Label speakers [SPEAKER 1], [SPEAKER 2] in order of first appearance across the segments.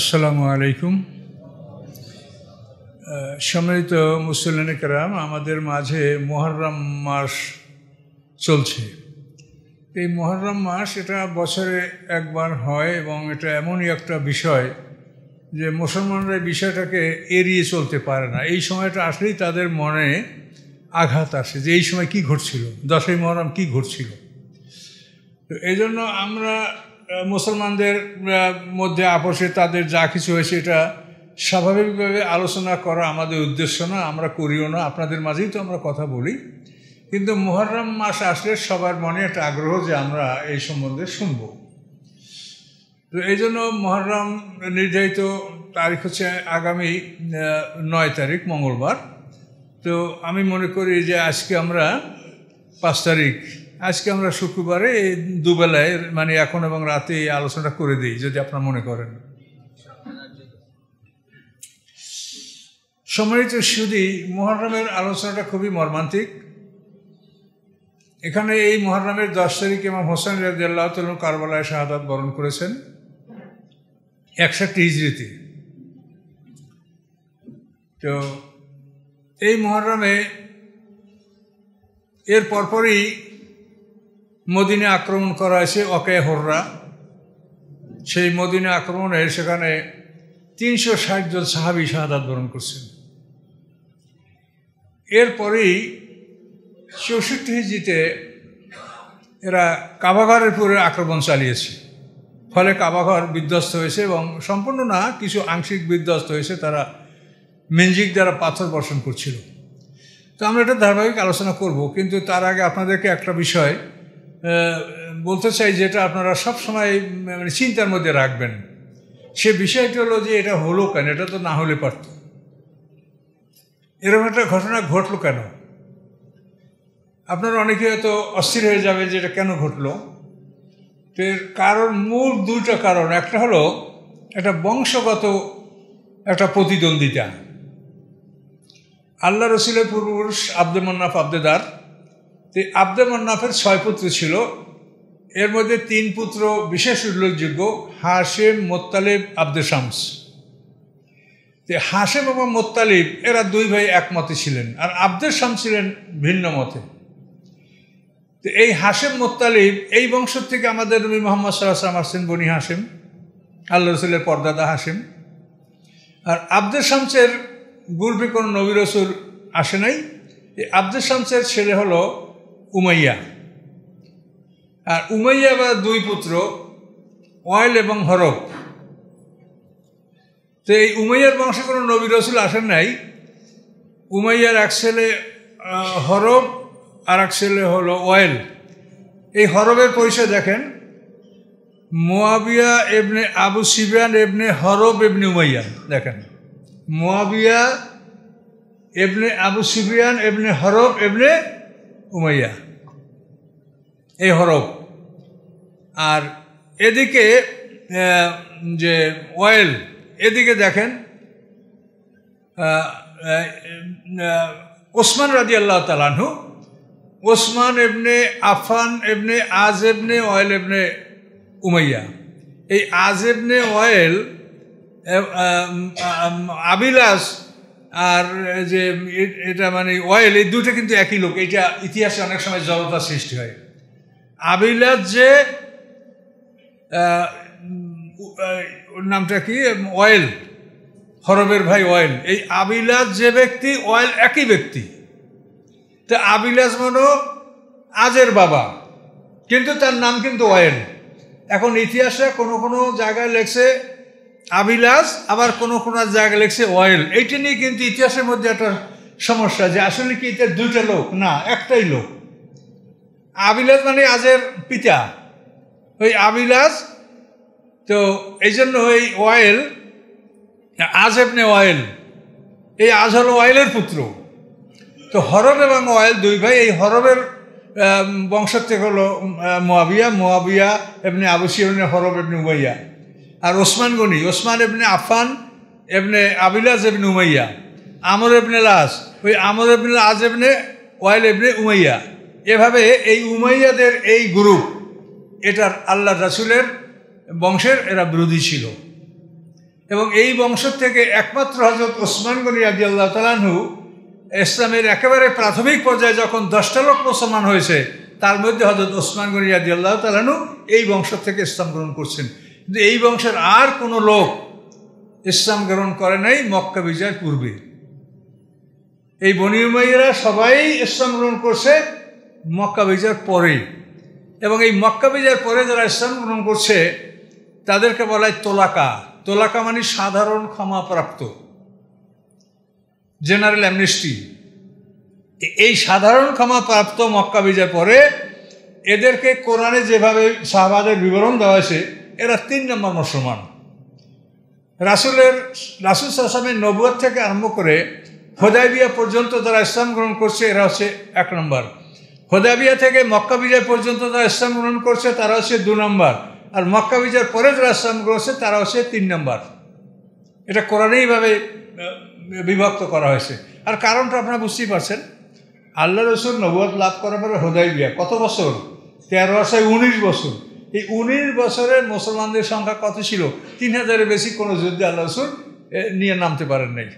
[SPEAKER 1] আসসালামু আলাইকুম সম্মিলিত মুসলিনে কেরাম আমাদের মাঝে মহরম মাস চলছে এই মহরম মাস এটা বছরে একবার হয় এবং এটা এমনই একটা বিষয় যে মুসলমানরা এই বিষয়টাকে এড়িয়ে চলতে পারে না এই সময়টা আসলেই তাদের মনে আঘাত আসে যে এই সময় কি ঘটছিল দশই মহরম কি ঘটছিল তো এই জন্য আমরা মুসলমানদের মধ্যে আপোষে তাদের যা কিছু হয়েছে এটা স্বাভাবিকভাবে আলোচনা করা আমাদের উদ্দেশ্য না আমরা করিও না আপনাদের মাঝেই তো আমরা কথা বলি কিন্তু মোহরম মাস আসলে সবার মনে একটা আগ্রহ যে আমরা এই সম্বন্ধে শুনব তো এই জন্য মহরম নির্ধারিত তারিখ হচ্ছে আগামী নয় তারিখ মঙ্গলবার তো আমি মনে করি যে আজকে আমরা পাঁচ তারিখ আজকে আমরা শুক্রবারে দুবেলায় মানে এখন এবং রাতে এই আলোচনা করে দিই যদি আপনার মনে করেন সম্মানিত সুদি মহারামের আলোচনাটা খুবই মর্মান্তিক এখানে এই মহারামের দশ তারিখ ইমাম হোসেন রাজিয়াল্লাহ তাল কারবালায় শাহাদাত বরণ করেছেন একষট্টি হিজড়িতে তো এই মহারামে এর পরপরই মদিনে আক্রমণ করা হয়েছে অকে হররা সেই মদিনে আক্রমণে সেখানে তিনশো ষাট জন সাহাবি শাহাদ বরণ করছেন এরপরেই চৌষট্টি হিজিতে এরা কাবাঘরের উপরে আক্রমণ চালিয়েছে ফলে কাবাঘর বিধ্বস্ত হয়েছে এবং সম্পূর্ণ না কিছু আংশিক বিধ্বস্ত হয়েছে তারা মেঞ্জিক দ্বারা পাথর বর্ষণ করছিল তো আমরা এটা ধারাবাহিক আলোচনা করব কিন্তু তার আগে আপনাদেরকে একটা বিষয় বলতে চাই যেটা আপনারা সবসময় মানে চিন্তার মধ্যে রাখবেন সে বিষয়টি হলো যে এটা হলো কেন এটা তো না হলে পারত এরকম একটা ঘটনা ঘটলো কেন আপনারা অনেকে হয়তো অস্থির হয়ে যাবে যে এটা কেন ঘটলো তো এর কারণ মূল দুইটা কারণ একটা হলো একটা বংশগত একটা প্রতিদ্বন্দ্বিতা আল্লাহ রসিলের পূর্বপুরুষ আব্দুল মন্নাফ আব্দেদার আব্দুল মান্নাফের ছয় পুত্র ছিল এর মধ্যে তিন পুত্র বিশেষ উল্লেখযোগ্য হাশেম মোত্তালিব আব্দুল শামস যে হাশেম এবং মোত্তালিব এরা দুই ভাই একমতে ছিলেন আর আব্দুল শাম ছিলেন ভিন্ন মতে তো এই হাশেম মোত্তালিব এই বংশ থেকে আমাদের নবী মোহাম্মদ সাল্লাহাম আসছেন বনি হাসেম আল্লাহ রসুলের পর্দাদা হাসেম আর আব্দুল শামসের গুরবে কোনো নবী রসুল আসে নাই এই আব্দুল শামসের ছেলে হলো উমাইয়া আর উমাইয়া বা দুই পুত্র অয়েল এবং হরফ তো এই উমাইয়ার বংশে কোনো নবী রসুল আসেন নাই উমাইয়ার এক ছেলে হরফ আর এক ছেলে হলো অয়েল এই হরবের পরিচয় দেখেন মোয়াবিয়া এবনে আবু সিবিয়ান এবনে হরব এবনে উমাইয়া দেখেন মোয়াবিয়া এবনে আবু সিবিয়ান এবনে হরব এবনে উমাইয়া এই হরফ আর এদিকে যে ওয়েল এদিকে দেখেন ওসমান রাজি আল্লাহ তালানহু ওসমান এমনি আফান এমনি আজ এমনি অয়েল এমনি উমাইয়া এই আজ এমনি অয়েল আবিলাস আর যে এটা মানে অয়েল এই দুটো কিন্তু একই লোক এটা ইতিহাসে অনেক সময় জড়তা সৃষ্টি হয় আবিলাস যে নামটা কি অয়েল হরবের ভাই অয়েল এই আবিলাস যে ব্যক্তি অয়েল একই ব্যক্তি তো আবিলাস মনো আজের বাবা কিন্তু তার নাম কিন্তু অয়েল এখন ইতিহাসে কোনো কোনো জায়গায় লেখছে আবিলাস আবার কোনো কোন জায়গায় লিখছে অয়েল এইটা নিয়ে কিন্তু ইতিহাসের মধ্যে একটা সমস্যা যে আসলে কি এটা দুইটা লোক না একটাই লোক আবিলাস মানে আজের পিতা ওই আবিলাস তো এই জন্য ওই অয়েল আজেবনে অয়েল এই আজ হল অয়েলের পুত্র তো হরব এবং অয়েল দুই ভাই এই হরবের বংশ থেকে হলো মোয়াবিয়া মোয়াবিয়া এমনি আবুসি এমনি হরব এমনি উবাইয়া আর ওসমান গনি ওসমান এমনি আফান এমনি আবিলাস এমনি উমাইয়া আমর এমনি লাস ওই আমর এমনি লাস এমনি ওয়াইল এমনি উমাইয়া এভাবে এই উমাইয়াদের এই গ্রুপ এটার আল্লাহ রাসুলের বংশের এরা বিরোধী ছিল এবং এই বংশ থেকে একমাত্র হজরত ওসমান গনি আদি আল্লাহ তালাহু ইসলামের একেবারে প্রাথমিক পর্যায়ে যখন দশটা লোক মুসলমান হয়েছে তার মধ্যে হজরত ওসমান গনি আদি আল্লাহ তালাহু এই বংশ থেকে ইসলাম গ্রহণ করছেন কিন্তু এই বংশের আর কোনো লোক ইসলাম গ্রহণ করে নাই মক্কা বিজয়ের পূর্বে এই বনিমাইয়েরা সবাই ইসলাম গ্রহণ করছে মক্কা বিজয়ের পরেই এবং এই মক্কা বিজয়ের পরে যারা ইসলাম গ্রহণ করছে তাদেরকে বলা হয় তোলাকা তোলাকা মানে সাধারণ ক্ষমাপ্রাপ্ত জেনারেল অ্যামনেস্টি এই সাধারণ ক্ষমাপ্রাপ্ত মক্কা বিজয়ের পরে এদেরকে কোরআনে যেভাবে শাহবাদের বিবরণ দেওয়া হয়েছে এরা তিন নম্বর মুসলমান রাসুলের রাসুল সাহসামের নবুয়ার থেকে আরম্ভ করে হোদাইবিয়া পর্যন্ত যারা ইসলাম গ্রহণ করছে এরা হচ্ছে এক নম্বর হোদাইবিয়া থেকে মক্কা বিজয় পর্যন্ত যারা ইসলাম গ্রহণ করছে তারা হচ্ছে দু নম্বর আর মক্কা বিজয়ের পরে যারা ইসলাম করছে তারা হচ্ছে তিন নম্বর এটা কোরআনেইভাবে বিভক্ত করা হয়েছে আর কারণটা আপনারা বুঝতেই পারছেন আল্লাহ রসুল নবুয়াদ লাভ করার পরে হোদাইবিয়া কত বছর তেরো আসায় উনিশ বছর এই উনিশ বছরে মুসলমানদের সংখ্যা কত ছিল তিন হাজারের বেশি কোনো যুদ্ধে আল্লাহ রসুল নিয়ে নামতে পারেন নাই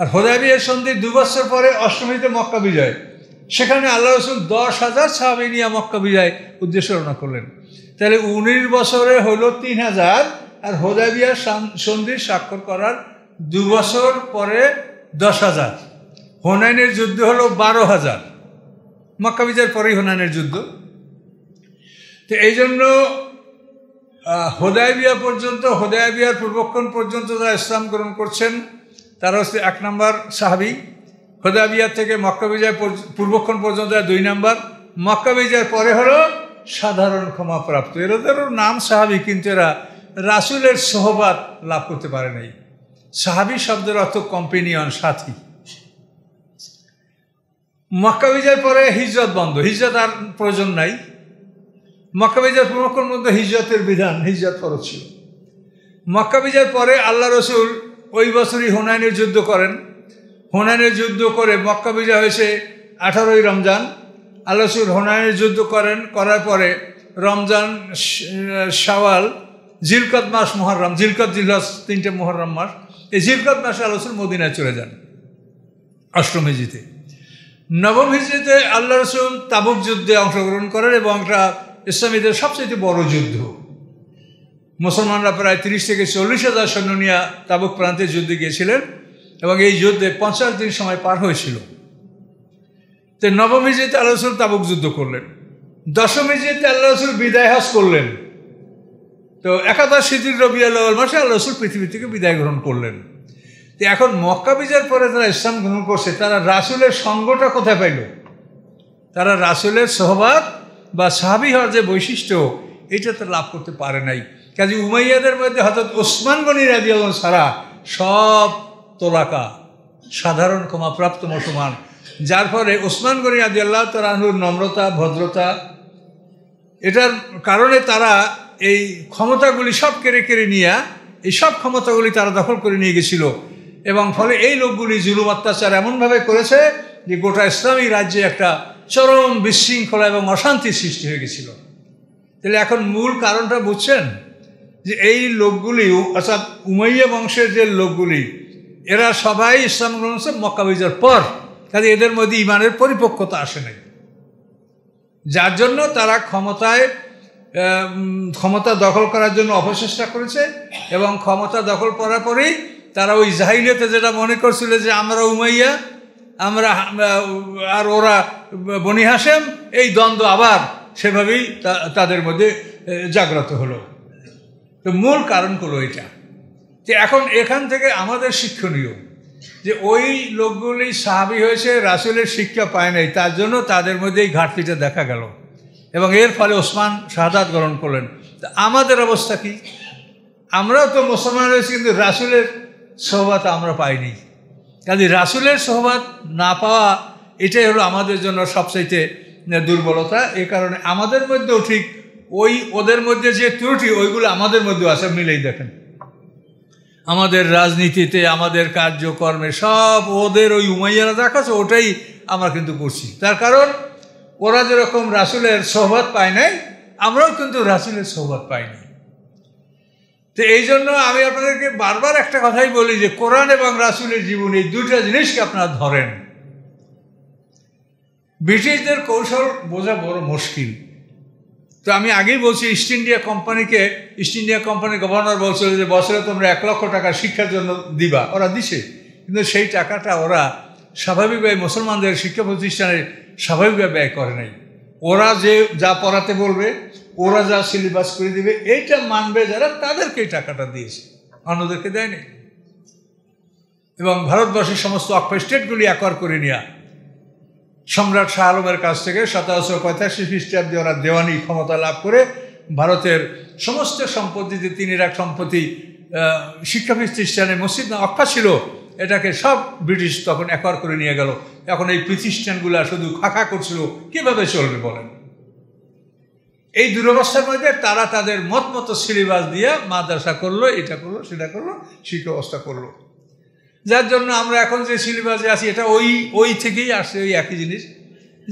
[SPEAKER 1] আর হোদাবিয়ার সন্ধির দু বছর পরে অষ্টমীতে মক্কা বিজয় সেখানে আল্লাহ রসুল দশ হাজার সাহাবি নিয়ে মক্কা বিজয় উদ্দেশ্য রওনা করলেন তাহলে উনিশ বছরে হলো তিন হাজার আর হোদাবিয়ার সন্ধির স্বাক্ষর করার দু বছর পরে দশ হাজার হোনাইনের যুদ্ধ হলো বারো হাজার মক্কা বিজয়ের পরেই হোনাইনের যুদ্ধ তো এই জন্য বিয়া পর্যন্ত বিয়ার পূর্বক্ষণ পর্যন্ত যারা ইসলাম গ্রহণ করছেন তারা হচ্ছে এক নম্বর সাহাবি হোদাবিয়া থেকে মক্কা বিজয় পূর্বক্ষণ পর্যন্ত দুই নম্বর মক্কা বিজয়ের পরে হলো সাধারণ ক্ষমাপ্রাপ্ত এরাদেরও নাম সাহাবি কিন্তু এরা রাসুলের সহবাদ লাভ করতে পারে নাই সাহাবি শব্দের অর্থ কম্পেনিয়ন সাথী মক্কা বিজয়ের পরে হিজরত বন্ধ হিজরত আর প্রয়োজন নাই মক্কা বিজয়ের প্রমুখের মধ্যে হিজরতের বিধান হিজরত ফরজ ছিল মক্কা পরে আল্লাহ রসুল ওই বছরই হুনায়নের যুদ্ধ করেন হুনায়নের যুদ্ধ করে মক্কা বিজয় হয়েছে আঠারোই রমজান আল্লাহ রসুল হোনাইনের যুদ্ধ করেন করার পরে রমজান সাওয়াল জিলকত মাস মহরম জিলকত জিলহস তিনটে মহরম মাস এই জিলকত মাসে আল্লাহ রসুল মদিনায় চলে যান অষ্টম হিজিতে নবম হিজিতে আল্লাহ রসুল তাবুক যুদ্ধে অংশগ্রহণ করেন এবং একটা ইসলামীদের সবচেয়ে বড় যুদ্ধ মুসলমানরা প্রায় তিরিশ থেকে চল্লিশ হাজার সৈন্য নিয়ে তাবুক প্রান্তে যুদ্ধে গিয়েছিলেন এবং এই যুদ্ধে পঞ্চাশ দিন সময় পার হয়েছিল তো নবমী জিতে আল্লাহ তাবুক যুদ্ধ করলেন দশমী জিতে আল্লাহ রসুল বিদায় হাস করলেন তো একাদশ স্মৃতির রবি আল্লাহ মাসে আল্লাহ রসুল পৃথিবী থেকে বিদায় গ্রহণ করলেন তো এখন মক্কা বিজয়ের পরে তারা ইসলাম গ্রহণ করছে তারা রাসুলের সঙ্গটা কোথায় পাইল তারা রাসুলের সহবাদ বা সাহাবি হওয়ার যে বৈশিষ্ট্য এটা তো লাভ করতে পারে নাই কাজে উমাইয়াদের মধ্যে হজরত ওসমান গনির রাজি আলম সারা সব তোলাকা সাধারণ ক্ষমাপ্রাপ্ত মুসলমান যার ফলে ওসমান গনি রাজি আল্লাহ তালাহুর নম্রতা ভদ্রতা এটার কারণে তারা এই ক্ষমতাগুলি সব কেড়ে কেড়ে নিয়ে এই সব ক্ষমতাগুলি তারা দখল করে নিয়ে গেছিল এবং ফলে এই লোকগুলি জুলুম অত্যাচার এমনভাবে করেছে যে গোটা ইসলামী রাজ্যে একটা চরম বিশৃঙ্খলা এবং অশান্তি সৃষ্টি হয়ে গেছিল তাহলে এখন মূল কারণটা বুঝছেন যে এই লোকগুলি অর্থাৎ উমাইয়া বংশের যে লোকগুলি এরা সবাই ইসলাম গ্রহণ মক্কা বিজয়ের পর কাজে এদের মধ্যে ইমানের পরিপক্কতা আসে নাই যার জন্য তারা ক্ষমতায় ক্ষমতা দখল করার জন্য অপচেষ্টা করেছে এবং ক্ষমতা দখল করার পরেই তারা ওই জাহিলিয়াতে যেটা মনে করছিল যে আমরা উমাইয়া আমরা আর ওরা বনি হাসেম এই দ্বন্দ্ব আবার সেভাবেই তাদের মধ্যে জাগ্রত হলো তো মূল কারণ হলো এটা যে এখন এখান থেকে আমাদের শিক্ষণীয় যে ওই লোকগুলি সাহাবি হয়েছে রাসুলের শিক্ষা পায় নাই তার জন্য তাদের মধ্যে এই ঘাটতিটা দেখা গেল এবং এর ফলে ওসমান শাহাদাত গ্রহণ করলেন তা আমাদের অবস্থা কি আমরাও তো মুসলমান হয়েছি কিন্তু রাসুলের সহবাত আমরা পাইনি কাজে রাসুলের সহবাদ না পাওয়া এটাই হলো আমাদের জন্য সবচাইতে দুর্বলতা এ কারণে আমাদের মধ্যেও ঠিক ওই ওদের মধ্যে যে ত্রুটি ওইগুলো আমাদের মধ্যেও আছে মিলেই দেখেন আমাদের রাজনীতিতে আমাদের কার্যকর্মে সব ওদের ওই উমাইয়ারা দেখাচ্ছে ওটাই আমরা কিন্তু করছি তার কারণ ওরা যেরকম রাসুলের সহবাদ পায় নাই আমরাও কিন্তু রাসুলের সহবাদ পাইনি তো এই জন্য আমি আপনাদেরকে বারবার একটা কথাই বলি যে কোরআন এবং রাসুলের জীবন এই দুটা জিনিসকে আপনারা ধরেন ব্রিটিশদের কৌশল বোঝা বড় মুশকিল তো আমি আগেই বলছি ইস্ট ইন্ডিয়া কোম্পানিকে ইস্ট ইন্ডিয়া কোম্পানির গভর্নর বলছিল যে বছরে তোমরা এক লক্ষ টাকা শিক্ষার জন্য দিবা ওরা দিছে কিন্তু সেই টাকাটা ওরা স্বাভাবিকভাবে মুসলমানদের শিক্ষা প্রতিষ্ঠানে স্বাভাবিকভাবে ব্যয় করে নাই ওরা যে যা পড়াতে বলবে ওরা যা সিলেবাস করে দিবে এইটা মানবে যারা তাদেরকে টাকাটা দিয়েছে অন্যদেরকে দেয়নি এবং ভারতবর্ষের সমস্ত অক্ষয় স্টেটগুলি একবার করে নেওয়া সম্রাট শাহ আলমের কাছ থেকে সতেরোশো পঁয়তাল্লিশ খ্রিস্টাব্দে ওরা দেওয়ানি ক্ষমতা লাভ করে ভারতের সমস্ত সম্পত্তি যে তিন এক সম্পত্তি শিক্ষা প্রতিষ্ঠানে মসজিদ না অক্ষা ছিল এটাকে সব ব্রিটিশ তখন একবার করে নিয়ে গেল এখন এই প্রতিষ্ঠানগুলো শুধু খাখা করছিল কিভাবে চলবে বলেন এই দুরবস্থার মধ্যে তারা তাদের মত মতো সিলেবাস দিয়ে মাদ্রাসা করলো এটা করলো সেটা করলো সেই ব্যবস্থা করলো যার জন্য আমরা এখন যে সিলেবাসে আছি এটা ওই ওই থেকেই আসছে ওই একই জিনিস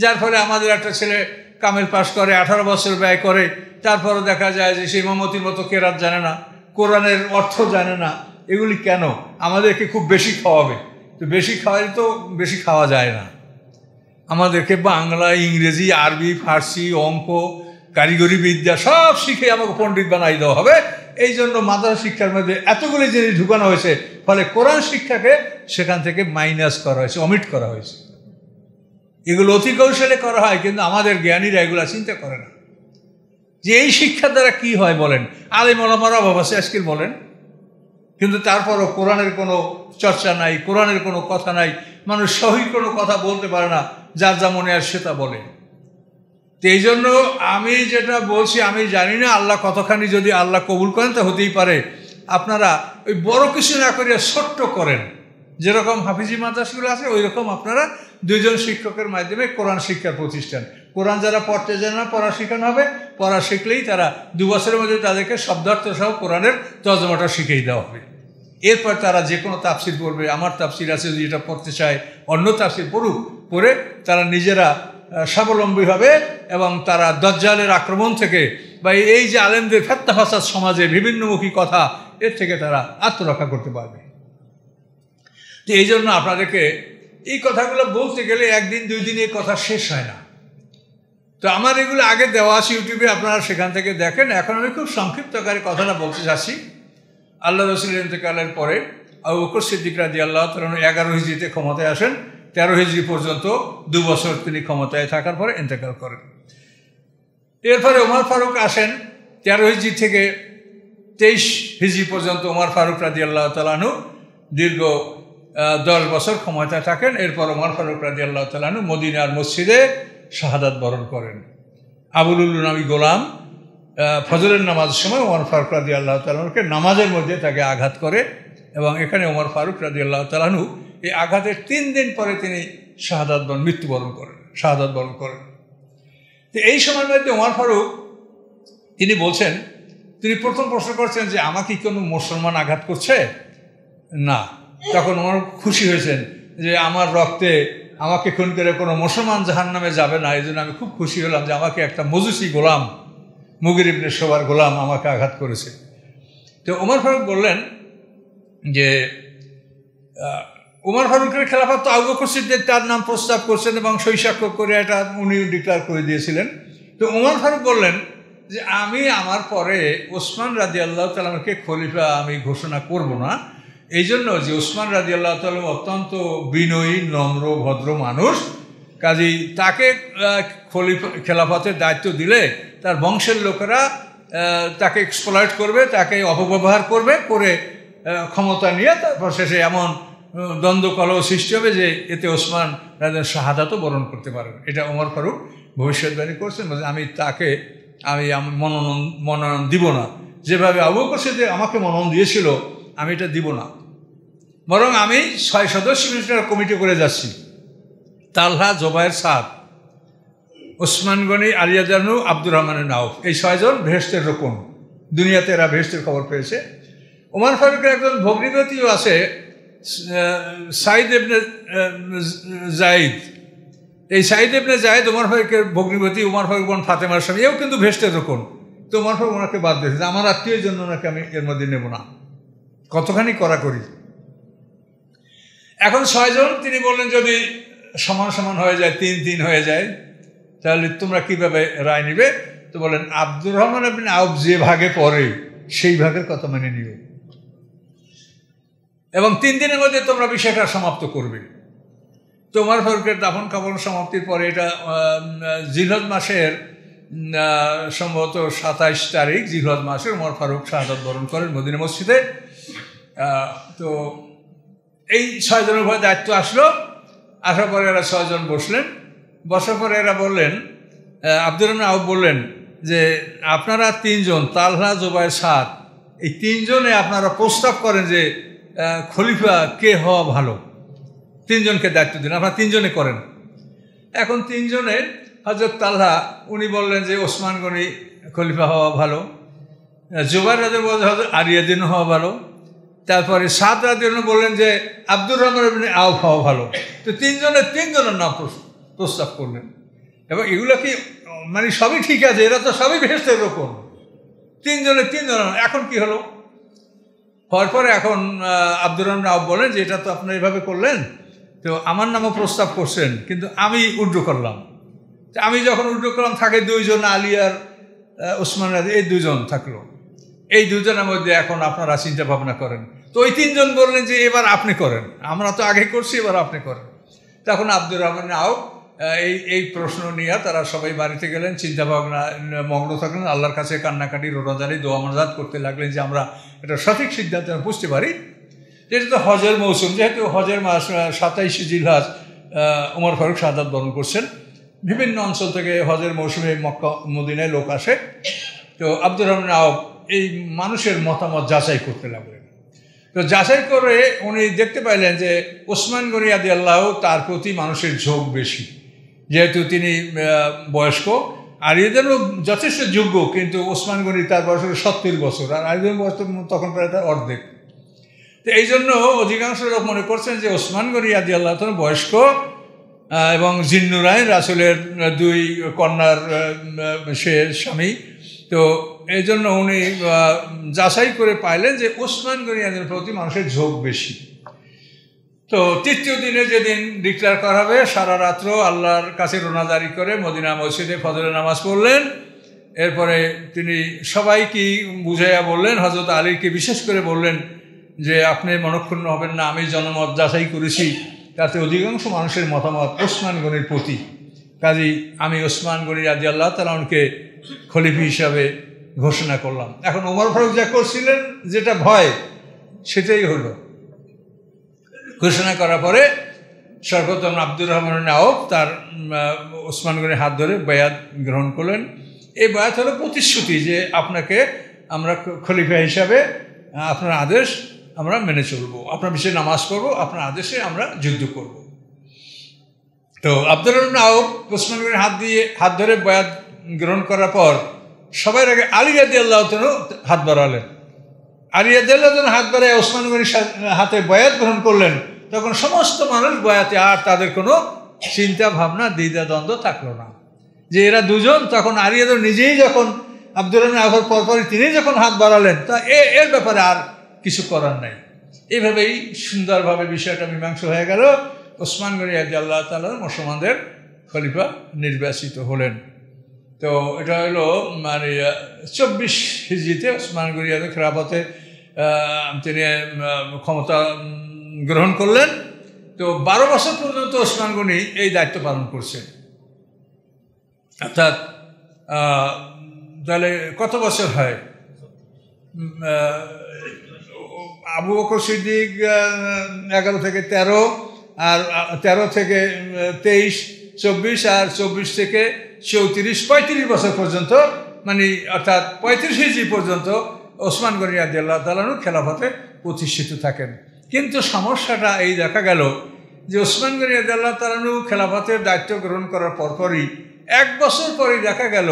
[SPEAKER 1] যার ফলে আমাদের একটা ছেলে কামেল পাশ করে আঠারো বছর ব্যয় করে তারপরে দেখা যায় যে সেই ইমামতির মতো কেরাত জানে না কোরআনের অর্থ জানে না এগুলি কেন আমাদেরকে খুব বেশি খাওয়াবে তো বেশি খাওয়াই তো বেশি খাওয়া যায় না আমাদেরকে বাংলা ইংরেজি আরবি ফার্সি অঙ্ক কারিগরি বিদ্যা সব শিখে আমাকে পণ্ডিত বানাই দেওয়া হবে এই জন্য মাদ্রাসা শিক্ষার মধ্যে এতগুলি জিনিস ঢুকানো হয়েছে ফলে কোরআন শিক্ষাকে সেখান থেকে মাইনাস করা হয়েছে অমিট করা হয়েছে এগুলো অতি কৌশলে করা হয় কিন্তু আমাদের জ্ঞানীরা এগুলো চিন্তা করে না যে এই শিক্ষা দ্বারা কি হয় বলেন আলিম আলমার অভাব আছে আজকের বলেন কিন্তু তারপরও কোরআনের কোনো চর্চা নাই কোরআনের কোনো কথা নাই মানুষ সহি কোনো কথা বলতে পারে না যার যা মনে আর সে তা বলে এই জন্য আমি যেটা বলছি আমি জানি না আল্লাহ কতখানি যদি আল্লাহ কবুল করেন তা হতেই পারে আপনারা ওই বড় কিছু না করিয়া ছোট্ট করেন যেরকম হাফিজি মাদ্রাসগুলো আছে ওই রকম আপনারা দুইজন শিক্ষকের মাধ্যমে কোরআন শিক্ষার প্রতিষ্ঠান কোরআন যারা পড়তে জানে না পড়া শেখানো হবে পড়া শিখলেই তারা দু বছরের মধ্যে তাদেরকে শব্দার্থ সহ কোরআনের তজমাটা শিখিয়ে দেওয়া হবে এরপর তারা যে কোনো তাফসির পড়বে আমার তাফসির আছে যদি এটা পড়তে চায় অন্য তাফসির পড়ুক পড়ে তারা নিজেরা স্বাবলম্বী হবে এবং তারা দজ্জালের আক্রমণ থেকে বা এই যে আলেমদের ফেত্তা ফাসাদ সমাজে বিভিন্নমুখী কথা এর থেকে তারা আত্মরক্ষা করতে পারবে তো এই জন্য আপনাদেরকে এই কথাগুলো বলতে গেলে একদিন দুই দিন এই কথা শেষ হয় না তো আমার এগুলো আগে দেওয়া আছে ইউটিউবে আপনারা সেখান থেকে দেখেন এখন আমি খুব সংক্ষিপ্ত আকারে কথাটা বলতে চাচ্ছি আল্লাহ রসুল ইন্তকালের পরে আবু বকর সিদ্দিক রাজি আল্লাহ তালন এগারো হিজিতে ক্ষমতায় আসেন তেরো হিজড়ি পর্যন্ত দু বছর তিনি ক্ষমতায় থাকার পরে ইন্তেকাল করেন এরপরে ওমর ফারুক আসেন তেরো হিজড়ি থেকে তেইশ হিজড়ি পর্যন্ত ওমর ফারুক রাজি আল্লাহ তালানু দীর্ঘ দশ বছর ক্ষমতায় থাকেন এরপর ওমর ফারুক রাজি আল্লাহ তালানু মদিনার মসজিদে শাহাদাত বরণ করেন আবুল নামি গোলাম ফজরের নামাজের সময় ওমর ফারুক রাজি আল্লাহ তালানুকে নামাজের মধ্যে তাকে আঘাত করে এবং এখানে ওমর ফারুক রাজি আল্লাহ তালানু এই আঘাতের তিন দিন পরে তিনি শাহাদাত বরণ মৃত্যুবরণ করেন শাহাদাত বরণ করেন তো এই সময়ের মধ্যে ওমর ফারুক তিনি বলছেন তিনি প্রথম প্রশ্ন করছেন যে আমাকে কোনো মুসলমান আঘাত করছে না তখন ওমর খুশি হয়েছেন যে আমার রক্তে আমাকে খুন করে কোনো মুসলমান জাহান নামে যাবে না এই জন্য আমি খুব খুশি হলাম যে আমাকে একটা মজুসি গোলাম মুগির ইবনে সবার গোলাম আমাকে আঘাত করেছে তো ওমর ফারুক বললেন যে উমর ফারুকের খেলাফত তো আবু তার নাম প্রস্তাব করছেন এবং শৈশাক্ষ করে এটা উনি ডিক্লার করে দিয়েছিলেন তো উমর ফারুক বললেন যে আমি আমার পরে ওসমান রাজি আল্লাহ তালামকে খলিফা আমি ঘোষণা করব না এই জন্য যে ওসমান রাজি আল্লাহ তালাম অত্যন্ত বিনয়ী নম্র ভদ্র মানুষ কাজেই তাকে খলিফা খেলাফতের দায়িত্ব দিলে তার বংশের লোকেরা তাকে এক্সপ্লয়েট করবে তাকে অপব্যবহার করবে করে ক্ষমতা নিয়ে তারপর শেষে এমন দ্বন্দ্ব কলহ সৃষ্টি হবে যে এতে ওসমান রাজা শাহাদাতও বরণ করতে পারবে এটা ওমর ফারুক ভবিষ্যৎবাণী করছেন আমি তাকে আমি মনোনয়ন মনোনয়ন দিব না যেভাবে আবু করছে যে আমাকে মনোনয়ন দিয়েছিল আমি এটা দিব না বরং আমি ছয় সদস্য মিনিস্টার কমিটি করে যাচ্ছি তালহা জোবায়ের সাদ ওসমান গনি আলিয়াজানু আব্দুর রহমানের নাউফ এই ছয়জন ভেস্টের রোপণ দুনিয়াতে এরা ভেস্টের খবর পেয়েছে ওমান ফারুকের একজন ভগ্নিগতিও আছে সাইদ এবনে জাইদ এই সাইদ এবনে জায়দ উমার ফারুকের ভগ্নিপতি উমার ফারুক বোন ফাতেমার স্বামী এও কিন্তু ভেস্টে তখন তো উমার ফারুক ওনাকে বাদ দিয়েছে আমার আত্মীয়ের জন্য ওনাকে আমি এর মধ্যে নেব না কতখানি করা করি এখন ছয়জন তিনি বললেন যদি সমান সমান হয়ে যায় তিন তিন হয়ে যায় তাহলে তোমরা কিভাবে রায় নিবে তো বলেন আব্দুর রহমান আপনি আউব যে ভাগে পড়ে সেই ভাগের কথা মেনে নিবে এবং তিন দিনের মধ্যে তোমরা বিষয়টা সমাপ্ত করবে তোমার ফরকের দাফন কাপড় সমাপ্তির পরে এটা জিহদ মাসের সম্ভবত সাতাইশ তারিখ জিহদ মাসে উমর ফারুক শাহাদ বরণ করেন মদিনা মসজিদে তো এই ছয়জনের উপরে দায়িত্ব আসলো আসার পরে এরা ছয়জন বসলেন বসার পরে এরা বললেন আব্দুর রহমান আউ বললেন যে আপনারা তিনজন তালহা জোবায় সাদ এই তিনজনে আপনারা প্রস্তাব করেন যে খলিফা কে হওয়া ভালো তিনজনকে দায়িত্ব দিন আপনারা তিনজনে করেন এখন তিনজনে হজরত তাল্লা উনি বললেন যে ওসমান গনি খলিফা হওয়া ভালো জুবাই রাজের বলছে হজরত আরিয়াদিন হওয়া ভালো তারপরে সাত রাজন বললেন যে আব্দুর রহমান আউফ হওয়া ভালো তো তিনজনের তিনজনের নাম প্রস্তাব করলেন এবং এগুলো কি মানে সবই ঠিক আছে এরা তো সবই ভেস্তের রকম তিনজনের তিনজনের এখন কি হলো হওয়ার পরে এখন আব্দুর রহমান রাও বলেন যে এটা তো আপনার এভাবে করলেন তো আমার নামও প্রস্তাব করছেন কিন্তু আমি উড্র করলাম আমি যখন উড্র করলাম থাকে দুইজন আলী আর ওসমান রাজি এই দুজন থাকলো এই দুজনের মধ্যে এখন আপনারা চিন্তা ভাবনা করেন তো ওই তিনজন বললেন যে এবার আপনি করেন আমরা তো আগে করছি এবার আপনি করেন তখন আব্দুর রহমান আও এই এই প্রশ্ন নিয়ে তারা সবাই বাড়িতে গেলেন চিন্তাভাবনা মগ্ন থাকলেন আল্লাহর কাছে কান্নাকাটি রোনাজারি দোয়া মনাজাত করতে লাগলেন যে আমরা এটা সঠিক সিদ্ধান্ত বুঝতে পারি যেটা তো হজের মৌসুম যেহেতু হজের মাস সাতাইশে জিলহাজ উমর ফারুক সাদাত বরণ করছেন বিভিন্ন অঞ্চল থেকে হজের মৌসুমে মক্কা মদিনায় লোক আসে তো আব্দুর রহমান আওক এই মানুষের মতামত যাচাই করতে লাগলেন তো যাচাই করে উনি দেখতে পাইলেন যে ওসমান আদি আল্লাহ তার প্রতি মানুষের ঝোঁক বেশি যেহেতু তিনি বয়স্ক আর এদেরও যথেষ্ট যোগ্য কিন্তু ওসমান গনি তার বয়স হলো সত্তর বছর আর আলিদের বয়স তখন প্রায় তার অর্ধেক তো এই জন্য অধিকাংশ লোক মনে করছেন যে ওসমান গনি আদি আল্লাহ বয়স্ক এবং রায় রাসুলের দুই কন্যার সে স্বামী তো এই জন্য উনি যাচাই করে পাইলেন যে ওসমান গনি আদির প্রতি মানুষের ঝোঁক বেশি তো তৃতীয় দিনে যেদিন ডিক্লেয়ার করা হবে সারা রাত্র আল্লাহর কাছে রোনাজারি করে মদিনা মসজিদে ফজরে নামাজ পড়লেন এরপরে তিনি সবাইকে বুঝাইয়া বললেন হজরত আলীকে বিশেষ করে বললেন যে আপনি মনক্ষুণ্ণ হবেন না আমি জনমত যাচাই করেছি তাতে অধিকাংশ মানুষের মতামত ওসমান গনির প্রতি কাজী আমি ওসমান গনির আদি আল্লাহ তালাউনকে খলিফি হিসাবে ঘোষণা করলাম এখন ওমর ফারুক যা করছিলেন যেটা ভয় সেটাই হলো ঘোষণা করার পরে সর্বোত্তম আব্দুর রহমান আওফ তার ওসমানগড়ের হাত ধরে বয়াত গ্রহণ করলেন এই বয়াত হলো প্রতিশ্রুতি যে আপনাকে আমরা খলিফা হিসাবে আপনার আদেশ আমরা মেনে চলবো আপনার বিষয়ে নামাজ পড়বো আপনার আদেশে আমরা যুদ্ধ করব। তো আব্দুর রহমান আওফ ওসমানগড়ের হাত দিয়ে হাত ধরে বয়াত গ্রহণ করার পর সবাই আগে আলিয়া দিয়াল্লাহ হাত বাড়ালেন আলিয়া দিয়াল্লাহ হাত বাড়ায় ওসমান হাতে বয়াত গ্রহণ করলেন তখন সমস্ত মানুষ বয়াতে আর তাদের কোনো চিন্তা ভাবনা দ্বিধাদ্বন্দ্ব থাকলো না যে এরা দুজন তখন আরিয়াদ নিজেই যখন আব্দুল আহর পরপরই তিনি যখন হাত বাড়ালেন তা এ এর ব্যাপারে আর কিছু করার নাই এভাবেই সুন্দরভাবে বিষয়টা মীমাংস হয়ে গেল ওসমান গনি আল্লাহ তালার মুসলমানদের খলিফা নির্বাচিত হলেন তো এটা হলো মানে চব্বিশ হিজিতে ওসমান গরিয়াদের খেরাপথে তিনি ক্ষমতা গ্রহণ করলেন তো বারো বছর পর্যন্ত ওসমান গনি এই দায়িত্ব পালন করছে অর্থাৎ তাহলে কত বছর হয় আবু বকর সিদ্দিক এগারো থেকে তেরো আর তেরো থেকে তেইশ চব্বিশ আর চব্বিশ থেকে চৌত্রিশ পঁয়ত্রিশ বছর পর্যন্ত মানে অর্থাৎ পঁয়ত্রিশ ইঞ্চি পর্যন্ত ওসমান গনি আদি আল্লাহ তালানু খেলাফতে প্রতিষ্ঠিত থাকেন কিন্তু সমস্যাটা এই দেখা গেল যে ওসমান গনি আদাল্লাহ তালানু খেলাফতের দায়িত্ব গ্রহণ করার পরপরই এক বছর পরেই দেখা গেল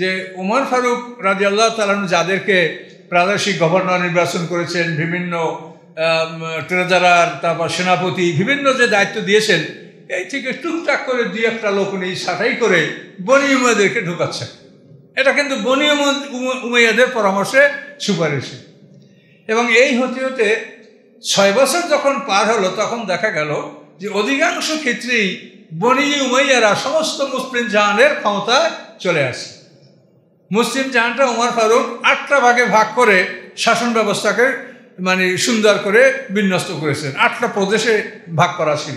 [SPEAKER 1] যে উমর ফারুক রাজি আল্লাহ তালানু যাদেরকে প্রাদেশিক গভর্নর নির্বাচন করেছেন বিভিন্ন ট্রেজারার তারপর সেনাপতি বিভিন্ন যে দায়িত্ব দিয়েছেন এই থেকে টুকটাক করে দুই একটা লোক নেই সাটাই করে বনি উমাদেরকে ঢুকাচ্ছে এটা কিন্তু বনি উমাইয়াদের পরামর্শে সুপারিশে এবং এই হতে হতে ছয় বছর যখন পার হলো তখন দেখা গেল যে অধিকাংশ ক্ষেত্রেই বনি উমাইয়ারা সমস্ত মুসলিম জাহানের ক্ষমতা চলে আসে মুসলিম জাহানটা উমার ফারুক আটটা ভাগে ভাগ করে শাসন ব্যবস্থাকে মানে সুন্দর করে বিন্যস্ত করেছেন আটটা প্রদেশে ভাগ করা ছিল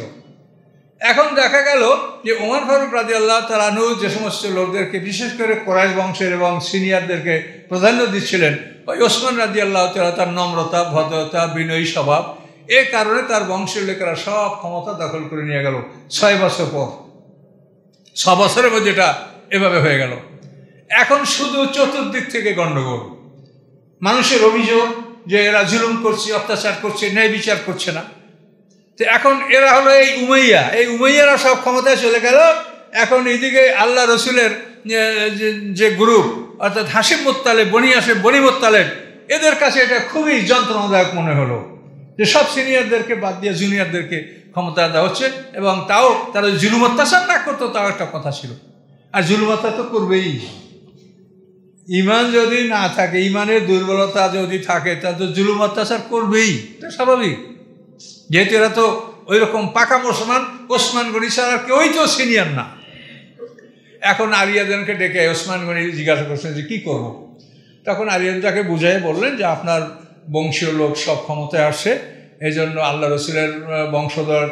[SPEAKER 1] এখন দেখা গেল যে ওমর ফারুক রাজি আল্লাহ তালানু যে সমস্ত লোকদেরকে বিশেষ করে কোরাইশ বংশের এবং সিনিয়রদেরকে প্রাধান্য দিচ্ছিলেন ওই ওসমান রাজি আল্লাহ তালা তার নম্রতা ভদ্রতা বিনয়ী স্বভাব এ কারণে তার বংশের লোকেরা সব ক্ষমতা দখল করে নিয়ে গেল ছয় বছর পর ছ বছরের পর যেটা এভাবে হয়ে গেল এখন শুধু চতুর্দিক থেকে গণ্ডগোল মানুষের অভিযোগ যে এরা জুলুম করছে অত্যাচার করছে ন্যায় বিচার করছে না তো এখন এরা হলো এই উমাইয়া এই উমাইয়ারা সব ক্ষমতায় চলে গেল এখন এদিকে আল্লাহ রসুলের যে গ্রুপ অর্থাৎ হাসিম মোত্তালে বনি আসে বনি মোত্তালেব এদের কাছে এটা খুবই যন্ত্রণাদায়ক মনে হলো যে সব সিনিয়রদেরকে বাদ দিয়ে জুনিয়রদেরকে ক্ষমতা দেওয়া হচ্ছে এবং তাও তারা জুলুম অত্যাচার না করতো তাও একটা কথা ছিল আর জুলুম অত্যাচার তো করবেই ইমান যদি না থাকে ইমানের দুর্বলতা যদি থাকে তা তো জুলুম অত্যাচার করবেই এটা স্বাভাবিক যেহেতু এরা তো ওই রকম পাকা মুসলমান ওসমান গনি ছাড়া কেউই তো সিনিয়র না এখন আলিয়াদেরকে ডেকে ওসমান গনি জিজ্ঞাসা করছেন যে কী করবো তখন আলিয়ান তাকে বুঝাই বললেন যে আপনার বংশীয় লোক সব ক্ষমতায় আসে এই জন্য আল্লাহ রসুলের বংশধর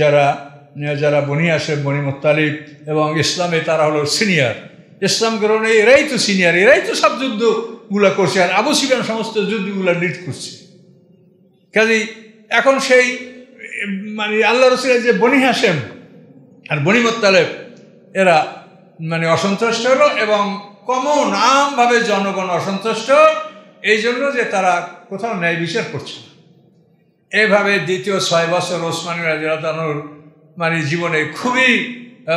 [SPEAKER 1] যারা যারা বনি আসে বনি মোত্তালিব এবং ইসলামে তারা হলো সিনিয়র ইসলাম গ্রহণে এরাই তো সিনিয়র এরাই তো সব যুদ্ধগুলো করছে আর আবু সিবান সমস্ত যুদ্ধগুলো লিড করছে কাজেই এখন সেই মানে আল্লাহ রসুলের যে বনি হাসেম আর বনি মোত্তালেব এরা মানে অসন্তুষ্ট হলো এবং কমন আমভাবে জনগণ অসন্তুষ্ট এই জন্য যে তারা কোথাও ন্যায় বিচার করছে না এভাবে দ্বিতীয় ছয় বছর ওসমানী রাজিয়ানুর মানে জীবনে খুবই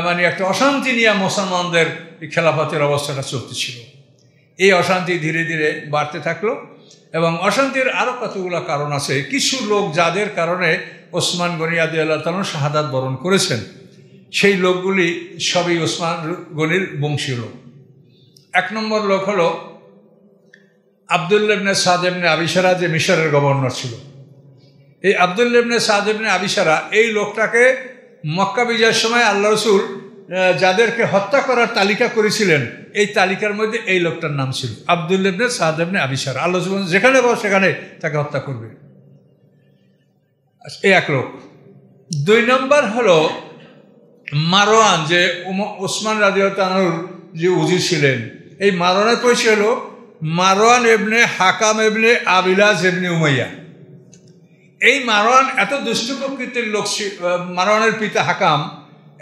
[SPEAKER 1] মানে একটা অশান্তি নিয়ে মুসলমানদের খেলাফতের অবস্থাটা চলতেছিল এই অশান্তি ধীরে ধীরে বাড়তে থাকলো এবং অশান্তির আরও কতগুলো কারণ আছে কিছু লোক যাদের কারণে ওসমান গনি আদি আল্লাহ তালন শাহাদাত বরণ করেছেন সেই লোকগুলি সবই ওসমান গনির বংশীয় লোক এক নম্বর লোক হল আবদুল্লেবনে সাদেবনে আবিসারা যে মিশরের গভর্নর ছিল এই আবদুল্লেবনে সাদেবনে আবিসারা এই লোকটাকে মক্কা বিজয়ের সময় আল্লাহ রসুল যাদেরকে হত্যা করার তালিকা করেছিলেন এই তালিকার মধ্যে এই লোকটার নাম ছিল আবদুল্লেবনে সাহাদেবনে আবিসার আল্লাহ জীবন যেখানে বস সেখানে তাকে হত্যা করবে আচ্ছা, এই এক লোক দুই নম্বর হল মারোয়ান যে ওসমান রাজিউতানুর যে উজি ছিলেন এই মারোয়ানের পরিচয় হলো মারোয়ান এবনে হাকাম এবনে আবিলাস এবনে উমাইয়া এই মারোয়ান এত দুষ্ট প্রকৃতির লোক মারোয়ানের পিতা হাকাম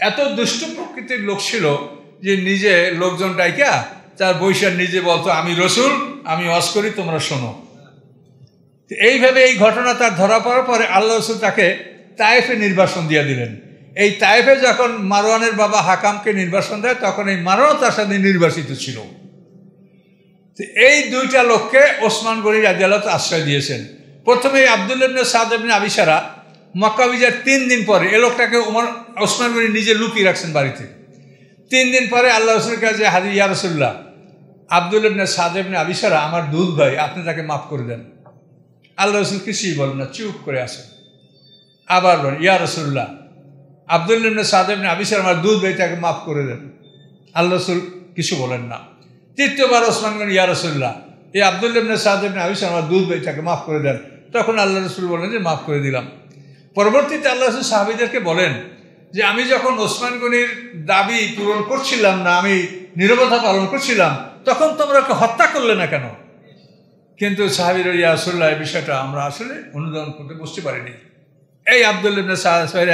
[SPEAKER 1] এত দুষ্ট প্রকৃতির লোক ছিল যে নিজে লোকজন ডাইকা তার বৈশাখ নিজে বলতো আমি রসুল আমি অস করি তোমরা শোনো এইভাবে এই ঘটনা তার ধরা পড়ার পরে আল্লাহ রসুল তাকে তায়েফে নির্বাসন দিয়ে দিলেন এই তায়েফে যখন মারোয়ানের বাবা হাকামকে নির্বাসন দেয় তখন এই মারোয়ান তার সাথে নির্বাসিত ছিল এই দুইটা লোককে ওসমান গরি রাজিয়াল আশ্রয় দিয়েছেন প্রথমে আবদুল্লাবনে সাদ এবনে আবিসারা মক্কা বিজয়ের তিন দিন পরে এ লোকটাকে উমর ওসমান গনি নিজে লুকিয়ে রাখছেন বাড়িতে তিন দিন পরে আল্লাহ রসুলের কাছে হাজি ইয়ারসুল্লাহ আব্দুল ইবনে সাদ আবিসারা আমার দুধ ভাই আপনি তাকে মাফ করে দেন আল্লাহ রসুল কিছুই বলেন না চুপ করে আসেন আবার বলেন ইয়া রসুল্লাহ আবদুল ইবনে সাদেবনে আবিসার আমার দুধ ভাই তাকে মাফ করে দেন আল্লাহ রসুল কিছু বলেন না তৃতীয়বার ওসমান গনি ইয়া রসুল্লাহ এই আব্দুল ইবনে সাদেবনে আবিসার আমার দুধ ভাই তাকে মাফ করে দেন তখন আল্লাহ রসুল বলেন যে মাফ করে দিলাম পরবর্তীতে আল্লাহ রসুল সাহাবিদেরকে বলেন যে আমি যখন ওসমান গনির দাবি পূরণ করছিলাম না আমি নিরবতা পালন করছিলাম তখন তোমরা হত্যা করলে না কেন কিন্তু সাহাবির ইয়াসুল্লাহ এই বিষয়টা আমরা আসলে অনুদান করতে বুঝতে পারিনি এই আবদুল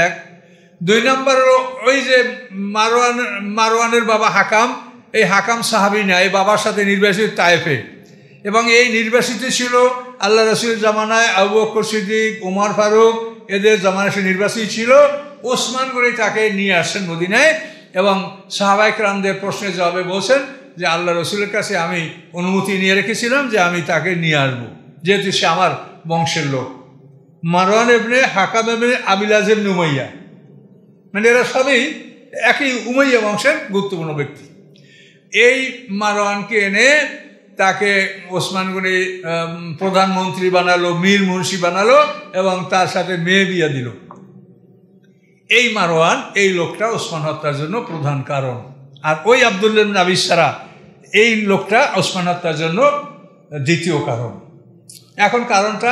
[SPEAKER 1] এক দুই নম্বর ওই যে মারোয়ান মারোয়ানের বাবা হাকাম এই হাকাম সাহাবি না এই বাবার সাথে নির্বাসিত তায়েফে এবং এই নির্বাসিত ছিল আল্লাহ রসুল জামানায় আবু বকর সিদ্দিক উমার ফারুক এদের জমানা সে নির্বাসী ছিল ওসমান করে তাকে নিয়ে আসেন মদিনায় এবং সাহাবাইক রামদের প্রশ্নের জবাবে বলছেন যে আল্লাহ রসুলের কাছে আমি অনুমতি নিয়ে রেখেছিলাম যে আমি তাকে নিয়ে আসব যেহেতু সে আমার বংশের লোক মারোয়ান এবনে হাকাম এবনে আবিলাজ এবনে উমাইয়া মানে এরা সবই একই উমাইয়া বংশের গুরুত্বপূর্ণ ব্যক্তি এই মারোয়ানকে এনে তাকে ওসমানগুনি প্রধানমন্ত্রী বানালো মীর মুন্সি বানালো এবং তার সাথে মেয়ে বিয়া দিল এই মারোয়ান এই লোকটা ওসমান হত্যার জন্য প্রধান কারণ আর ওই আবদুল্লাহ আবিসারা এই লোকটা ওসমান হত্যার জন্য দ্বিতীয় কারণ এখন কারণটা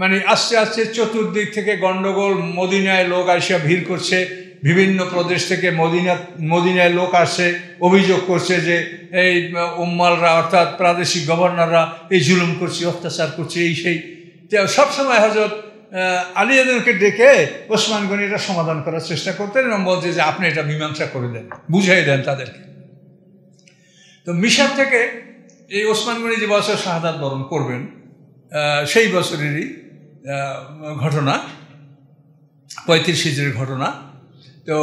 [SPEAKER 1] মানে আস্তে আস্তে চতুর্দিক থেকে গণ্ডগোল মদিনায় লোক আসিয়া ভিড় করছে বিভিন্ন প্রদেশ থেকে মদিনা মদিনায় লোক আসে অভিযোগ করছে যে এই উম্মালরা অর্থাৎ প্রাদেশিক গভর্নররা এই জুলুম করছে অত্যাচার করছে এই সেই সবসময় হজরত আলী ডেকে ওসমান এটা সমাধান করার চেষ্টা করতেন এবং বলছে যে আপনি এটা মীমাংসা করে দেন বুঝাই দেন তাদেরকে তো মিশর থেকে এই ওসমানগণি যে বছর শাহাদ বরণ করবেন সেই বছরেরই ঘটনা পঁয়ত্রিশ হিজড়ির ঘটনা তো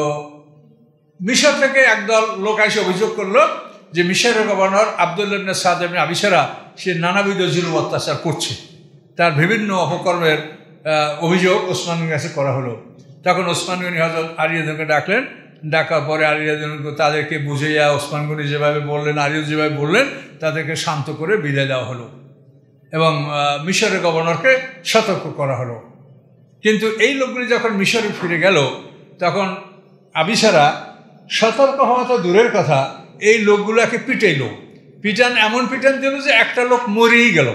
[SPEAKER 1] মিশর থেকে একদল লোক এসে অভিযোগ করলো যে মিশরের গভর্নর আবদুল্লাহ সাদ এমনি আবিসেরা সে নানাবিধ জুলুম অত্যাচার করছে তার বিভিন্ন অপকর্মের অভিযোগ ওসমান কাছে করা হলো তখন ওসমান গনি হজরত আলিয়াদনকে ডাকলেন ডাকার পরে আলিয়াদনকে তাদেরকে বুঝাইয়া ওসমান গনি যেভাবে বললেন আলিয়া যেভাবে বললেন তাদেরকে শান্ত করে বিদায় দেওয়া হলো এবং মিশরের গভর্নরকে সতর্ক করা হলো কিন্তু এই লোকগুলি যখন মিশরে ফিরে গেল তখন আবিসারা সতর্ক হওয়া তো দূরের কথা এই লোকগুলোকে পিটাইল পিটান এমন পিটান দিল যে একটা লোক মরেই গেল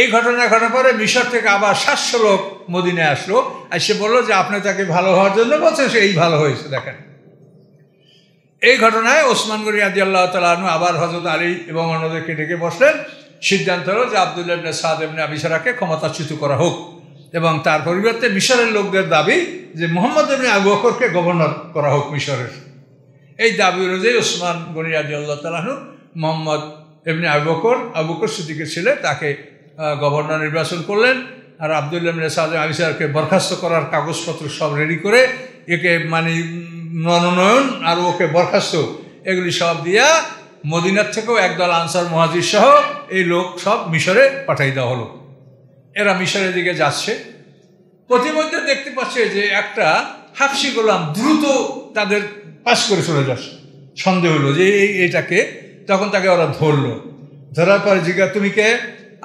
[SPEAKER 1] এই ঘটনা ঘটার পরে মিশর থেকে আবার সাতশো লোক মদিনে আসলো আর সে বললো যে আপনি তাকে ভালো হওয়ার জন্য সে এই ভালো হয়েছে দেখেন এই ঘটনায় ওসমান গরি আদি আল্লাহ তালু আবার হজরত আলী এবং অন্যদেরকে ডেকে বসলেন সিদ্ধান্ত হল যে আবদুল্লাহ সাদ এমনি আবিসারাকে ক্ষমতাচ্যুত করা হোক এবং তার পরিবর্তে মিশরের লোকদের দাবি যে মোহাম্মদ এমনি আবু বকরকে গভর্নর করা হোক মিশরের এই দাবি অনুযায়ী ওসমান গনি রাজি আল্লাহ তালাহু মোহাম্মদ এমনি আবু বকর আবু বকর সিদ্দিকের ছেলে তাকে গভর্নর নির্বাচন করলেন আর আবদুল্লাহ সাহেব আমি স্যারকে বরখাস্ত করার কাগজপত্র সব রেডি করে একে মানে মনোনয়ন আর ওকে বরখাস্ত এগুলি সব দিয়া মদিনার থেকেও একদল আনসার মহাজির সহ এই লোক সব মিশরে পাঠাই দেওয়া হলো এরা মিশরের দিকে যাচ্ছে প্রতিমধ্যে দেখতে পাচ্ছে যে একটা হাফসি গোলাম দ্রুত তাদের পাশ করে চলে যাচ্ছে সন্দেহ হলো যে এই এটাকে তখন তাকে ওরা ধরলো ধরার পরে জিজ্ঞা তুমি কে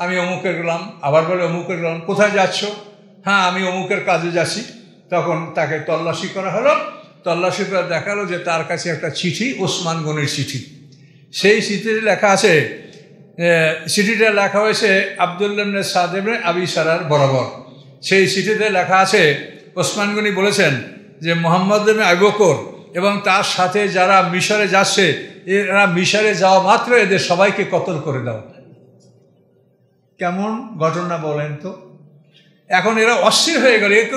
[SPEAKER 1] আমি অমুকের গেলাম আবার বলে অমুকের গেলাম কোথায় যাচ্ছ হ্যাঁ আমি অমুকের কাজে যাচ্ছি তখন তাকে তল্লাশি করা হলো তল্লাশি করে দেখালো যে তার কাছে একটা চিঠি ওসমান গনির চিঠি সেই চিঠিতে লেখা আছে চিঠিটা লেখা হয়েছে আবদুল্লামনে সাদেবনে আবি সারার বরাবর সেই চিঠিতে লেখা আছে ওসমানগুনি বলেছেন যে মোহাম্মদ আবকর এবং তার সাথে যারা মিশরে যাচ্ছে এরা মিশরে যাওয়া মাত্র এদের সবাইকে কতল করে দাও কেমন ঘটনা বলেন তো এখন এরা অস্থির হয়ে গেল এর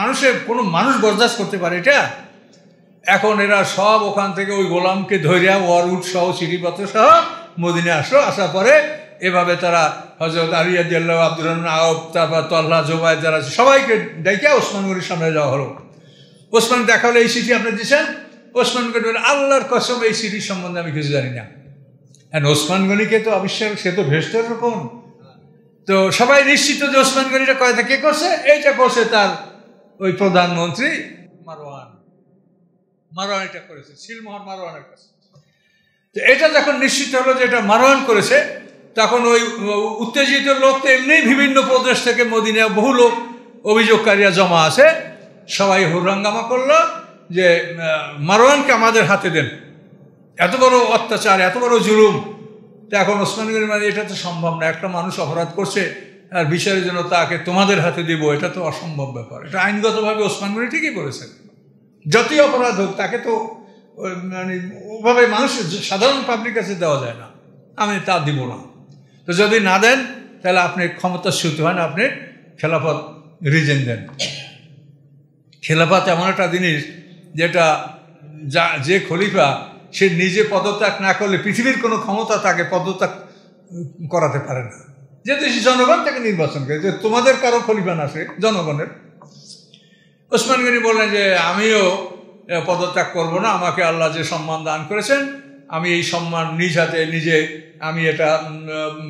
[SPEAKER 1] মানুষের কোনো মানুষ বরদাস্ত করতে পারে এটা এখন এরা সব ওখান থেকে ওই গোলামকে ধৈর্যা ওয়ার উঠ সহ চিঠিপত্র সহ মদিনে আসো আসার পরে এভাবে তারা হজরত দিয়াল আব্দুল আউব তারপর তল্লা জোবায় যারা সবাইকে ডেকে ওসমান সামনে যাওয়া হলো ওসমান দেখা হলো এই চিঠি আপনি দিচ্ছেন ওসমান গনি বলে আল্লাহর কসম এই চিঠির সম্বন্ধে আমি কিছু জানি না হ্যাঁ ওসমান গনিকে তো অবিশ্বাস সে তো ভেস্টের রকম তো সবাই নিশ্চিত যে ওসমান গনিটা কয়টা কে করছে এইটা করছে তার ওই প্রধানমন্ত্রী মারোয়ান মারোয়ান এটা করেছে সিলমোহর মারোয়ানের কাছে তো এটা যখন নিশ্চিত হলো যে এটা মারণ করেছে তখন ওই উত্তেজিত লোক তো এমনিই বিভিন্ন প্রদেশ থেকে মদিনা বহু লোক অভিযোগকারীরা জমা আছে সবাই হুরঙ্গামা করলো যে মারোয়ানকে আমাদের হাতে দেন এত বড় অত্যাচার এত বড় জুলুম তো এখন ওসমানগুলি মানে এটা তো সম্ভব না একটা মানুষ অপরাধ করছে আর বিচারের জন্য তাকে তোমাদের হাতে দিব এটা তো অসম্ভব ব্যাপার এটা আইনগতভাবে ওসমানগুলি ঠিকই করেছে যতই অপরাধ হোক তাকে তো মানে ওভাবে মানুষের সাধারণ পাবলিক কাছে দেওয়া যায় না আমি তা দিব না তো যদি না দেন তাহলে আপনি ক্ষমতাচ্যুত হন আপনি খেলাফত রিজেন দেন খেলাফত এমন একটা জিনিস যেটা যা যে খলিফা সে নিজে পদত্যাগ না করলে পৃথিবীর কোনো ক্ষমতা তাকে পদত্যাগ করাতে পারে না যেহেতু সে জনগণ তাকে নির্বাচন করে যে তোমাদের কারো খলিফা না সে জনগণের ওসমান গনি বললেন যে আমিও পদত্যাগ করব না আমাকে আল্লাহ যে সম্মান দান করেছেন আমি এই সম্মান নিজ হাতে নিজে আমি এটা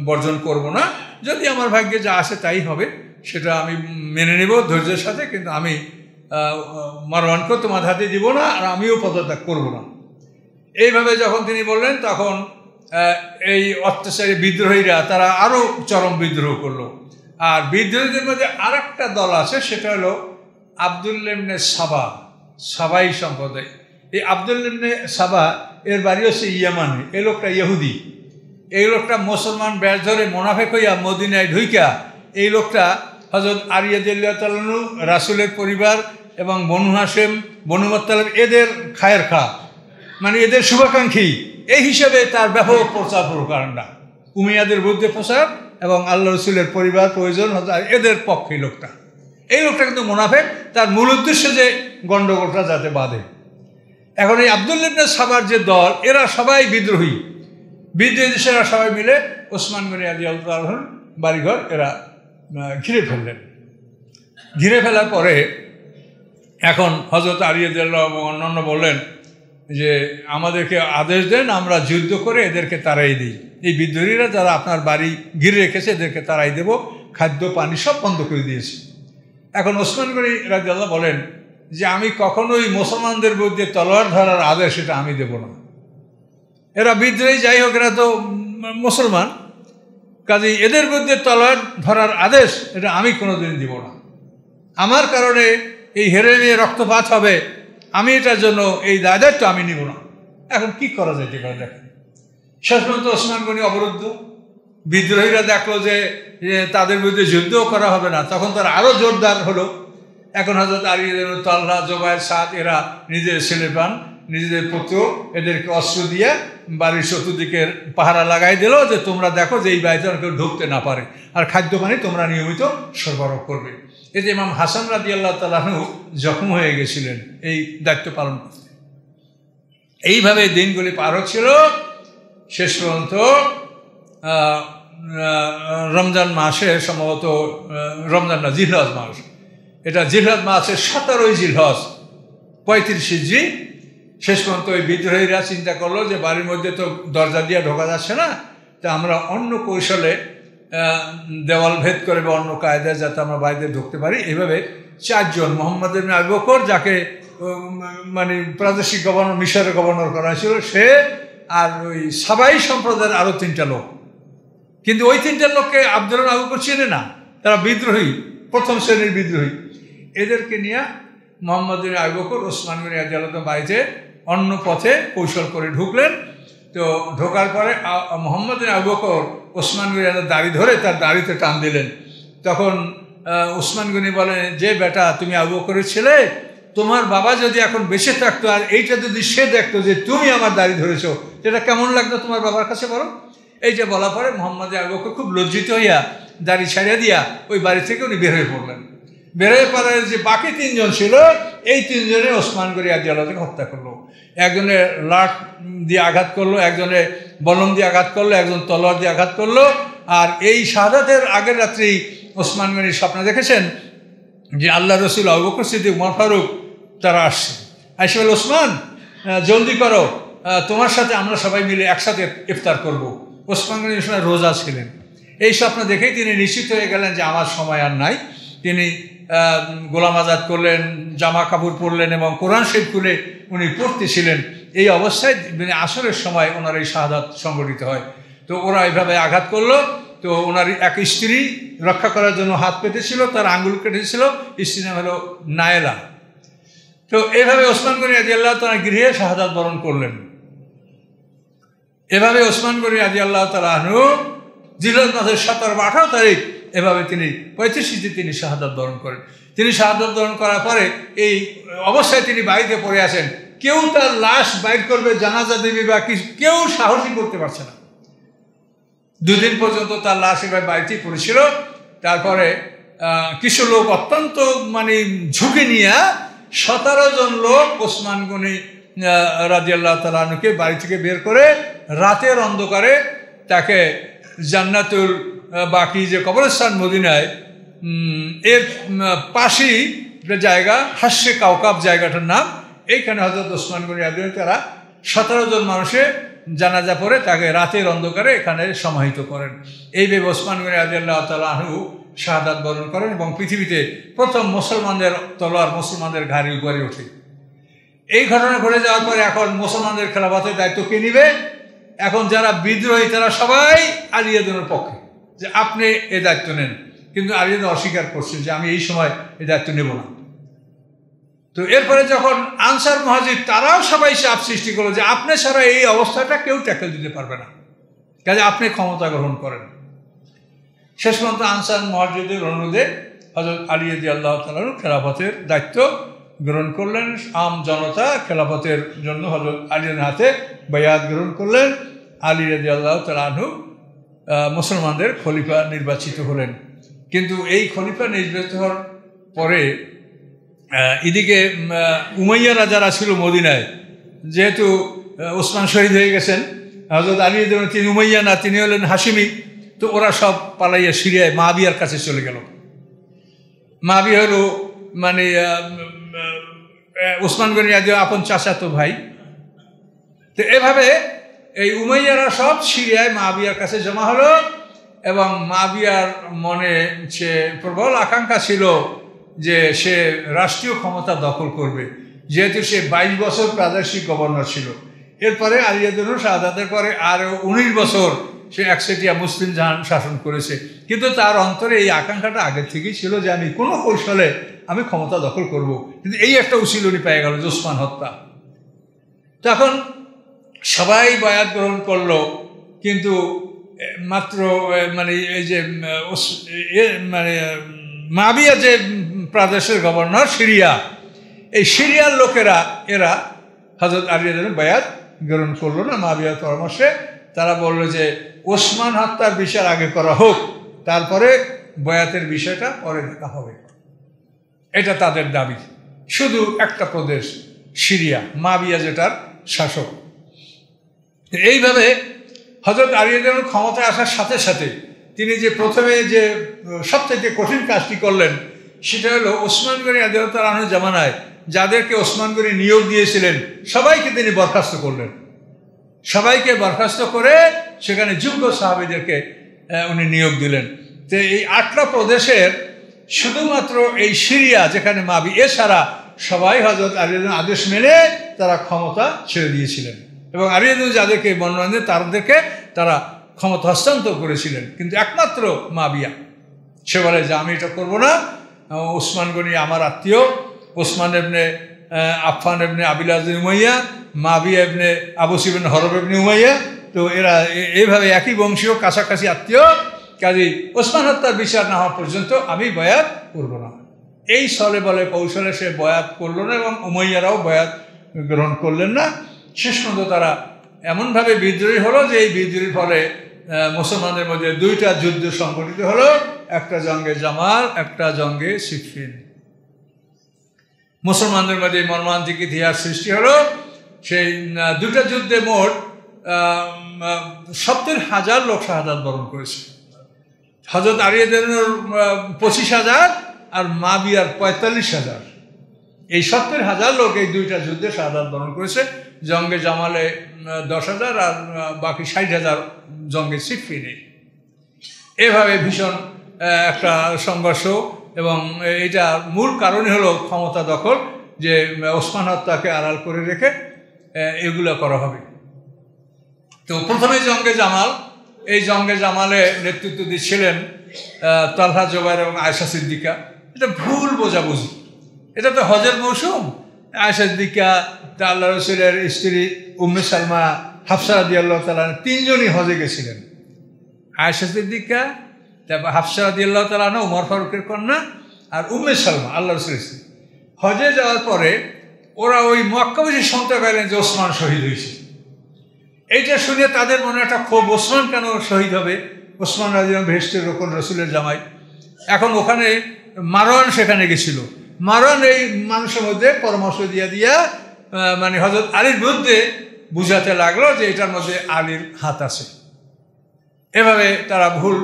[SPEAKER 1] বর্জন করব না যদি আমার ভাগ্যে যা আসে তাই হবে সেটা আমি মেনে নেব ধৈর্যের সাথে কিন্তু আমি মারওয়ানকে তোমার হাতে দিব না আর আমিও পদত্যাগ করব না এইভাবে যখন তিনি বললেন তখন এই অত্যাচারী বিদ্রোহীরা তারা আরও চরম বিদ্রোহ করলো আর বিদ্রোহীদের মধ্যে আর দল আছে সেটা হলো আবদুল্লেমনে সাবা সাবাই সম্প্রদায় এই আবদুল ইবনে সাবা এর বাড়ি হচ্ছে ইয়ামানে এই লোকটা ইহুদি এই লোকটা মুসলমান ব্যাস ধরে মোনাফেক হইয়া মদিনায় ঢুইকা এই লোকটা হজরত আরিয়াদু রাসুলের পরিবার এবং বনু হাসেম বনুমতাল এদের খায়ের খা মানে এদের শুভাকাঙ্ক্ষী এই হিসেবে তার ব্যাপক প্রচার প্রকারণা উমিয়াদের বিরুদ্ধে প্রচার এবং আল্লাহ রসুলের পরিবার প্রয়োজন এদের পক্ষে লোকটা এই লোকটা কিন্তু মোনাফেক তার মূল উদ্দেশ্য যে গণ্ডগোলটা যাতে বাঁধে এখন এই আবদুল সাবার যে দল এরা সবাই বিদ্রোহী বিদ্রোহী সেরা সবাই মিলে ওসমান গনি আলী আলতালহন বাড়িঘর এরা ঘিরে ফেললেন ঘিরে ফেলার পরে এখন হজরত আলিয়াল্লাহ অন্যান্য বললেন যে আমাদেরকে আদেশ দেন আমরা যুদ্ধ করে এদেরকে তাড়াই দিই এই বিদ্রোহীরা যারা আপনার বাড়ি ঘিরে রেখেছে এদেরকে তাড়াই দেব খাদ্য পানি সব বন্ধ করে দিয়েছে এখন ওসমান গনি রাজিয়াল্লাহ বলেন যে আমি কখনোই মুসলমানদের বিরুদ্ধে তলোয়ার ধরার আদেশ এটা আমি দেব না এরা বিদ্রোহী যাই হোক এরা তো মুসলমান কাজে এদের বিরুদ্ধে তলোয়ার ধরার আদেশ এটা আমি কোনোদিন দিব না আমার কারণে এই হেরে নিয়ে রক্তপাত হবে আমি এটার জন্য এই দায়দায়িত্ব আমি নিব না এখন কি করা যায় যেটা দেখেন শেষ পর্যন্ত ওসমান গনি অবরুদ্ধ বিদ্রোহীরা দেখলো যে তাদের বিরুদ্ধে যুদ্ধও করা হবে না তখন তারা আরও জোরদার হলো এখন হয়তো আলী তল্লা জোবায় সাদ এরা নিজের ছেলে পান নিজেদের পুত্র এদেরকে অস্ত্র দিয়ে বাড়ির চতুর্দিকের পাহারা লাগাই দিল যে তোমরা দেখো যে এই বাড়িতে আর কেউ ঢুকতে না পারে আর খাদ্য পানি তোমরা নিয়মিত সরবরাহ করবে এতে ইমাম হাসান রাজি আল্লাহ তালাহু জখম হয়ে গেছিলেন এই দায়িত্ব পালন করতে এইভাবে দিনগুলি পার হচ্ছিল শেষ পর্যন্ত রমজান মাসে সম্ভবত রমজান না জিলহজ মাস এটা জিলহজ মাসে সতেরোই জিলহজ পঁয়ত্রিশ জি শেষ পর্যন্ত ওই বিদ্রোহীরা চিন্তা করলো যে বাড়ির মধ্যে তো দরজা দিয়ে ঢোকা যাচ্ছে না তা আমরা অন্য কৌশলে দেওয়াল ভেদ করে বা অন্য কায়দায় যাতে আমরা বাড়িতে ঢুকতে পারি এভাবে চারজন মোহাম্মদ আবকর যাকে মানে প্রাদেশিক গভর্নর মিশরের গভর্নর করা হয়েছিল সে আর ওই সাবাই সম্প্রদায়ের আরও তিনটা লোক কিন্তু ওই তিনটার লোককে আব্দুল করে চেনে না তারা বিদ্রোহী প্রথম শ্রেণীর বিদ্রোহী এদেরকে নিয়ে মোহাম্মদ আবুকর ওসমান বিন বাড়িতে অন্য পথে কৌশল করে ঢুকলেন তো ঢোকার পরে মোহাম্মদ আবুকর ওসমান গনিয়ার দাড়ি ধরে তার দাড়িতে টান দিলেন তখন ওসমান গনি বলেন যে বেটা তুমি আবু করে ছেলে তোমার বাবা যদি এখন বেঁচে থাকতো আর এইটা যদি সে দেখতো যে তুমি আমার দাড়ি ধরেছো সেটা কেমন লাগতো তোমার বাবার কাছে বলো এইটা বলা পরে মোহাম্মদ আবুকে খুব লজ্জিত হইয়া দাড়ি ছাড়িয়া দিয়া ওই বাড়ি থেকে উনি বের হয়ে পড়লেন বের হয়ে পড়ার যে বাকি তিনজন ছিল এই তিনজনে ওসমান গরি আদিয়ালাকে হত্যা করলো একজনে লাট দিয়ে আঘাত করলো একজনে বলম দিয়ে আঘাত করলো একজন তলোয়ার দিয়ে আঘাত করলো আর এই শাহাদের আগের রাত্রেই ওসমান গনির স্বপ্ন দেখেছেন যে আল্লাহ রসুল অবকর সিদ্দিক উমর ফারুক তারা আসছে আইসে বলে ওসমান জলদি করো তোমার সাথে আমরা সবাই মিলে একসাথে ইফতার করবো পশ্চিমবঙ্গের সময় রোজা ছিলেন এই স্বপ্ন দেখেই তিনি নিশ্চিত হয়ে গেলেন যে আমার সময় আর নাই তিনি গোলাম আজাদ করলেন জামা কাপড় পরলেন এবং কোরআন শেখ খুলে উনি পড়তেছিলেন এই অবস্থায় মানে আসরের সময় ওনার এই শাহাদ সংগঠিত হয় তো ওরা এইভাবে আঘাত করলো তো ওনার এক স্ত্রী রক্ষা করার জন্য হাত পেতেছিল তার আঙ্গুল কেটেছিল স্ত্রীর নাম হলো নায়লা তো এইভাবে ওসমান গনি আল্লাহ তারা গৃহে শাহাদাত বরণ করলেন এভাবে ওসমান গরি আজি আল্লাহ তালা আনু মাসের সতেরো বা আঠারো তারিখ এভাবে তিনি পঁয়ত্রিশটিতে তিনি শাহাদত বরণ করেন তিনি শাহাদত বরণ করার পরে এই অবস্থায় তিনি বাড়িতে পড়ে আসেন কেউ তার লাশ বাইর করবে জানাজা দেবে বা কেউ সাহসী করতে পারছে না দুদিন পর্যন্ত তার লাশ এবার বাড়িতেই পড়েছিল তারপরে কিছু লোক অত্যন্ত মানে ঝুঁকি নিয়ে সতেরো জন লোক ওসমান গনি রাজিয়াল্লাহ আল্লাহ বাড়ি থেকে বের করে রাতের অন্ধকারে তাকে জান্নাতুল বাকি যে কবরস্থান মদিনায় এর পাশেই জায়গা হাস্যে কাউকাব জায়গাটার নাম এইখানে হজরত ওসমান গনি আদমি তারা সতেরো জন মানুষে জানাজা পরে তাকে রাতের অন্ধকারে এখানে সমাহিত করেন এইভাবে ওসমান গনি আদি আল্লাহ তালু শাহাদাত বরণ করেন এবং পৃথিবীতে প্রথম মুসলমানদের তলোয়ার মুসলমানদের ঘাড়ি উপরে ওঠে এই ঘটনা ঘটে যাওয়ার পরে এখন মুসলমানদের খেলাফতের দায়িত্ব কে নিবে এখন যারা বিদ্রোহী তারা সবাই আলিয়াদের পক্ষে যে আপনি এ দায়িত্ব নেন কিন্তু আলিয়াদ অস্বীকার করছেন যে আমি এই সময় এ দায়িত্ব নেব না তো এরপরে যখন আনসার মহাজিদ তারাও সবাই চাপ সৃষ্টি করলো যে আপনি ছাড়া এই অবস্থাটা কেউ ট্যাকেল দিতে পারবে না কাজে আপনি ক্ষমতা গ্রহণ করেন শেষ পর্যন্ত আনসার মহাজিদের অনুরোধে হজরত আলী আল্লাহ তালার খেলাফতের দায়িত্ব গ্রহণ করলেন আম জনতা খেলাফতের জন্য হজরত আলীর হাতে বায়াত গ্রহণ করলেন আলী রাজি আল্লাহ তালাহু মুসলমানদের খলিফা নির্বাচিত হলেন কিন্তু এই খলিফা নির্বাচিত হওয়ার পরে এদিকে উমাইয়া রাজারা ছিল মদিনায় যেহেতু ওসমান শহীদ হয়ে গেছেন হজরত আলী তিনি উমাইয়া না তিনি হলেন হাসিমি তো ওরা সব পালাইয়া সিরিয়ায় মাবিয়ার কাছে চলে গেল মাবি হলো মানে উসমান গনি রাজি আপন চাচাতো ভাই তো এভাবে এই উমাইয়ারা সব সিরিয়ায় মাবিয়ার কাছে জমা হলো এবং মাবিয়ার মনে সে প্রবল আকাঙ্ক্ষা ছিল যে সে রাষ্ট্রীয় ক্ষমতা দখল করবে যেহেতু সে বাইশ বছর প্রাদেশিক গভর্নর ছিল এরপরে আলিয়াদুল শাহাদের পরে আরও উনিশ বছর সে একচেটিয়া মুসলিম শাসন করেছে কিন্তু তার অন্তরে এই আকাঙ্ক্ষাটা আগের থেকেই ছিল যে আমি কোনো কৌশলে আমি ক্ষমতা দখল করব। কিন্তু এই একটা উনি পেয়ে গেল জোসমান হত্যা তখন সবাই বায়াত গ্রহণ করলো কিন্তু মাত্র মানে এই যে মানে মাবিয়া যে প্রাদেশের গভর্নর সিরিয়া এই সিরিয়ার লোকেরা এরা হজরত আলিয়া বায়াত গ্রহণ করলো না মাবিয়ার পরামর্শে তারা বলল যে ওসমান হত্যার বিচার আগে করা হোক তারপরে বয়াতের বিষয়টা পরে দেখা হবে এটা তাদের দাবি শুধু একটা প্রদেশ সিরিয়া মাবিয়া যেটার শাসক এইভাবে হজরত যেমন ক্ষমতায় আসার সাথে সাথে তিনি যে প্রথমে যে সবচেয়ে কঠিন কাজটি করলেন সেটা হলো ওসমান গনি আদিলতার জামানায় যাদেরকে ওসমান নিয়োগ দিয়েছিলেন সবাইকে তিনি বরখাস্ত করলেন সবাইকে বরখাস্ত করে সেখানে যোগ্য সাহাবিদেরকে উনি নিয়োগ দিলেন তো এই আটটা প্রদেশের শুধুমাত্র এই সিরিয়া যেখানে মাবি এছাড়া সবাই হজরত আলিয়াদুন আদেশ মেনে তারা ক্ষমতা ছেড়ে দিয়েছিলেন এবং আলিয়াদুন যাদেরকে দিয়ে তাদেরকে তারা ক্ষমতা হস্তান্তর করেছিলেন কিন্তু একমাত্র মাবিয়া সে বলে যে আমি এটা করবো না ওসমান গনি আমার আত্মীয় ওসমান এমনে আফফান এমনে আবিলাজ উমাইয়া মাবিয়া এমনি আবসিবেন হরব এমনি উমাইয়া তো এরা এইভাবে একই বংশীয় কাছাকাছি আত্মীয় কাজী ওসমান হত্যার বিচার না হওয়া পর্যন্ত আমি বয়াত করব না এই সলে বলে কৌশলে সে বয়াত করলো না এবং উমাইয়ারাও বয়াত গ্রহণ করলেন না শেষ পর্যন্ত তারা এমনভাবে বিদ্রোহী হলো যে এই বিদ্রোহীর ফলে মুসলমানদের মধ্যে দুইটা যুদ্ধ সংঘটিত হলো একটা জঙ্গে জামাল একটা জঙ্গে সিফিন মুসলমানদের মধ্যে মর্মান্তিক ইতিহাস সৃষ্টি হলো সেই দুটা যুদ্ধে মোট সত্তর হাজার লোক শাহাদ বরণ করেছে হজরত আরিয়াদের পঁচিশ হাজার আর মা বিয়ার পঁয়তাল্লিশ হাজার এই সত্তর হাজার লোক এই দুইটা যুদ্ধে শাহাদ বরণ করেছে জঙ্গে জামালে দশ হাজার আর বাকি ষাট হাজার জঙ্গে সিফিনে এভাবে ভীষণ একটা সংঘর্ষ এবং এটা মূল কারণই হলো ক্ষমতা দখল যে ওসমান হত্যাকে আড়াল করে রেখে এগুলো করা হবে তো প্রথমে জঙ্গে জামাল এই জঙ্গে জামালে নেতৃত্ব দিচ্ছিলেন তালহা জোবাইর এবং আয়সা সিদ্দিকা এটা ভুল বোঝাবুঝি এটা তো হজের মৌসুম আয়সা সিদ্দিকা আল্লাহ রসুলের স্ত্রী উম্মে সালমা হাফসা রাদি আল্লাহ তালা তিনজনই হজে গেছিলেন আয়সা সিদ্দিকা তারপর হাফসা রাদি আল্লাহ তালা উমর ফারুকের কন্যা আর উম্মে সালমা আল্লাহ রসুল হজে যাওয়ার পরে ওরা ওই মক্কাবাসী শুনতে পেলেন যে ওসমান শহীদ হয়েছে এইটা শুনে তাদের মনে একটা ক্ষোভ ওসমান কেন শহীদ হবে ওসমান রাজি ভেস্টের রোকন রসুলের জামাই এখন ওখানে মারোয়ান সেখানে গেছিল মারোয়ান এই মানুষের মধ্যে পরামর্শ দিয়া দিয়া মানে হজরত আলীর বিরুদ্ধে বুঝাতে লাগলো যে এটার মধ্যে আলীর হাত আছে এভাবে তারা ভুল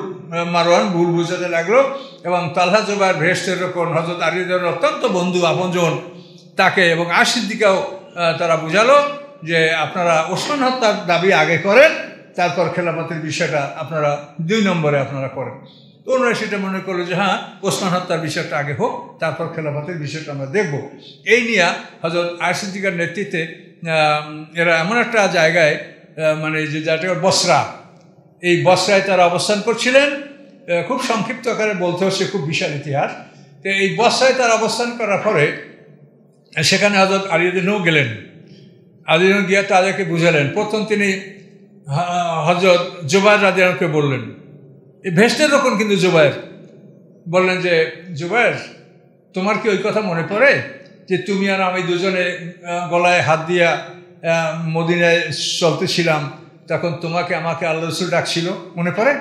[SPEAKER 1] মারোয়ান ভুল বুঝাতে লাগলো এবং তাল্লা জোবার ভেস্টের রোকন হজরত আলীর অত্যন্ত বন্ধু আপনজন তাকে এবং আশিদ্দিকাও তারা বুঝালো যে আপনারা ওসমান হত্যার দাবি আগে করেন তারপর খেলাপাতির বিষয়টা আপনারা দুই নম্বরে আপনারা করেন ওনারা সেটা মনে করলো যে হ্যাঁ ওসমান হত্যার বিষয়টা আগে হোক তারপর খেলাপাতির বিষয়টা আমরা দেখব এই নিয়ে হজরত আশিদ্দিকার নেতৃত্বে এরা এমন একটা জায়গায় মানে যে জায়গাটা বসরা এই বসরায় তারা অবস্থান করছিলেন খুব সংক্ষিপ্ত আকারে বলতে হচ্ছে খুব বিশাল ইতিহাস তো এই বসরায় তারা অবস্থান করার পরে সেখানে হজরত আলিউদ্দিনও গেলেন আলিউদ্দিন গিয়া তাদেরকে বুঝালেন প্রথম তিনি হজরত জুবাইর রাজিয়ানকে বললেন এই ভেস্টের রকম কিন্তু জুবায়ের বললেন যে জুবায়ের তোমার কি ওই কথা মনে পড়ে যে তুমি আর আমি দুজনে গলায় হাত দিয়া মদিনায় চলতেছিলাম তখন তোমাকে আমাকে আল্লাহ রসুল ডাকছিল মনে পড়ে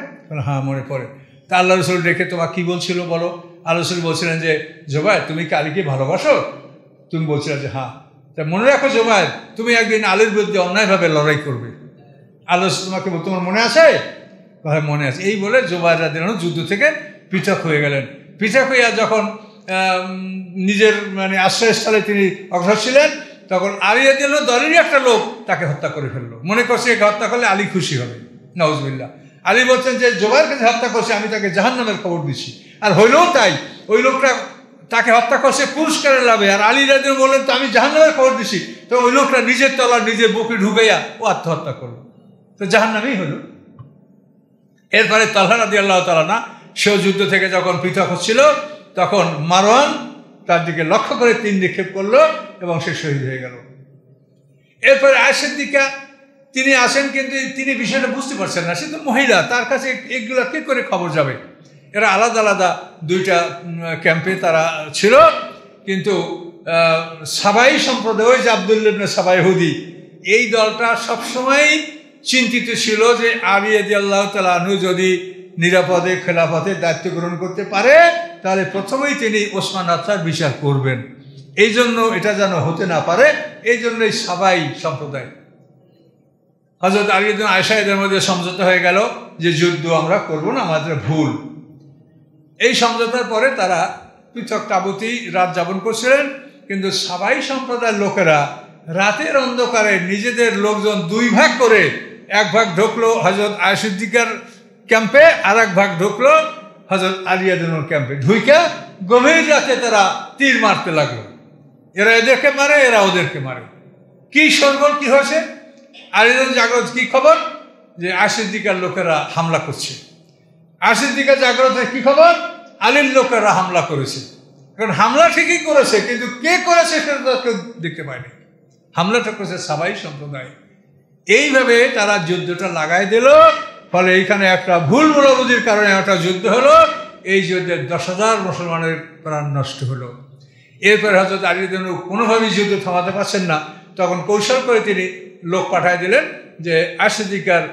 [SPEAKER 1] হ্যাঁ মনে পড়ে তা আল্লাহ রসুল ডেকে তোমার কী বলছিল বলো আল্লাহ রসুল বলছিলেন যে জোবাই তুমি কালীকে ভালোবাসো তুমি বলছিলে যে হ্যাঁ তা মনে রাখো জোবায় তুমি একদিন আলীর বিরুদ্ধে অন্যায়ভাবে লড়াই করবে আলো তোমাকে তোমার মনে আছে ভাই হ্যাঁ, মনে আছে এই বলে জোবায়ের রাদিন যুদ্ধ থেকে পৃথক হয়ে গেলেন পৃথক হইয়া যখন নিজের মানে আশ্রয়স্থলে তিনি অগ্রসর ছিলেন তখন আলী রাদিন দলেরই একটা লোক তাকে হত্যা করে ফেললো মনে করছে একে হত্যা করলে আলী খুশি হবে নওয়াজবিল্লা আলী বলছেন যে কাছে হত্যা করছে আমি তাকে জাহান্নামের খবর দিচ্ছি আর হইলেও তাই ওই লোকটা তাকে হত্যা করছে পুরস্কারের লাভে আর আলী রাজ বললেন তো আমি জাহান্নামে খবর দিছি তো ওই লোকটা নিজের তলা নিজের বুকে ঢুকাইয়া ও আত্মহত্যা করলো তো জাহান্নামেই হলো এরপরে তাল্লা রাজি আল্লাহ তালা না সেও যুদ্ধ থেকে যখন পৃথক হচ্ছিল তখন মারোয়ান তার দিকে লক্ষ্য করে তিন নিক্ষেপ করলো এবং সে শহীদ হয়ে গেল এরপরে আয়সের দিকা তিনি আসেন কিন্তু তিনি বিষয়টা বুঝতে পারছেন না সে তো মহিলা তার কাছে এগুলো কি করে খবর যাবে এরা আলাদা আলাদা দুইটা ক্যাম্পে তারা ছিল কিন্তু সাবাই সম্প্রদায় ওই যে আবদুল্লিবনে সাবাই হুদি এই দলটা সবসময় চিন্তিত ছিল যে আবি এদি আল্লাহ তালু যদি নিরাপদে খেলাফতে দায়িত্ব গ্রহণ করতে পারে তাহলে প্রথমেই তিনি ওসমান আত্মার বিচার করবেন এই জন্য এটা যেন হতে না পারে এই জন্যই সাবাই সম্প্রদায় হজরত আলী আয়সা এদের মধ্যে সমঝোতা হয়ে গেল যে যুদ্ধ আমরা করব না আমাদের ভুল এই সমঝোতার পরে তারা পৃথক তাবুতেই রাত যাপন করছিলেন কিন্তু সবাই সম্প্রদায়ের লোকেরা রাতের অন্ধকারে নিজেদের লোকজন দুই ভাগ করে এক ভাগ ঢুকলো হজরত আয়সুদ্দিকার ক্যাম্পে আর এক ভাগ ঢুকলো হজরত আলিয়াদুনুর ক্যাম্পে ঢুইকা গভীর রাতে তারা তীর মারতে লাগলো এরা এদেরকে মারে এরা ওদেরকে মারে কি সরগোল কি হয়েছে আলিয়াদুল জাগরজ কি খবর যে আশিদ্দিকার লোকেরা হামলা করছে আশির দিকে জাগ্রত কি খবর আলীর লোকেরা হামলা করেছে কারণ হামলা ঠিকই করেছে কিন্তু কে করেছে সেটা কেউ দেখতে পায়নি হামলাটা করেছে সবাই সম্প্রদায় এইভাবে তারা যুদ্ধটা লাগাই দিল ফলে এইখানে একটা ভুল মূলবুদির কারণে একটা যুদ্ধ হলো এই যুদ্ধে দশ হাজার মুসলমানের প্রাণ নষ্ট হলো এরপর হয়তো দাঁড়িয়ে জন্য কোনোভাবেই যুদ্ধ থামাতে পারছেন না তখন কৌশল করে তিনি লোক পাঠায় দিলেন যে আশিদিকার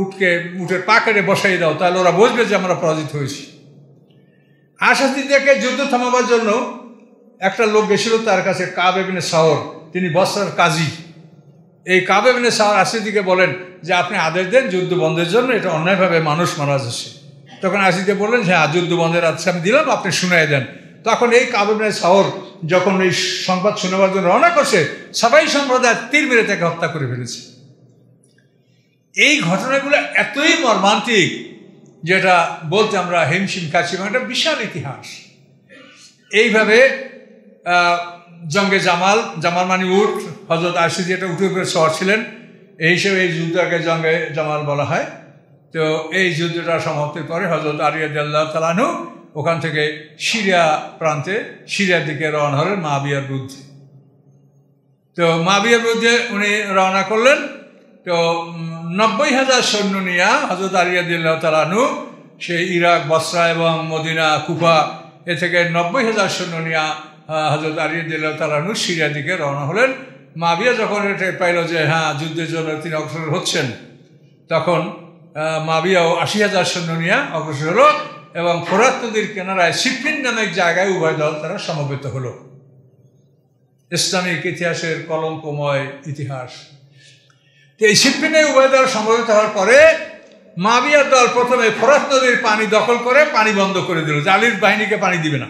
[SPEAKER 1] উঠকে উঠে পা কেটে বসাই দাও তাহলে ওরা বুঝবে যে আমরা পরাজিত হয়েছি আশা আশাস্তিদেরকে যুদ্ধ থামাবার জন্য একটা লোক গেছিল তার কাছে কাবেবিনে শাহর তিনি বসার কাজী এই কাবেবিনে শাহর আশিদিকে বলেন যে আপনি আদেশ দেন যুদ্ধ বন্ধের জন্য এটা অন্যায়ভাবে মানুষ মারা যাচ্ছে তখন আশিদে বললেন যে হ্যাঁ যুদ্ধ বন্ধের আদেশ আমি দিলাম আপনি শুনাই দেন তখন এই কাবেবিনে শাহর যখন এই সংবাদ শোনাবার জন্য রওনা করছে সবাই সম্প্রদায় তীর মেরে তাকে হত্যা করে ফেলেছে এই ঘটনাগুলো এতই মর্মান্তিক যেটা বলতে আমরা হিমশিম খাচ্ছি এবং একটা বিশাল ইতিহাস এইভাবে জঙ্গে জামাল জামাল মানি উট হজরত আশি যেটা উঠে উপরে শহর ছিলেন এই হিসেবে এই যুদ্ধটাকে জঙ্গে জামাল বলা হয় তো এই যুদ্ধটা সমাপ্তির পরে হজরত আরিয়াদাল্লাহ তালানু ওখান থেকে সিরিয়া প্রান্তে সিরিয়ার দিকে রওনা হলেন মাবিয়ার বিরুদ্ধে তো মাবিয়ার বিরুদ্ধে উনি রওনা করলেন তো নব্বই হাজার সৈন্য নিয়ে হজরত দিল্লাহ তালানু সে ইরাক বসরা এবং মদিনা কুফা এ থেকে নব্বই হাজার সৈন্য নিয়ে হজরত দিল্লাহ তালানু সিরিয়ার দিকে রওনা হলেন মাবিয়া যখন এটা পাইল যে হ্যাঁ যুদ্ধের জন্য তিনি অগ্রসর হচ্ছেন তখন মাবিয়াও আশি হাজার সৈন্য নিয়ে অগ্রসর হলো এবং ফোরাত নদীর কেনারায় সিফিন নামের জায়গায় উভয় দল তারা সমবেত হলো ইসলামিক ইতিহাসের কলঙ্কময় ইতিহাস তো এই সিপ্পিনে উভয় দল সমবেত হওয়ার পরে মাবিয়ার দল প্রথমে ফরাস নদীর পানি দখল করে পানি বন্ধ করে দিল জালির বাহিনীকে পানি দিবে না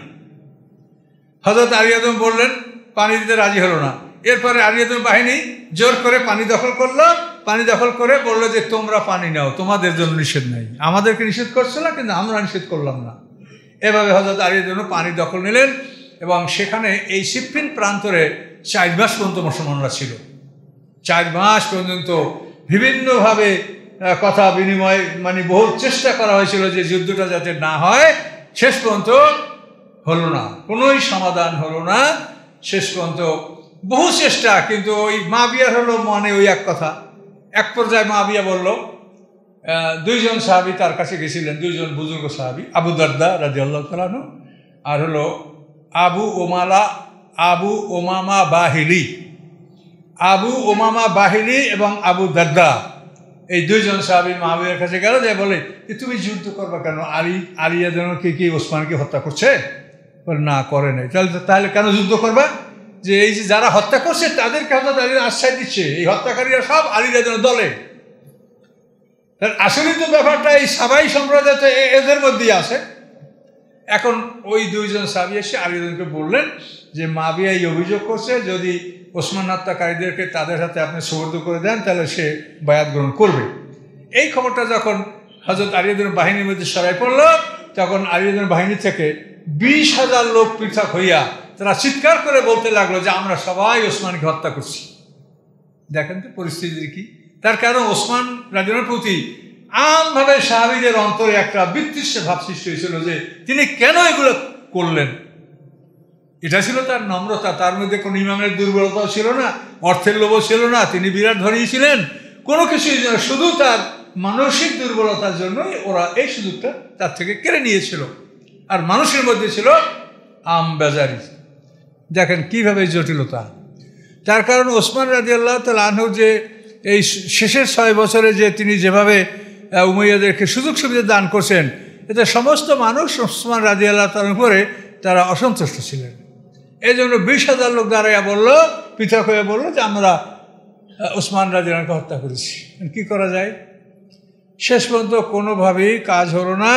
[SPEAKER 1] হজরত আলী আদম বললেন পানি দিতে রাজি হলো না এরপরে আলী আদম বাহিনী জোর করে পানি দখল করলো পানি দখল করে বলল যে তোমরা পানি নাও তোমাদের জন্য নিষেধ নাই আমাদেরকে নিষেধ করছো না কিন্তু আমরা নিষেধ করলাম না এভাবে হজরত আলীর জন্য পানি দখল নিলেন এবং সেখানে এই সিপিন প্রান্তরে চার মাস পর্যন্ত মুসলমানরা ছিল চার মাস পর্যন্ত বিভিন্নভাবে কথা বিনিময় মানে বহু চেষ্টা করা হয়েছিল যে যুদ্ধটা যাতে না হয় শেষ পর্যন্ত হলো না কোনোই সমাধান হলো না শেষ পর্যন্ত বহু চেষ্টা কিন্তু ওই মা বিয়ার হলো মনে ওই এক কথা এক পর্যায়ে মা বিয়া বললো দুইজন সাহাবি তার কাছে গেছিলেন দুইজন বুজুর্গ সাহাবি আবু দর্দা রাজি আল্লাহ আর হলো আবু ওমালা আবু ওমামা বাহিরি আবু ওমামা বাহিনী এবং আবু দাদ্দা এই দুইজন সাহাবি মাহাবিয়ার কাছে গেল যে বলে যে তুমি যুদ্ধ করবে কেন আলী আলিয়া যেন কে কি ওসমানকে হত্যা করছে বলে না করে নাই তাহলে তাহলে কেন যুদ্ধ করবে যে এই যে যারা হত্যা করছে তাদেরকে হঠাৎ তাদের আশ্রয় দিচ্ছে এই হত্যাকারীরা সব আলিরা যেন দলে আসলে তো ব্যাপারটা এই সাবাই সম্প্রদায় তো এদের মধ্যেই আছে এখন ওই দুইজন সাবি এসে আলিজনকে বললেন যে মাবিয়া এই অভিযোগ করছে যদি ওসমান হত্যাকারীদেরকে তাদের হাতে আপনি সুবর্দ করে দেন তাহলে সে বায়াত গ্রহণ করবে এই খবরটা যখন হজরত আলিয়াদের বাহিনীর মধ্যে সরাই পড়ল তখন আলিয়াদের বাহিনী থেকে বিশ হাজার লোক পৃথক হইয়া তারা চিৎকার করে বলতে লাগলো যে আমরা সবাই ওসমানকে হত্যা করছি দেখেন তো পরিস্থিতি কি তার কারণ ওসমান রাজনের প্রতি আমভাবে সাহাবিদের অন্তরে একটা বিতৃষ্ট ভাব সৃষ্টি হয়েছিল যে তিনি কেন এগুলো করলেন এটা ছিল তার নম্রতা তার মধ্যে কোনো ইমামের দুর্বলতাও ছিল না অর্থের লোভও ছিল না তিনি বিরাট ধরিয়ে ছিলেন কোনো কিছুই শুধু তার মানসিক দুর্বলতার জন্যই ওরা এই সুযোগটা তার থেকে কেড়ে নিয়েছিল আর মানুষের মধ্যে ছিল আম বেজারি দেখেন কীভাবে জটিলতা তার কারণ ওসমান রাজি আল্লাহ তাল আহ যে এই শেষের ছয় বছরে যে তিনি যেভাবে উমৈয়াদেরকে সুযোগ সুবিধা দান করছেন এতে সমস্ত মানুষ ওসমান রাজি আল্লাহ তার উপরে তারা অসন্তুষ্ট ছিলেন এই জন্য বিশ হাজার লোক দাঁড়াইয়া বললো পৃথক হয়ে বললো যে আমরা ওসমান রাজিনাকে হত্যা করেছি কি করা যায় শেষ পর্যন্ত কোনোভাবেই কাজ হলো না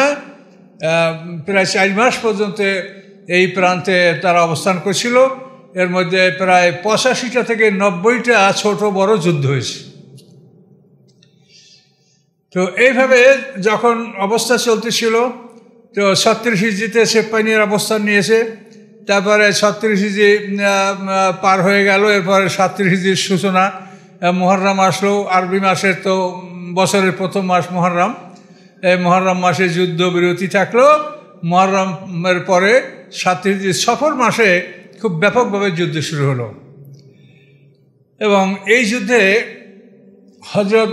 [SPEAKER 1] প্রায় চার মাস পর্যন্ত এই প্রান্তে তারা অবস্থান করছিল এর মধ্যে প্রায় পঁচাশিটা থেকে নব্বইটা ছোট বড় যুদ্ধ হয়েছে তো এইভাবে যখন অবস্থা চলতেছিল তো ছত্রিশ জিতে সেপানির অবস্থান নিয়েছে তারপরে ছত্রিশ হিজি পার হয়ে গেল এরপরে সাত্রিশ হিজির সূচনা মহরম আসলো আরবি মাসের তো বছরের প্রথম মাস মহরম এই মহরম মাসে যুদ্ধ বিরতি থাকলো মহরমের পরে সাতত্রিশ সফর মাসে খুব ব্যাপকভাবে যুদ্ধ শুরু হলো এবং এই যুদ্ধে হজরত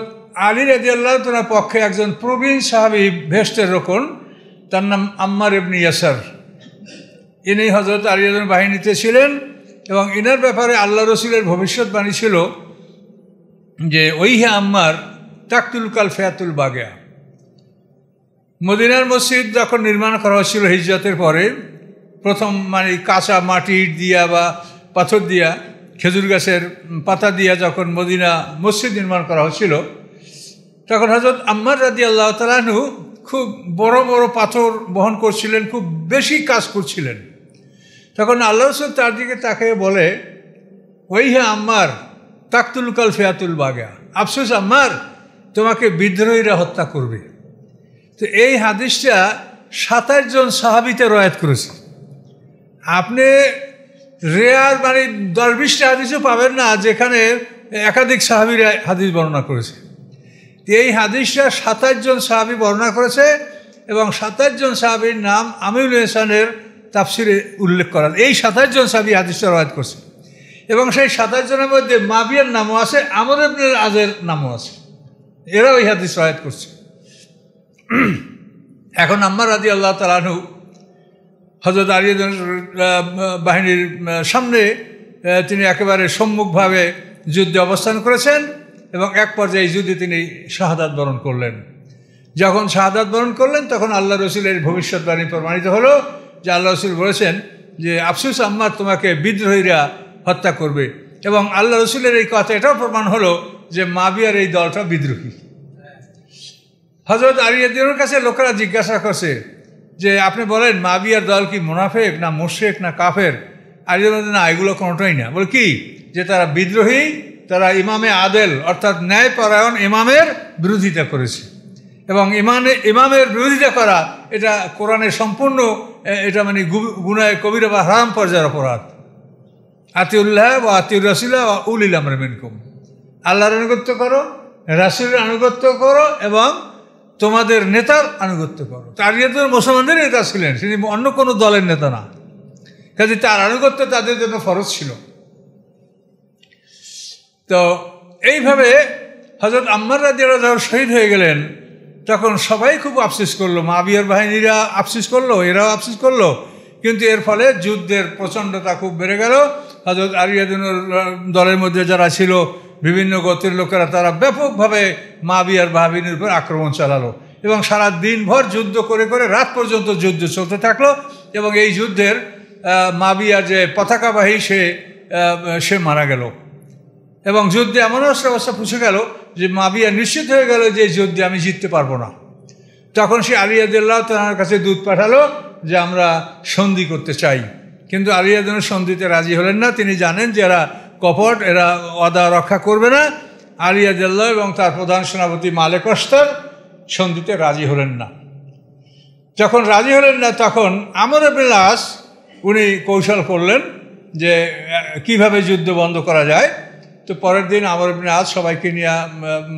[SPEAKER 1] আলী রাজিয়াল্লাহ পক্ষে একজন প্রবীণ সাহাবি ভেস্টের রোকন তার নাম আম্মার ইবনি ইয়াসার ইনি হজরত আলিয়াজন বাহিনীতে ছিলেন এবং এনার ব্যাপারে আল্লাহ রসুলের ভবিষ্যৎবাণী ছিল যে ওই হে আম্মার তাকতুল কাল ফেয়াতুল বাগেয়া মদিনার মসজিদ যখন নির্মাণ করা হয়েছিল হিজরতের পরে প্রথম মানে কাঁচা ইট দিয়া বা পাথর দিয়া খেজুর গাছের পাতা দিয়া যখন মদিনা মসজিদ নির্মাণ করা হয়েছিল তখন হজরত আম্মার রাদি আল্লাহ তালাহু খুব বড় বড় পাথর বহন করছিলেন খুব বেশি কাজ করছিলেন তখন আল্লাহ রসুল তার দিকে তাকে বলে ওই হ্যাঁ আম্মার তাকতুল কাল ফেয়াতুল বাগা আফসোস আম্মার তোমাকে বিদ্রোহীরা হত্যা করবে তো এই হাদিসটা সাতাশ জন সাহাবিতে রয়াত করেছে আপনি রেয়ার মানে দশ বিশটা হাদিসও পাবেন না যেখানে একাধিক সাহাবিরা হাদিস বর্ণনা করেছে এই হাদিসটা সাতাশ জন সাহাবি বর্ণনা করেছে এবং সাতাশ জন সাহাবির নাম আমিউল ইহসানের তাফসিরে উল্লেখ করা এই সাতাশ জন সাহাবি হাদিসটা রয়াত করছে এবং সেই সাতাশ জনের মধ্যে মাবিয়ার নামও আছে আমর ইবনুল আজের নামও আছে এরা ওই হাদিস রয়াত করছে এখন আম্মার আদি আল্লাহ তালু হজরত আলী বাহিনীর সামনে তিনি একেবারে সম্মুখভাবে যুদ্ধে অবস্থান করেছেন এবং এক পর্যায়ে যুদ্ধে তিনি শাহাদাত বরণ করলেন যখন শাহাদাত বরণ করলেন তখন আল্লাহ রসুলের ভবিষ্যৎবাণী প্রমাণিত হলো যে আল্লাহ রসুল বলেছেন যে আফসুস আম্মার তোমাকে বিদ্রোহীরা হত্যা করবে এবং আল্লাহ রসুলের এই কথা এটাও প্রমাণ হলো যে মাবিয়ার এই দলটা বিদ্রোহী হজরত আলিয়াদ্দিনের কাছে লোকেরা জিজ্ঞাসা করছে যে আপনি বলেন মাবিয়ার দল কি মোনাফেক না মোশেক না কাফের আলিয়া না এগুলো কোনোটাই না বলে কি যে তারা বিদ্রোহী তারা ইমামে আদেল অর্থাৎ ন্যায়পরায়ণ ইমামের বিরোধিতা করেছে এবং ইমানে ইমামের বিরোধিতা করা এটা কোরআনে সম্পূর্ণ এটা মানে গুনায় কবিরা বা হারাম পর্যায়ের অপরাধ আতিউল্লাহ বা আতিউর রাসুল্লাহ বা উলিল আমরা মেনকুম আল্লাহর আনুগত্য করো রাসুলের আনুগত্য করো এবং তোমাদের নেতার আনুগত্য করো তার তারিয়াতের ইয়ে মুসলমানদের নেতা ছিলেন তিনি অন্য কোনো দলের নেতা না কাজে তার আনুগত্য তাদের জন্য ফরজ ছিল তো এইভাবে হজরত আম্মার রাজিয়ারা যখন শহীদ হয়ে গেলেন তখন সবাই খুব আফসিস করলো মাবিয়ার বাহিনীরা আফসিস করলো এরাও আফসিস করলো কিন্তু এর ফলে যুদ্ধের প্রচণ্ডতা খুব বেড়ে গেল হজরত আরিয়াদিনুর দলের মধ্যে যারা ছিল বিভিন্ন গতির লোকেরা তারা ব্যাপকভাবে মাবিয়ার বাহিনীর উপর আক্রমণ চালালো এবং সারা দিনভর যুদ্ধ করে করে রাত পর্যন্ত যুদ্ধ চলতে থাকলো এবং এই যুদ্ধের মাবিয়া যে পতাকাবাহী সে সে মারা গেল এবং যুদ্ধে এমন অবস্থা পুষে গেল যে মাবিয়া নিশ্চিত হয়ে গেল যে যুদ্ধে আমি জিততে পারবো না তখন সে আলিয়াদুল্লাহ তার কাছে দুধ পাঠালো যে আমরা সন্ধি করতে চাই কিন্তু আলিয়াদুল সন্ধিতে রাজি হলেন না তিনি জানেন যে এরা কপট এরা অদা রক্ষা করবে না আলিয়াদুল্লাহ এবং তার প্রধান সেনাপতি মালেক সন্ধিতে রাজি হলেন না যখন রাজি হলেন না তখন আমর বিলাস উনি কৌশল করলেন যে কিভাবে যুদ্ধ বন্ধ করা যায় তো পরের দিন আমার আপনি আজ সবাইকে নিয়ে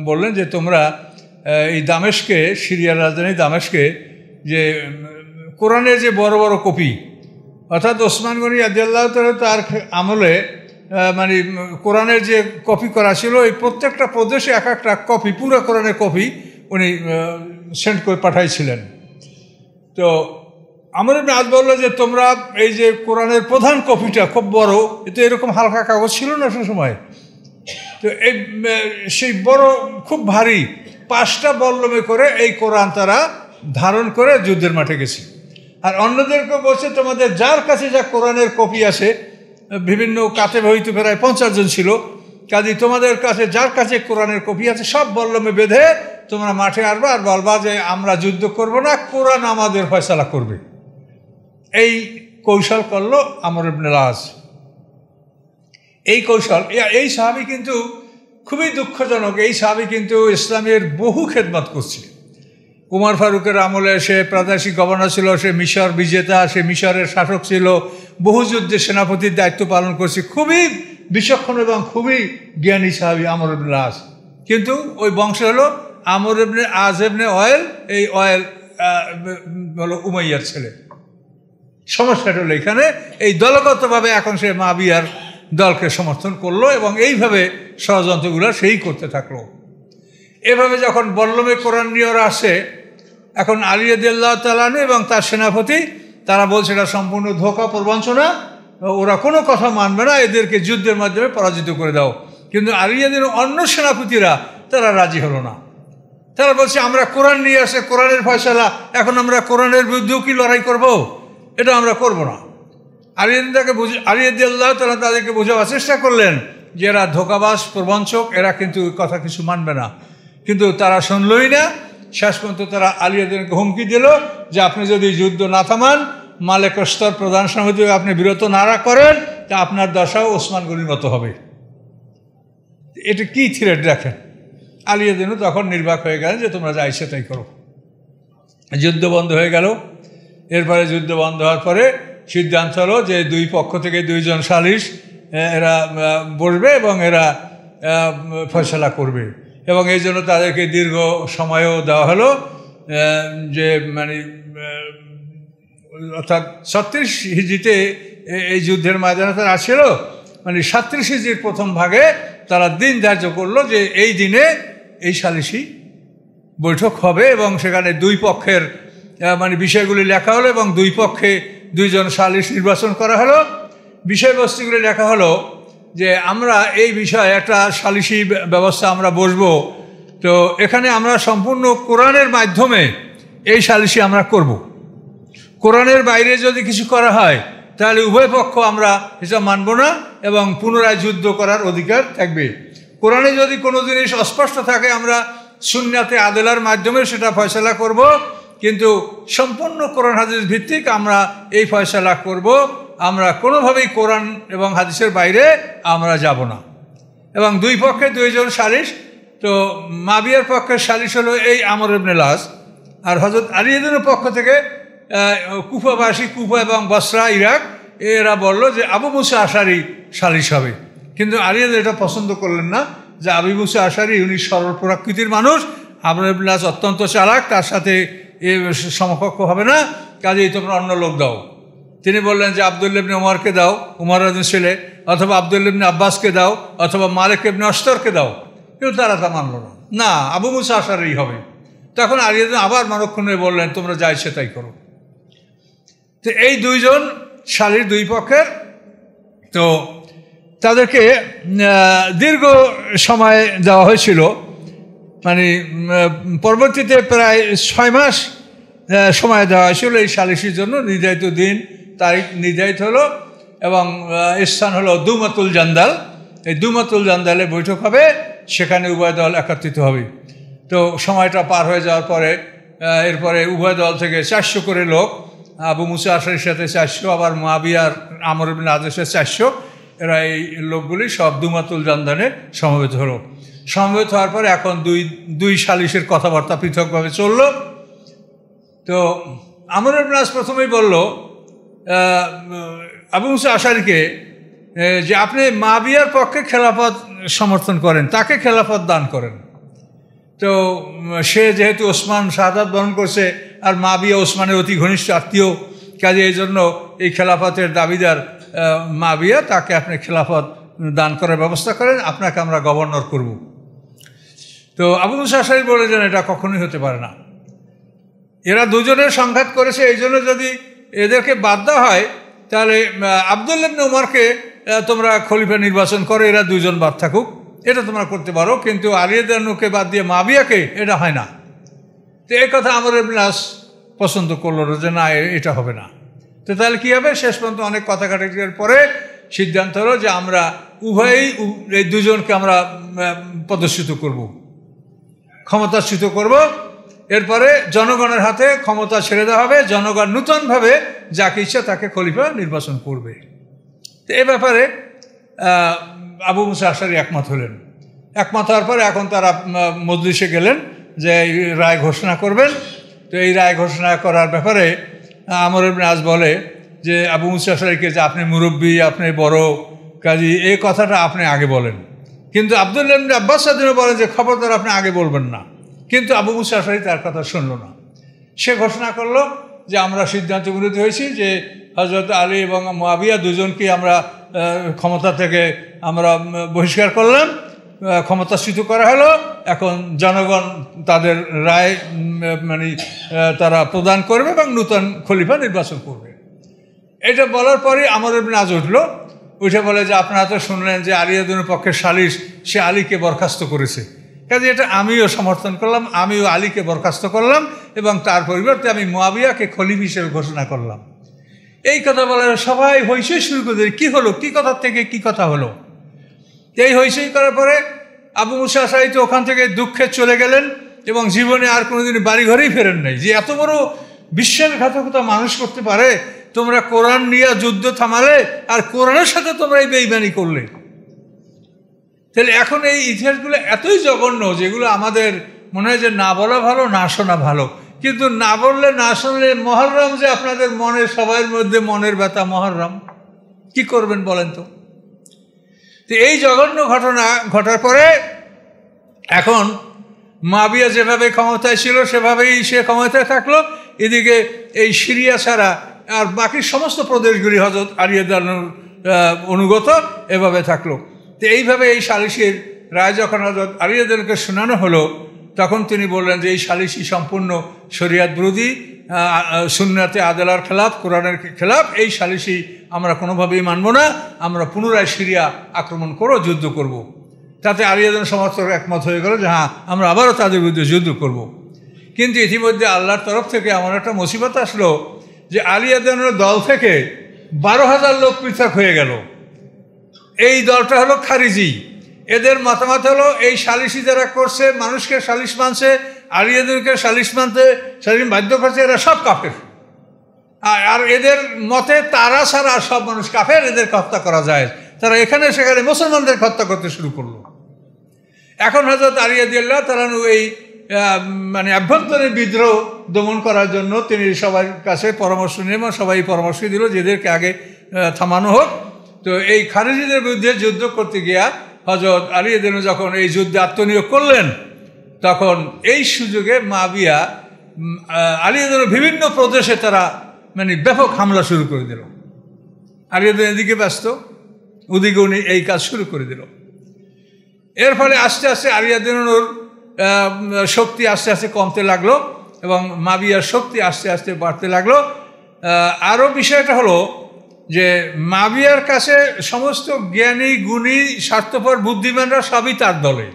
[SPEAKER 1] বললেন যে তোমরা এই দামেশকে সিরিয়ার রাজধানী দামেশকে যে কোরআনের যে বড় বড় কপি অর্থাৎ ওসমান গনি আদিয়াল্লাহ তার আমলে মানে কোরআনের যে কপি করা ছিল এই প্রত্যেকটা প্রদেশে এক একটা কপি পুরো কোরআনের কপি উনি সেন্ড করে পাঠাইছিলেন তো আমার এমনি আজ বললো যে তোমরা এই যে কোরআনের প্রধান কপিটা খুব বড় এতে এরকম হালকা কাগজ ছিল না সময় তো এই সেই বড় খুব ভারী পাঁচটা বল্লমে করে এই কোরআন তারা ধারণ করে যুদ্ধের মাঠে গেছে আর অন্যদেরকে বলছে তোমাদের যার কাছে যা কোরআনের কপি আছে বিভিন্ন কাতে বহিত প্রায় পঞ্চাশ জন ছিল কাজে তোমাদের কাছে যার কাছে কোরআনের কপি আছে সব বল্লমে বেঁধে তোমরা মাঠে আসবে আর বলবা যে আমরা যুদ্ধ করব না কোরআন আমাদের ফয়সালা করবে এই কৌশল করলো আমর ইবনে এই কৌশল এই সাহাবি কিন্তু খুবই দুঃখজনক এই সাহাবি কিন্তু ইসলামের বহু খেদমত করছে উমার ফারুকের আমলে সে প্রাদেশিক গভর্নর ছিল সে মিশর বিজেতা সে মিশরের শাসক ছিল বহু যুদ্ধে সেনাপতির দায়িত্ব পালন করছে খুবই বিচক্ষণ এবং খুবই জ্ঞানী সাহাবি আমর ইবনে কিন্তু ওই বংশ হলো আমর ইবনে আজ ইবনে অয়েল এই অয়েল হলো উমাইয়ার ছেলে সমস্যাটা হলো এখানে এই দলগতভাবে এখন সে মাবিয়ার দলকে সমর্থন করলো এবং এইভাবে ষড়যন্ত্রগুলো সেই করতে থাকলো এভাবে যখন বল্লমে কোরআনীয়রা আসে এখন আলিয়াদিল্লাহ তালানু এবং তার সেনাপতি তারা বলছে এটা সম্পূর্ণ ধোকা প্রবঞ্চনা ওরা কোনো কথা মানবে না এদেরকে যুদ্ধের মাধ্যমে পরাজিত করে দাও কিন্তু আলিয়াদের অন্য সেনাপতিরা তারা রাজি হলো না তারা বলছে আমরা কোরআন নিয়ে আসে কোরআনের ফয়সালা এখন আমরা কোরআনের বিরুদ্ধেও কি লড়াই করব এটা আমরা করব না আলিয়ানদাকে বুঝে আলিয়াদি আল্লাহ তালা তাদেরকে বোঝাবার চেষ্টা করলেন যে এরা ধোকাবাস প্রবঞ্চক এরা কিন্তু কথা কিছু মানবে না কিন্তু তারা শুনলই না শেষ পর্যন্ত তারা আলিয়াদিনকে হুমকি দিল যে আপনি যদি যুদ্ধ না থামান মালেকস্তর স্তর প্রধান সমিতি আপনি বিরত নাড়া করেন তা আপনার দশাও ওসমান গুলির মতো হবে এটা কি থ্রেট দেখেন আলিয়াদিনও তখন নির্বাক হয়ে গেলেন যে তোমরা যাই সেটাই তাই করো যুদ্ধ বন্ধ হয়ে গেল এরপরে যুদ্ধ বন্ধ হওয়ার পরে সিদ্ধান্ত হলো যে দুই পক্ষ থেকে দুইজন সালিশ এরা বসবে এবং এরা ফয়সলা করবে এবং এই জন্য তাদেরকে দীর্ঘ সময়ও দেওয়া হলো যে মানে অর্থাৎ ছত্রিশ হিজিতে এই যুদ্ধের ময়দানে তারা আসছিল মানে সাত্রিশ হিজির প্রথম ভাগে তারা দিন ধার্য করলো যে এই দিনে এই সালিশি বৈঠক হবে এবং সেখানে দুই পক্ষের মানে বিষয়গুলি লেখা হলো এবং দুই পক্ষে দুইজন সালিশ নির্বাচন করা হলো বিষয়বস্তুগুলি লেখা হলো যে আমরা এই বিষয়ে একটা সালিশি ব্যবস্থা আমরা বসবো তো এখানে আমরা সম্পূর্ণ কোরআনের মাধ্যমে এই সালিশি আমরা করব। কোরআনের বাইরে যদি কিছু করা হয় তাহলে উভয় পক্ষ আমরা এসব মানব না এবং পুনরায় যুদ্ধ করার অধিকার থাকবে কোরআনে যদি কোনো জিনিস অস্পষ্ট থাকে আমরা শূন্যতে আদেলার মাধ্যমে সেটা ফয়সলা করব কিন্তু সম্পূর্ণ কোরআন হাদিস ভিত্তিক আমরা এই লাভ করব আমরা কোনোভাবেই কোরআন এবং হাদিসের বাইরে আমরা যাব না এবং দুই পক্ষে দুইজন সালিশ তো মাবিয়ার পক্ষের সালিশ হলো এই আমর ইবনে লাস আর হজরত আলিয়াদিনের পক্ষ থেকে কুফাবাসী কুফা এবং বসরা ইরাক এরা বলল যে আবু মুসা আশারি সালিশ হবে কিন্তু আলিয়াদ এটা পছন্দ করলেন না যে আবু মুসা আশারি উনি সরল প্রকৃতির মানুষ আমর লাস অত্যন্ত চালাক তার সাথে এ সমকক্ষ হবে না কাজেই তোমরা অন্য লোক দাও তিনি বললেন যে ইবনে উমারকে দাও উমার ছেলে অথবা ইবনে আব্বাসকে দাও অথবা মালিক ইবনে অস্তরকে দাও কিন্তু তারা তা মানল না না আবু মুসা আসারই হবে তখন আলিয়াদিন আবার মানক্ষণে বললেন তোমরা যাই সে তাই করো তো এই দুইজন শালির দুই পক্ষের তো তাদেরকে দীর্ঘ সময় দেওয়া হয়েছিল মানে পরবর্তীতে প্রায় ছয় মাস সময় দেওয়া হয়েছিল এই সালিসির জন্য নির্ধারিত দিন তারিখ নির্ধারিত হলো এবং স্থান হলো দুমাতুল জান্দাল এই দুমাতুল জান্দালে বৈঠক হবে সেখানে উভয় দল একত্রিত হবে তো সময়টা পার হয়ে যাওয়ার পরে এরপরে উভয় দল থেকে চারশো করে লোক আবু মুসা আসারের সাথে চারশো আবার মাবিয়ার আমর আদেশের চারশো এরা এই লোকগুলি সব দুমাতুল জান্দানে সমবেত হলো সমবেত হওয়ার পর এখন দুই দুই সালিশের কথাবার্তা পৃথকভাবে চলল তো আমর ইবনাস প্রথমেই বলল আবু মুসা আশারিকে যে আপনি মাবিয়ার পক্ষে খেলাফত সমর্থন করেন তাকে খেলাফত দান করেন তো সে যেহেতু ওসমান শাহাদ বরণ করছে আর মাবিয়া ওসমানের অতি ঘনিষ্ঠ আত্মীয় কাজে এই জন্য এই খেলাফতের দাবিদার মাবিয়া তাকে আপনি খেলাফত দান করার ব্যবস্থা করেন আপনাকে আমরা গভর্নর করবো তো আবুল আবুদুল বলে বলেছেন এটা কখনোই হতে পারে না এরা দুজনের সংঘাত করেছে এই জন্য যদি এদেরকে বাদ দেওয়া হয় তাহলে আবদুল্লাহ উমারকে তোমরা খলিফা নির্বাচন করো এরা দুজন বাদ থাকুক এটা তোমরা করতে পারো কিন্তু আলিয়াদুকে বাদ দিয়ে মাবিয়াকে এটা হয় না তো এই কথা আমার ইবনাস পছন্দ করলো যে না এটা হবে না তো তাহলে কী হবে শেষ পর্যন্ত অনেক কথা কাটাকাটির পরে সিদ্ধান্ত হলো যে আমরা উভয়েই এই দুজনকে আমরা প্রদর্শিত করবো ক্ষমতাচ্যুত করব এরপরে জনগণের হাতে ক্ষমতা ছেড়ে দেওয়া হবে জনগণ নূতনভাবে যাকে ইচ্ছা তাকে খলিফা নির্বাচন করবে তো এ ব্যাপারে আবু মুসা আসারি একমত হলেন একমত হওয়ার পরে এখন তারা মজলিসে গেলেন যে এই রায় ঘোষণা করবেন তো এই রায় ঘোষণা করার ব্যাপারে আমর আজ বলে যে আবু মুসা আসারিকে যে আপনি মুরব্বী আপনি বড় কাজী এই কথাটা আপনি আগে বলেন কিন্তু আবদুল্লাহ আব্বাস সাদুল্লাহ বলেন যে খবরদার আপনি আগে বলবেন না কিন্তু আবু শাহী তার কথা শুনল না সে ঘোষণা করলো যে আমরা সিদ্ধান্ত বিরোধী হয়েছি যে হজরত আলী এবং মাবিয়া দুজনকে আমরা ক্ষমতা থেকে আমরা বহিষ্কার করলাম ক্ষমতাচ্যুত করা হলো এখন জনগণ তাদের রায় মানে তারা প্রদান করবে এবং নূতন খলিফা নির্বাচন করবে এটা বলার পরে আমার নাজ উঠলো উঠে বলে যে আপনারা তো শুনলেন যে আলিয়াদুনের পক্ষে সালিশ সে আলীকে বরখাস্ত করেছে কাজে এটা আমিও সমর্থন করলাম আমিও আলীকে বরখাস্ত করলাম এবং তার পরিবর্তে আমি মোয়াবিয়াকে খলিফ হিসেবে ঘোষণা করলাম এই কথা বলে সবাই হইচই শুরু করে কী হলো কী কথার থেকে কি কথা হলো এই হইচই করার পরে আবু মুসা তো ওখান থেকে দুঃখে চলে গেলেন এবং জীবনে আর কোনোদিন বাড়িঘরেই ফেরেন নাই যে এত বড় বিশ্বের ঘাতকতা মানুষ করতে পারে তোমরা কোরআন নিয়ে যুদ্ধ থামালে আর কোরআনের সাথে তোমরা এই বেইমানি করলে তাহলে এখন এই ইতিহাসগুলো এতই জঘন্য যেগুলো আমাদের মনে হয় যে না বলা ভালো না শোনা ভালো কিন্তু না বললে না শুনলে মহরম যে আপনাদের মনের সবার মধ্যে মনের ব্যথা মহরম কি করবেন বলেন তো তো এই জঘন্য ঘটনা ঘটার পরে এখন মাবিয়া যেভাবে ক্ষমতায় ছিল সেভাবেই সে ক্ষমতায় থাকলো এদিকে এই সিরিয়া ছাড়া আর বাকি সমস্ত প্রদেশগুলি হজরত আলিয়াদানুর অনুগত এভাবে থাকলো তো এইভাবে এই সালিসির রায় যখন হজরত আলিয়াদানকে শোনানো হলো তখন তিনি বললেন যে এই সালিসি সম্পূর্ণ শরিয়াত বিরোধী সুন্নাতে আদালার খেলাফ কোরআনের খেলাফ এই সালিসি আমরা কোনোভাবেই মানব না আমরা পুনরায় সিরিয়া আক্রমণ করো যুদ্ধ করব। তাতে আলিয়াদান সমর্থক একমত হয়ে গেল যে হ্যাঁ আমরা আবারও তাদের বিরুদ্ধে যুদ্ধ করব। কিন্তু ইতিমধ্যে আল্লাহর তরফ থেকে আমার একটা মুসিবত আসলো যে আলিয়াদানের দল থেকে বারো হাজার লোক পৃথক হয়ে গেল এই দলটা হলো খারিজি এদের মতামত হলো এই সালিশি যারা করছে মানুষকে সালিশ মানছে আলিয়াদেরকে সালিশ মানতে সালিশ বাধ্য করছে এরা সব কাফের আর এদের মতে তারা ছাড়া সব মানুষ কাফের এদেরকে হত্যা করা যায় তারা এখানে সেখানে মুসলমানদের হত্যা করতে শুরু করলো এখন হজরত দিয়াল্লাহ তারা এই মানে অভ্যন্তরীণ বিদ্রোহ দমন করার জন্য তিনি সবার কাছে পরামর্শ নিয়ে এবং সবাই পরামর্শ দিল যেদেরকে আগে থামানো হোক তো এই খারেজিদের বিরুদ্ধে যুদ্ধ করতে গিয়া হজরত আলী এদিন যখন এই যুদ্ধে আত্মনিয়োগ করলেন তখন এই সুযোগে মাবিয়া আলী এদিন বিভিন্ন প্রদেশে তারা মানে ব্যাপক হামলা শুরু করে দিল আলী এদিন এদিকে ব্যস্ত ওদিকে উনি এই কাজ শুরু করে দিল এর ফলে আস্তে আস্তে দিনুর শক্তি আস্তে আস্তে কমতে লাগলো এবং মাবিয়ার শক্তি আস্তে আস্তে বাড়তে লাগলো আরও বিষয়টা হলো যে মাবিয়ার কাছে সমস্ত জ্ঞানী গুণী স্বার্থপর বুদ্ধিমানরা সবই তার দলে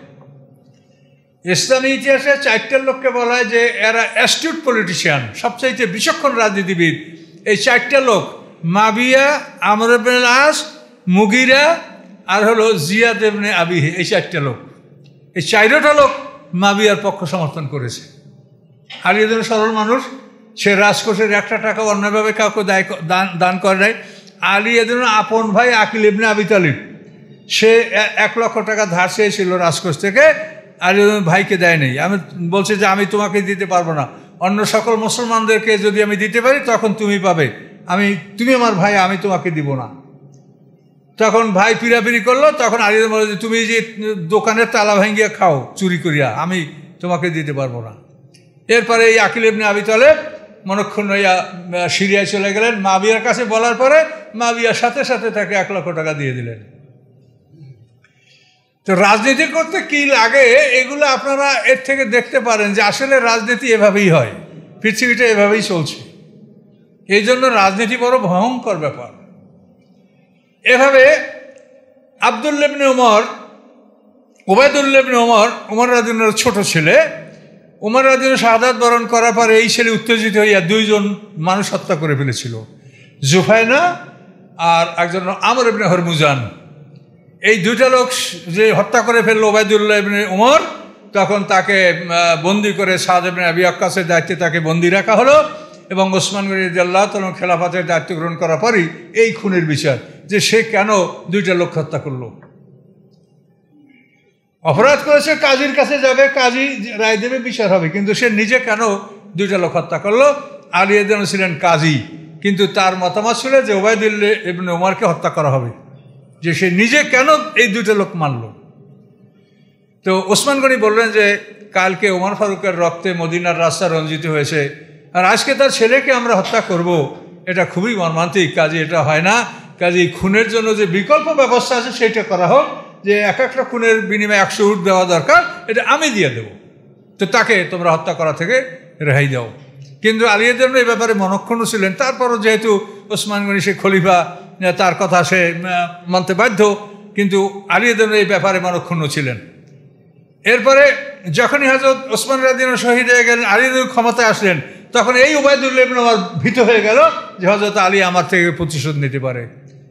[SPEAKER 1] ইসলামী ইতিহাসে চারটের লোককে বলা হয় যে এরা অ্যাস্টিউট পলিটিশিয়ান সবচাইতে বিচক্ষণ রাজনীতিবিদ এই চারটা লোক মাবিয়া আমর আস মুগিরা আর হলো জিয়া দেবনে আবিহে এই চারটা লোক এই চারটা লোক মাবিয়ার পক্ষ সমর্থন করেছে আর একজন সরল মানুষ সে রাজকোষের একটা টাকা অন্যভাবে কাউকে দায় দান দান করে নাই আলী এদের আপন ভাই আকিল ইবনে আবি তালিব সে এক লক্ষ টাকা ধার চেয়েছিল রাজকোষ থেকে আলী ভাইকে দেয় নেই আমি বলছি যে আমি তোমাকে দিতে পারবো না অন্য সকল মুসলমানদেরকে যদি আমি দিতে পারি তখন তুমি পাবে আমি তুমি আমার ভাই আমি তোমাকে দিব না তখন ভাই পিরাপিরি করলো তখন আলিদা বলল যে তুমি যে দোকানের তালা ভাঙ্গিয়া খাও চুরি করিয়া আমি তোমাকে দিতে পারবো না এরপরে এই আকিল এমনি আবি তলে মনক্ষণ হইয়া সিরিয়ায় চলে গেলেন মাবিয়ার কাছে বলার পরে মাবিয়ার সাথে সাথে তাকে এক লক্ষ টাকা দিয়ে দিলেন তো রাজনীতি করতে কি লাগে এগুলো আপনারা এর থেকে দেখতে পারেন যে আসলে রাজনীতি এভাবেই হয় পৃথিবীটা এভাবেই চলছে এই জন্য রাজনীতি বড় ভয়ঙ্কর ব্যাপার এভাবে আবদুল্লেবনে ওমর ওবায়দুল্লেবনি ওমর ওমর রাজিনের ছোট ছেলে ওমর রাজিন শাহাদ বরণ করার পরে এই ছেলে উত্তেজিত হইয়া দুইজন মানুষ হত্যা করে ফেলেছিল জুফায়না আর একজন আমর এবনে হরমুজান এই দুইটা লোক যে হত্যা করে ফেললো ওবায়দুল্লাহ এবনে ওমর তখন তাকে বন্দি করে শাহাদ ইবনে আবি আক্কাসের দায়িত্বে তাকে বন্দি রাখা হলো এবং ওসমান গরিদ আল্লাহ তালন খেলাফাতের দায়িত্ব গ্রহণ করার পরই এই খুনের বিচার যে সে কেন দুইটা লোক হত্যা করল অপরাধ করেছে কাজীর কাছে যাবে কাজী রায় দেবে বিচার হবে কিন্তু সে নিজে কেন দুইটা লোক হত্যা করলো আলী এদেন ছিলেন কাজী কিন্তু তার মতামত ছিল যে ওবায়দুল্লাহ ইবনে ওমারকে হত্যা করা হবে যে সে নিজে কেন এই দুইটা লোক মানল তো ওসমান গনি বললেন যে কালকে ওমর ফারুকের রক্তে মদিনার রাস্তা রঞ্জিত হয়েছে আর আজকে তার ছেলেকে আমরা হত্যা করব। এটা খুবই মর্মান্তিক কাজে এটা হয় না কাজে খুনের জন্য যে বিকল্প ব্যবস্থা আছে সেটা করা হোক যে এক একটা খুনের বিনিময়ে একশো উঠ দেওয়া দরকার এটা আমি দিয়ে দেব তো তাকে তোমরা হত্যা করা থেকে রেহাই দাও কিন্তু আলিয়ার জন্য এই ব্যাপারে মনক্ষণ ছিলেন তারপরও যেহেতু ওসমান গনি সে খলিফা তার কথা সে মানতে বাধ্য কিন্তু আলিয়ার এই ব্যাপারে মনক্ষণ ছিলেন এরপরে যখনই হাজর ওসমান রাজিন শহীদ হয়ে গেলেন আলিদুল ক্ষমতায় আসলেন তখন এই উবায়দুল্লাহ ভীত হয়ে গেল যে হজরত আলী আমার থেকে প্রতিশোধ নিতে পারে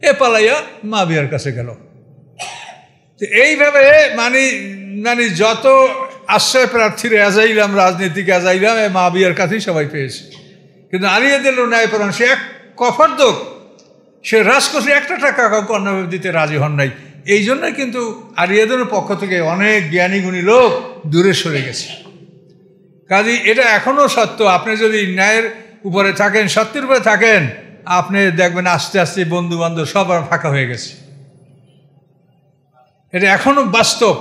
[SPEAKER 1] এ পালাইয়া বিয়ার কাছে গেল এইভাবে মানে মানে যত আশ্রয় প্রার্থীর এজাইলাম রাজনীতিকে এজাইলাম এ বিয়ার কাছেই সবাই পেয়েছে কিন্তু আলিয়া দিল ন্যায় পরাণ সে এক কফর্দক সে রাজকোষে একটা টাকা কাউকে অন্যভাবে দিতে রাজি হন নাই এই জন্য কিন্তু আলিয়াদের পক্ষ থেকে অনেক জ্ঞানীগুণী লোক দূরে সরে গেছে কাজে এটা এখনও সত্য আপনি যদি ন্যায়ের উপরে থাকেন সত্যের উপরে থাকেন আপনি দেখবেন আস্তে আস্তে বন্ধু বান্ধব সব ফাঁকা হয়ে গেছে এটা এখনও বাস্তব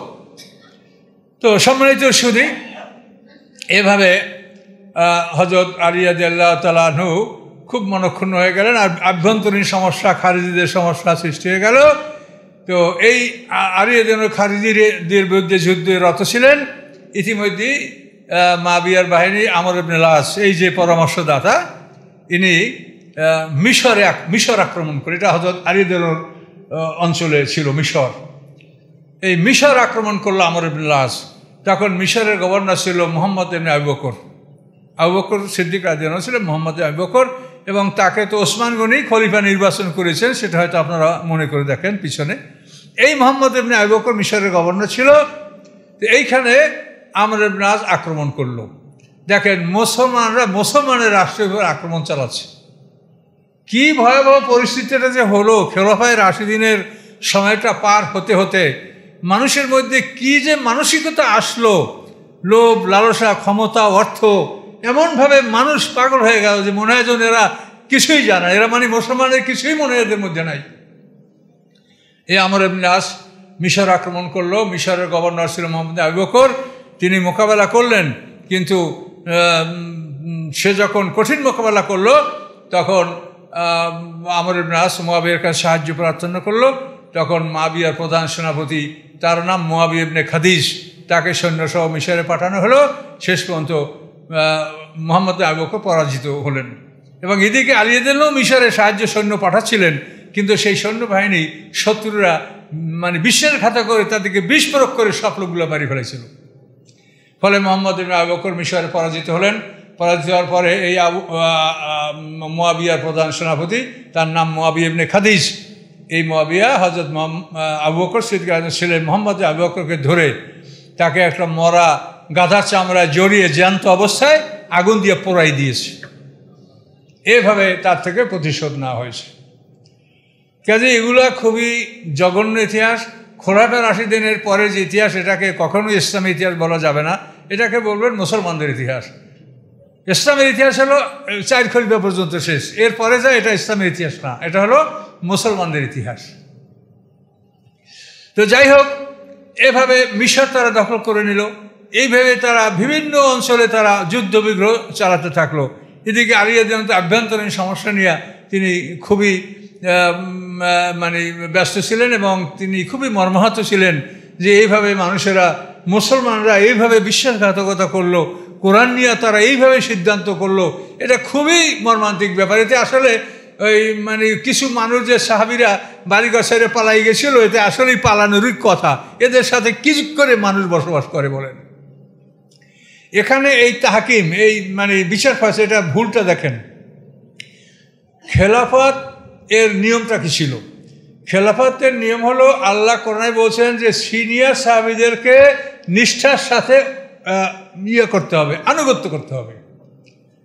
[SPEAKER 1] তো সম্মানিত শুধু এভাবে হজরত আলিয়াজ্লাহ তালাহু খুব মনক্ষুণ্ণ হয়ে গেলেন আর আভ্যন্তরীণ সমস্যা খারিজিদের সমস্যা সৃষ্টি হয়ে গেল তো এই আরিয়াদের খারিজিদের বিরুদ্ধে যুদ্ধে রত ছিলেন ইতিমধ্যেই মাবিয়ার বাহিনী আমর ইবনে লাস এই যে পরামর্শদাতা ইনি মিশরে মিশর আক্রমণ করে এটা হজরত আলিদুলোর অঞ্চলে ছিল মিশর এই মিশর আক্রমণ করলো আমর ইবনে লাস তখন মিশরের গভর্নর ছিল মোহাম্মদ এমনি আবুবকর আবুবকর সিদ্দিক রাজন ছিলেন মোহাম্মদ আবুবকর এবং তাকে তো ওসমান গনি খলিফা নির্বাচন করেছেন সেটা হয়তো আপনারা মনে করে দেখেন পিছনে এই মোহাম্মদ এমনি আবুবকর মিশরের গভর্নর ছিল তো এইখানে আমর আজ আক্রমণ করলো দেখেন মুসলমানরা মুসলমানের রাষ্ট্রের উপর আক্রমণ চালাচ্ছে কি ভয়াবহ পরিস্থিতিটা যে হলো রাশি রাশিদিনের সময়টা পার হতে হতে মানুষের মধ্যে কি যে মানসিকতা আসলো লোভ লালসা ক্ষমতা অর্থ এমনভাবে মানুষ পাগল হয়ে গেল যে মনে হয় এরা কিছুই জানা এরা মানে মুসলমানের কিছুই মনে হয় এদের মধ্যে নাই এ আমর এমনি মিশর আক্রমণ করলো মিশরের গভর্নর ছিল মোহাম্মদ আবুবকর তিনি মোকাবেলা করলেন কিন্তু সে যখন কঠিন মোকাবেলা করলো তখন আমর ইবনাস মোয়াবিয়ার কাছে সাহায্য প্রার্থনা করলো তখন মাবিয়ার প্রধান সেনাপতি তার নাম মোয়াবি ইবনে খাদিস তাকে সৈন্যসহ মিশরে পাঠানো হলো শেষ পর্যন্ত মোহাম্মদ আবুকে পরাজিত হলেন এবং এদিকে আলিয়াদেরও মিশরে সাহায্য সৈন্য পাঠাচ্ছিলেন কিন্তু সেই সৈন্যবাহিনী শত্রুরা মানে বিশ্বের খাতা করে তাদেরকে বিস্ফোরক করে সব লোকগুলো বাড়ি ফেলেছিল ফলে মোহাম্মদ ইবনে আবুকর মিশরে পরাজিত হলেন পরাজিত হওয়ার পরে এই আবু মোয়াবিয়ার প্রধান সেনাপতি তার নাম মোয়াবি ইবনে খাদিজ এই মোয়াবিয়া হজরত আবু বকর সিদ্দিক ছেলে মোহাম্মদ আবু বকরকে ধরে তাকে একটা মরা গাধা চামড়ায় জড়িয়ে জ্যান্ত অবস্থায় আগুন দিয়ে পোড়াই দিয়েছে এভাবে তার থেকে প্রতিশোধ নেওয়া হয়েছে কাজে এগুলা খুবই জঘন্য ইতিহাস খোলাফের আশি দিনের পরে যে ইতিহাস এটাকে কখনো ইসলামী ইতিহাস বলা যাবে না এটাকে বলবেন মুসলমানদের ইতিহাস ইসলামের ইতিহাস হলো চার খলিফা পর্যন্ত শেষ এরপরে যা এটা ইসলামের ইতিহাস না এটা হলো মুসলমানদের ইতিহাস তো যাই হোক এভাবে মিশর তারা দখল করে নিল এইভাবে তারা বিভিন্ন অঞ্চলে তারা যুদ্ধ বিগ্রহ চালাতে থাকলো এদিকে আলিয়া দিন আভ্যন্তরীণ সমস্যা নিয়ে তিনি খুবই মানে ব্যস্ত ছিলেন এবং তিনি খুবই মর্মাহত ছিলেন যে এইভাবে মানুষেরা মুসলমানরা এইভাবে বিশ্বাসঘাতকতা করলো কোরআন নিয়ে তারা এইভাবে সিদ্ধান্ত করলো এটা খুবই মর্মান্তিক ব্যাপার এতে আসলে ওই মানে কিছু মানুষ যে সাহাবিরা বাড়িঘর ছেড়ে পালাই গেছিলো এতে আসলেই পালানোরই কথা এদের সাথে কি করে মানুষ বসবাস করে বলেন এখানে এই তাহাকিম এই মানে বিচার ফাঁসে এটা ভুলটা দেখেন খেলাফত এর নিয়মটা কী ছিল খেলাফতের নিয়ম হলো আল্লাহ কোরআনায় বলছেন যে সিনিয়র সাহাবিদেরকে নিষ্ঠার সাথে ইয়ে করতে হবে আনুগত্য করতে হবে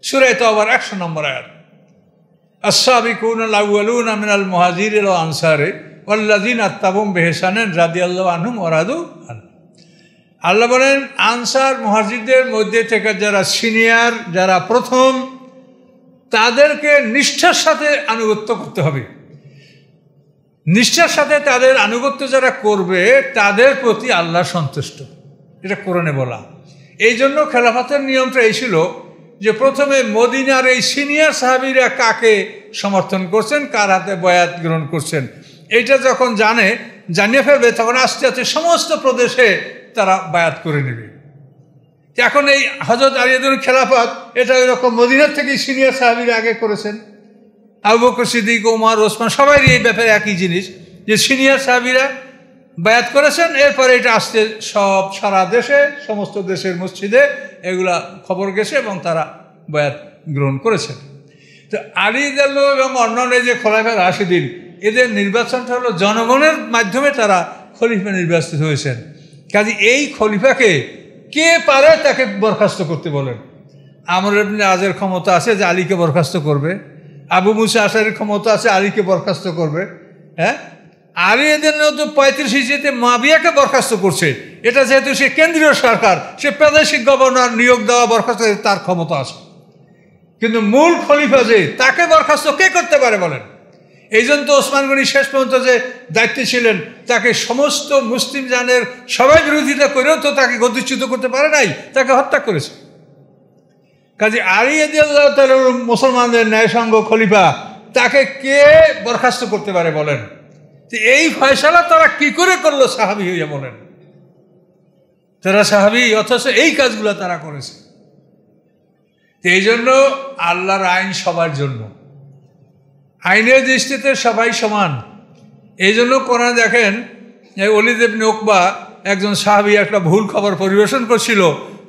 [SPEAKER 1] সুরায় তো আবার একশো নম্বর আসাবি আয়াত আসাবিকুন আলাউলুন আমিনাল মহাজির এল আনসারে আল্লাদিন আত্তাবম বেহসানেন রাদি আল্লাহ আনহুম ওরাদু আন আল্লাহ বলেন আনসার মহাজিদের মধ্যে থেকে যারা সিনিয়র যারা প্রথম তাদেরকে নিষ্ঠার সাথে আনুগত্য করতে হবে নিষ্ঠার সাথে তাদের আনুগত্য যারা করবে তাদের প্রতি আল্লাহ সন্তুষ্ট এটা কোরআনে বলা এই জন্য খেলাফাতের নিয়মটা এই ছিল যে প্রথমে মদিনার এই সিনিয়র সাহাবিরা কাকে সমর্থন করছেন কার হাতে বয়াত গ্রহণ করছেন এইটা যখন জানে জানিয়ে ফেলবে তখন আস্তে আস্তে সমস্ত প্রদেশে তারা বায়াত করে নেবে এখন এই হজরত আলিয়াদুল খেলাফত এটা ওই রকম মদিনার থেকেই সিনিয়র সাহাবিরা আগে করেছেন আবু বকর সিদ্দিক ওমার ওসমান সবাই এই ব্যাপারে একই জিনিস যে সিনিয়র সাহাবিরা বায়াত করেছেন এরপরে এটা আসছে সব সারা দেশে সমস্ত দেশের মসজিদে এগুলা খবর গেছে এবং তারা বায়াত গ্রহণ করেছেন তো আলী এবং অন্যান্য যে খোলাফা রাশিদিন এদের নির্বাচনটা হলো জনগণের মাধ্যমে তারা খলিফা নির্বাচিত হয়েছেন কাজে এই খলিফাকে কে পারে তাকে বরখাস্ত করতে বলেন আমর এমনি আজের ক্ষমতা আছে যে আলীকে বরখাস্ত করবে আবু মুসি আসারের ক্ষমতা আছে আলীকে বরখাস্ত করবে হ্যাঁ আলী এদের তো পঁয়ত্রিশ হিসেবে মাবিয়াকে বরখাস্ত করছে এটা যেহেতু সে কেন্দ্রীয় সরকার সে প্রাদেশিক গভর্নর নিয়োগ দেওয়া বরখাস্ত তার ক্ষমতা আছে কিন্তু মূল খলিফা যে তাকে বরখাস্ত কে করতে পারে বলেন এই জন্য তো ওসমান গনি শেষ পর্যন্ত যে দায়িত্বে ছিলেন তাকে সমস্ত মুসলিম জানের সবাই বিরোধিতা করেও তো তাকে গতিচ্যুত করতে পারে নাই তাকে হত্যা করেছে কাজে আলী আদিয়াল্লাহ মুসলমানদের ন্যায়সঙ্গ খলিফা তাকে কে বরখাস্ত করতে পারে বলেন এই ফয়সালা তারা কি করে করলো সাহাবি হইয়া বলেন তারা সাহাবি অথচ এই কাজগুলো তারা করেছে এই জন্য আল্লাহর আইন সবার জন্য আইনের দৃষ্টিতে সবাই সমান এই জন্য কোরআন দেখেন অলিদেব নোকবা একজন সাহাবি একটা ভুল খবর পরিবেশন করছিল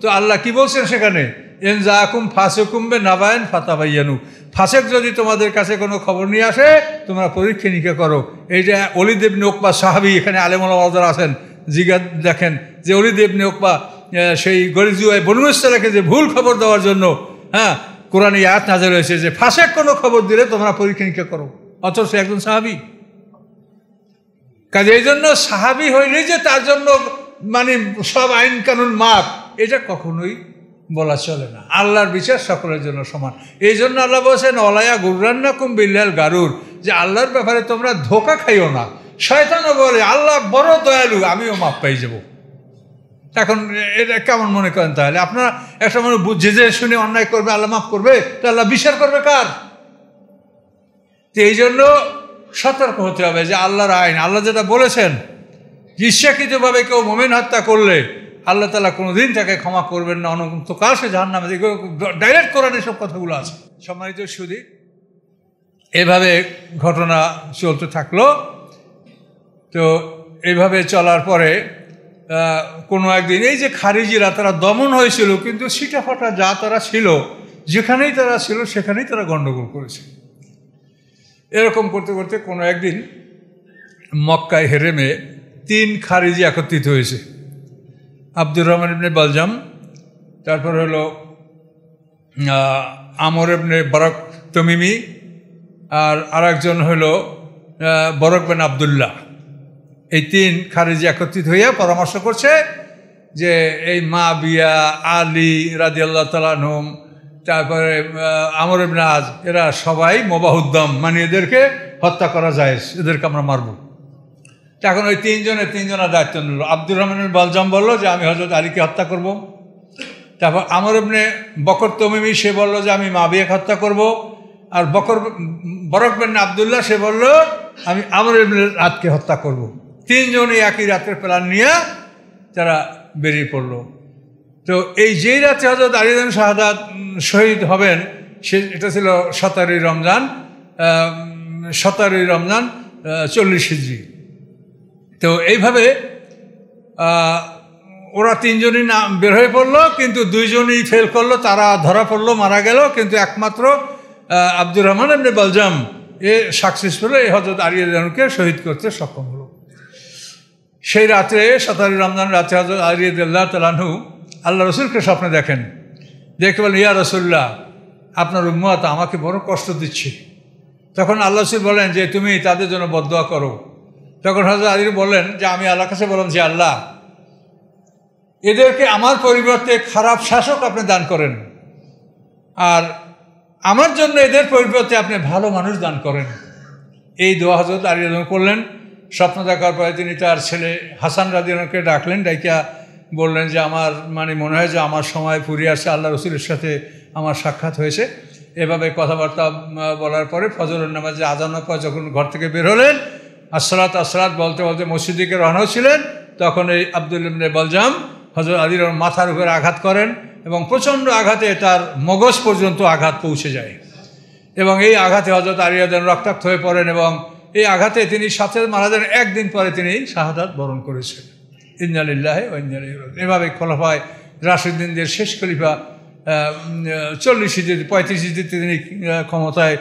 [SPEAKER 1] তো আল্লাহ কি বলছেন সেখানে এন যা ফাঁসে কুম্বে নাবায়ন ফাতাবাইয়ানু ফাসেক যদি তোমাদের কাছে কোনো খবর নিয়ে আসে তোমরা পরীক্ষা নিকা করো এই যে অলিদেব নোকবা সাহাবি এখানে আলাদা আছেন জিজ্ঞা দেখেন যে অলিদেব নোকবা সেই গরিজুয়ায় বনুমেশ্বরাকে যে ভুল খবর দেওয়ার জন্য হ্যাঁ কোরআনে ইয়াত নাজের হয়েছে যে ফাঁসে কোনো খবর দিলে তোমরা পরীক্ষা নিরীক্ষা করো অথচ একজন সাহাবি কাজে এই জন্য সাহাবি হইলে যে তার জন্য মানে সব আইন কানুন মাপ এটা কখনোই বলা চলে না আল্লাহর বিচার সকলের জন্য সমান এই জন্য আল্লাহ বলছেন অলায়া গুররান্না কুম বিল্লাল গারুর যে আল্লাহর ব্যাপারে তোমরা ধোকা খাইও না শয়তানও বলে আল্লাহ বড় দয়ালু আমিও মাপ পাই যাবো এখন এটা কেমন মনে করেন তাহলে আপনারা একটা মনে বুঝে যে শুনে অন্যায় করবে আল্লাহ মাফ করবে তো আল্লাহ বিচার করবে কার তো এই জন্য সতর্ক হতে হবে যে আল্লাহর আইন আল্লাহ যেটা বলেছেন ইচ্ছাকৃতভাবে কেউ মোমেন হত্যা করলে আল্লাহ তালা কোনো দিন তাকে ক্ষমা করবেন না অনন্ত কাল সে জাহান নামে ডাইরেক্ট করেন এসব কথাগুলো আছে সম্মানিত শুধু এভাবে ঘটনা চলতে থাকলো তো এভাবে চলার পরে কোনো একদিন এই যে খারিজিরা তারা দমন হয়েছিল কিন্তু সিটা ফাটা যা তারা ছিল যেখানেই তারা ছিল সেখানেই তারা গণ্ডগোল করেছে এরকম করতে করতে কোনো একদিন মক্কায় হেরেমে তিন খারিজি একত্রিত হয়েছে আব্দুর রহমান ইবনে বালজাম তারপর হলো আমর ইবনে বরক তমিমি আর আরেকজন হলো বরকবেন আবদুল্লাহ এই তিন খারেজি একত্রিত হইয়া পরামর্শ করছে যে এই মা বিয়া আলী আল্লাহ তালানহম তারপরে আমর আজ এরা সবাই মোবাহুদ্দম মানে এদেরকে হত্যা করা যায় এদেরকে আমরা মারব এখন ওই তিনজনে তিনজনের দায়িত্ব নিল আব্দুর রহমান বালজাম বললো যে আমি হজরত আলীকে হত্যা করব। তারপর আমর এমনি বকর তমিমি সে বললো যে আমি মা বিয়াকে হত্যা করব। আর বকর বরকবেন আবদুল্লাহ সে বলল আমি আমর এমনি রাতকে হত্যা করবো তিনজনই একই রাতের প্ল্যান নিয়ে তারা বেরিয়ে পড়লো তো এই যেই রাতে হজরত আলিদান শাহাদ শহীদ হবেন সে এটা ছিল সতেরোই রমজান সতেরোই রমজান চল্লিশ হিজড়ি তো এইভাবে ওরা তিনজনই না বের হয়ে পড়লো কিন্তু দুইজনই ফেল করলো তারা ধরা পড়লো মারা গেল কিন্তু একমাত্র আব্দুর রহমান এমনি বলজাম এ সাকসেসফুল এই হজরত আরিয়ানকে শহীদ করতে সক্ষম হলো সেই রাত্রে সাতারি রমজান রাত্রে আলিদ আল্লাহ তালাহু আল্লাহ রসুলকে স্বপ্নে দেখেন দেখে বলেন ইয়া রসুল্লাহ আপনার উম্মাত আমাকে বড় কষ্ট দিচ্ছে তখন আল্লাহ রসুল বলেন যে তুমি তাদের জন্য বদয়া করো তখন হজরত আলী বলেন যে আমি আল্লাহ কাছে বললাম যে আল্লাহ এদেরকে আমার পরিবর্তে খারাপ শাসক আপনি দান করেন আর আমার জন্য এদের পরিবর্তে আপনি ভালো মানুষ দান করেন এই দোয়া হজরত আলী করলেন স্বপ্ন দেখার পরে তিনি তার ছেলে হাসান রাদিনকে ডাকলেন ডাইকা বললেন যে আমার মানে মনে হয় যে আমার সময় ফুরিয়ে আসছে আল্লাহ রসুলের সাথে আমার সাক্ষাৎ হয়েছে এভাবে কথাবার্তা বলার পরে ফজরুল নামাজে আজানোর পর যখন ঘর থেকে বের হলেন আসরাত আসরাত বলতে বলতে মসজিদিকে রওনা ছিলেন তখন এই আবদুল ইমনে বলজাম হজরত আলীর মাথার উপরে আঘাত করেন এবং প্রচণ্ড আঘাতে তার মগজ পর্যন্ত আঘাত পৌঁছে যায় এবং এই আঘাতে হজরত আলিয়াদের রক্তাক্ত হয়ে পড়েন এবং এই আঘাতে তিনি সাথে মারা যান একদিন পরে তিনি শাহাদাত বরণ করেছেন ইঞ্জালিল্লাহ এভাবে খলাফায় রাশিদ্দিনদের শেষ খলিফা চল্লিশ ইজিতে পঁয়ত্রিশ ইজিতে তিনি ক্ষমতায়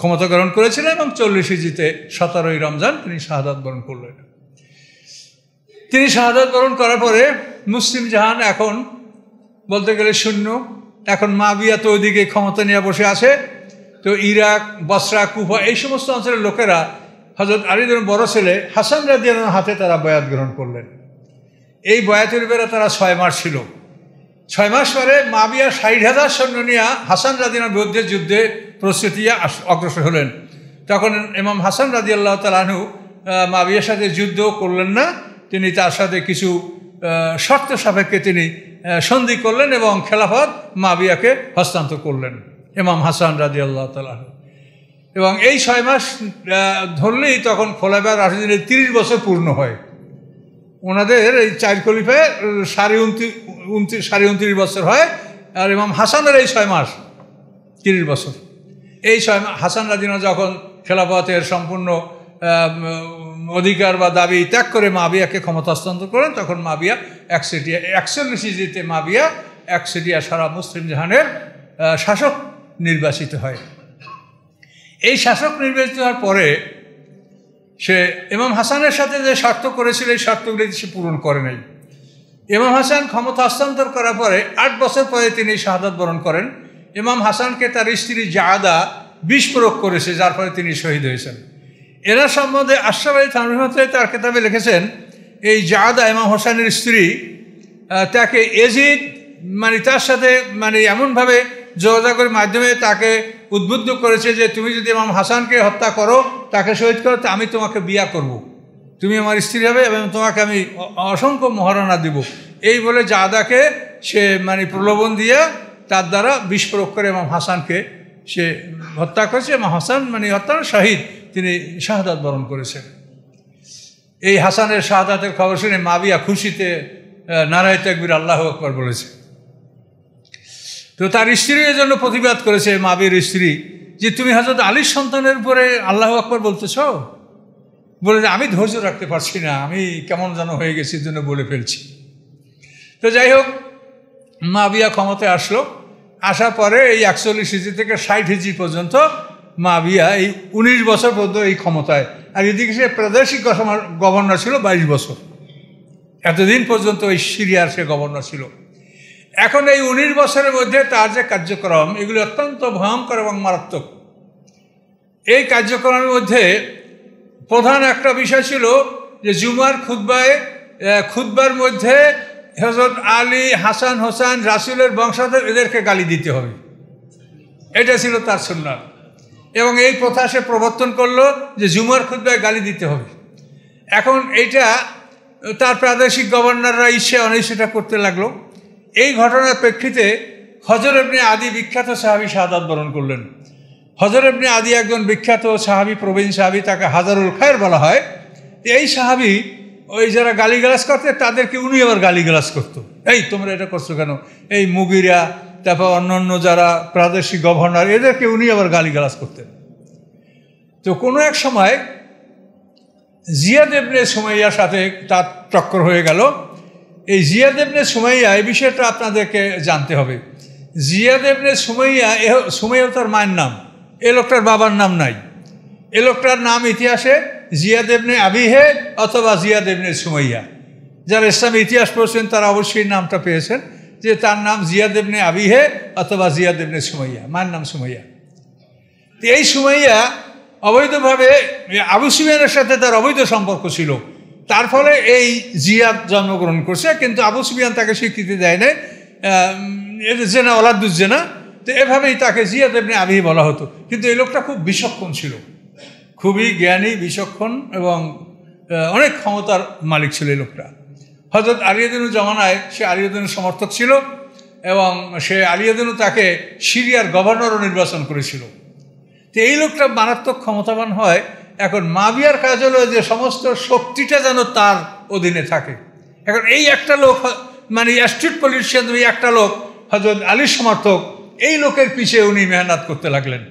[SPEAKER 1] ক্ষমতা গ্রহণ করেছিলেন এবং চল্লিশ ইজিতে সতেরোই রমজান তিনি শাহাদাত বরণ করলেন তিনি শাহাদাত বরণ করার পরে মুসলিম জাহান এখন বলতে গেলে শূন্য এখন মাবিয়া তো ওইদিকে ক্ষমতা নিয়ে বসে আছে তো ইরাক বসরা কুফা এই সমস্ত অঞ্চলের লোকেরা হজরত ধরুন বড় ছেলে হাসান রাজিয়ানোর হাতে তারা বয়াত গ্রহণ করলেন এই বয়াতের বেলা তারা ছয় মাস ছিল ছয় মাস পরে মাবিয়া ষাট হাজার সৈন্য নিয়ে হাসান রাজিনার বিরুদ্ধে যুদ্ধে প্রস্তুতি অগ্রসর হলেন তখন এমাম হাসান রাজি আল্লাহ তালু মাবিয়ার সাথে যুদ্ধ করলেন না তিনি তার সাথে কিছু শর্ত সাপেক্ষে তিনি সন্ধি করলেন এবং খেলাফত মাবিয়াকে হস্তান্তর করলেন এমাম হাসান রাজি আল্লাহ তালা এবং এই ছয় মাস ধরলেই তখন খোলাবার রাশিদিনের তিরিশ বছর পূর্ণ হয় ওনাদের এই চার খলিফায় সাড়ে উনত্রিশ উনত্রিশ সাড়ে উনত্রিশ বছর হয় আর ইমাম হাসানের এই ছয় মাস তিরিশ বছর এই ছয় মাস হাসান রাজিনা যখন খেলাফতের সম্পূর্ণ অধিকার বা দাবি ত্যাগ করে মাবিয়াকে ক্ষমতা হস্তান্তর করেন তখন মাবিয়া একসেটিয়া একচল্লিশ ইজিতে মাবিয়া একশেটিয়া সারা মুসলিম জাহানের শাসক নির্বাচিত হয় এই শাসক নির্বাচিত হওয়ার পরে সে ইমাম হাসানের সাথে যে শর্ত করেছিল এই শর্তগুলি সে পূরণ করে নাই এমাম হাসান ক্ষমতা হস্তান্তর করার পরে আট বছর পরে তিনি শাহাদত বরণ করেন ইমাম হাসানকে তার স্ত্রী জাদা বিষ প্রয়োগ করেছে যার ফলে তিনি শহীদ হয়েছেন এরা সম্বন্ধে আশরাফ আলী তার কেতাবে লিখেছেন এই জাদা এমাম হোসেনের স্ত্রী তাকে এজিদ মানে তার সাথে মানে এমনভাবে যোগাযোগের মাধ্যমে তাকে উদ্বুদ্ধ করেছে যে তুমি যদি ইমাম হাসানকে হত্যা করো তাকে শহীদ করো আমি তোমাকে বিয়া করব। তুমি আমার স্ত্রী হবে এবং তোমাকে আমি অসংখ্য মহারণা দেব এই বলে জাদাকে সে মানে প্রলোভন দিয়ে তার দ্বারা বিষ প্রয়োগ করে ইমাম হাসানকে সে হত্যা করেছে ইমাম হাসান মানে হত্যা শহীদ তিনি শাহাদাত বরণ করেছেন এই হাসানের শাহাদাতের খবর শুনে মাবিয়া খুশিতে নারায় তকবির আল্লাহ আকবর বলেছে তো তার স্ত্রী জন্য প্রতিবাদ করেছে মাবির স্ত্রী যে তুমি হজরত আলীর সন্তানের উপরে আল্লাহ আকবর বলতেছ বলে যে আমি ধৈর্য রাখতে পারছি না আমি কেমন যেন হয়ে গেছি জন্য বলে ফেলছি তো যাই হোক মাবিয়া ক্ষমতায় আসলো আসার পরে এই একচল্লিশ হিজি থেকে ষাট হিজি পর্যন্ত মাবিয়া এই উনিশ বছর পর্যন্ত এই ক্ষমতায় আর এদিকে সে প্রাদেশিক গভর্নর ছিল বাইশ বছর এতদিন পর্যন্ত এই সিরিয়ার সে গভর্নর ছিল এখন এই উনিশ বছরের মধ্যে তার যে কার্যক্রম এগুলি অত্যন্ত ভয়ঙ্কর এবং মারাত্মক এই কার্যক্রমের মধ্যে প্রধান একটা বিষয় ছিল যে জুমার খুদ্বায় খুদ্বার মধ্যে হজরত আলী হাসান হোসান রাসুলের বংশধর এদেরকে গালি দিতে হবে এটা ছিল তার সুন্না এবং এই প্রথা সে প্রবর্তন করলো যে জুমার খুদ্বায় গালি দিতে হবে এখন এটা তার প্রাদেশিক গভর্নররা ইচ্ছে অনেক সেটা করতে লাগলো এই ঘটনার প্রেক্ষিতে হজর এমনি আদি বিখ্যাত সাহাবি শাহাদ বরণ করলেন হজর এমনি আদি একজন বিখ্যাত সাহাবি প্রবীণ সাহাবি তাকে হাজারুল খায়ের বলা হয় এই সাহাবি ওই যারা গালিগালাজ করতে তাদেরকে উনি আবার গালিগালাজ করতো এই তোমরা এটা করছো কেন এই মুগিরা তারপর অন্যান্য যারা প্রাদেশিক গভর্নর এদেরকে উনি আবার গালিগালাজ করতেন তো কোনো এক সময় জিয়া দেবনের সময় সাথে তার টক্কর হয়ে গেল এই দেবনে সুমাইয়া এই বিষয়টা আপনাদেরকে জানতে হবে জিয়া দেবনে সুমাইয়া এ সুমাইয়া তার মায়ের নাম এ লোকটার বাবার নাম নাই এ লোকটার নাম ইতিহাসে দেবনে আবিহে অথবা জিয়াদেবনে সুমাইয়া যারা ইসলাম ইতিহাস পড়ছেন তারা অবশ্যই নামটা পেয়েছেন যে তার নাম দেবনে আবিহে অথবা জিয়াদেবনে সুমাইয়া মায়ের নাম সুমাইয়া তো এই সুমাইয়া অবৈধভাবে আবু সুমিয়ানের সাথে তার অবৈধ সম্পর্ক ছিল তার ফলে এই জিয়াদ জন্মগ্রহণ করছে কিন্তু আবু সুফিয়ান তাকে স্বীকৃতি দেয় নাই জেনা ওলাদ্দুজ জেনা তো এভাবেই তাকে জিয়াদ এমনি আবি বলা হতো কিন্তু এই লোকটা খুব বিষক্ষণ ছিল খুবই জ্ঞানী বিষক্ষণ এবং অনেক ক্ষমতার মালিক ছিল এই লোকটা হজরত আলিয়াদিনু জমানায় সে আলিয়াদিনু সমর্থক ছিল এবং সে আলিয়াদিনু তাকে সিরিয়ার গভর্নরও নির্বাচন করেছিল তো এই লোকটা মারাত্মক ক্ষমতাবান হয় এখন মাবিয়ার কাজ হলো যে সমস্ত শক্তিটা যেন তার অধীনে থাকে এখন এই একটা লোক মানে স্ট্রিট পলিটিশিয়ান একটা লোক হজরত আলীর সমর্থক এই লোকের পিছিয়ে উনি মেহনত করতে লাগলেন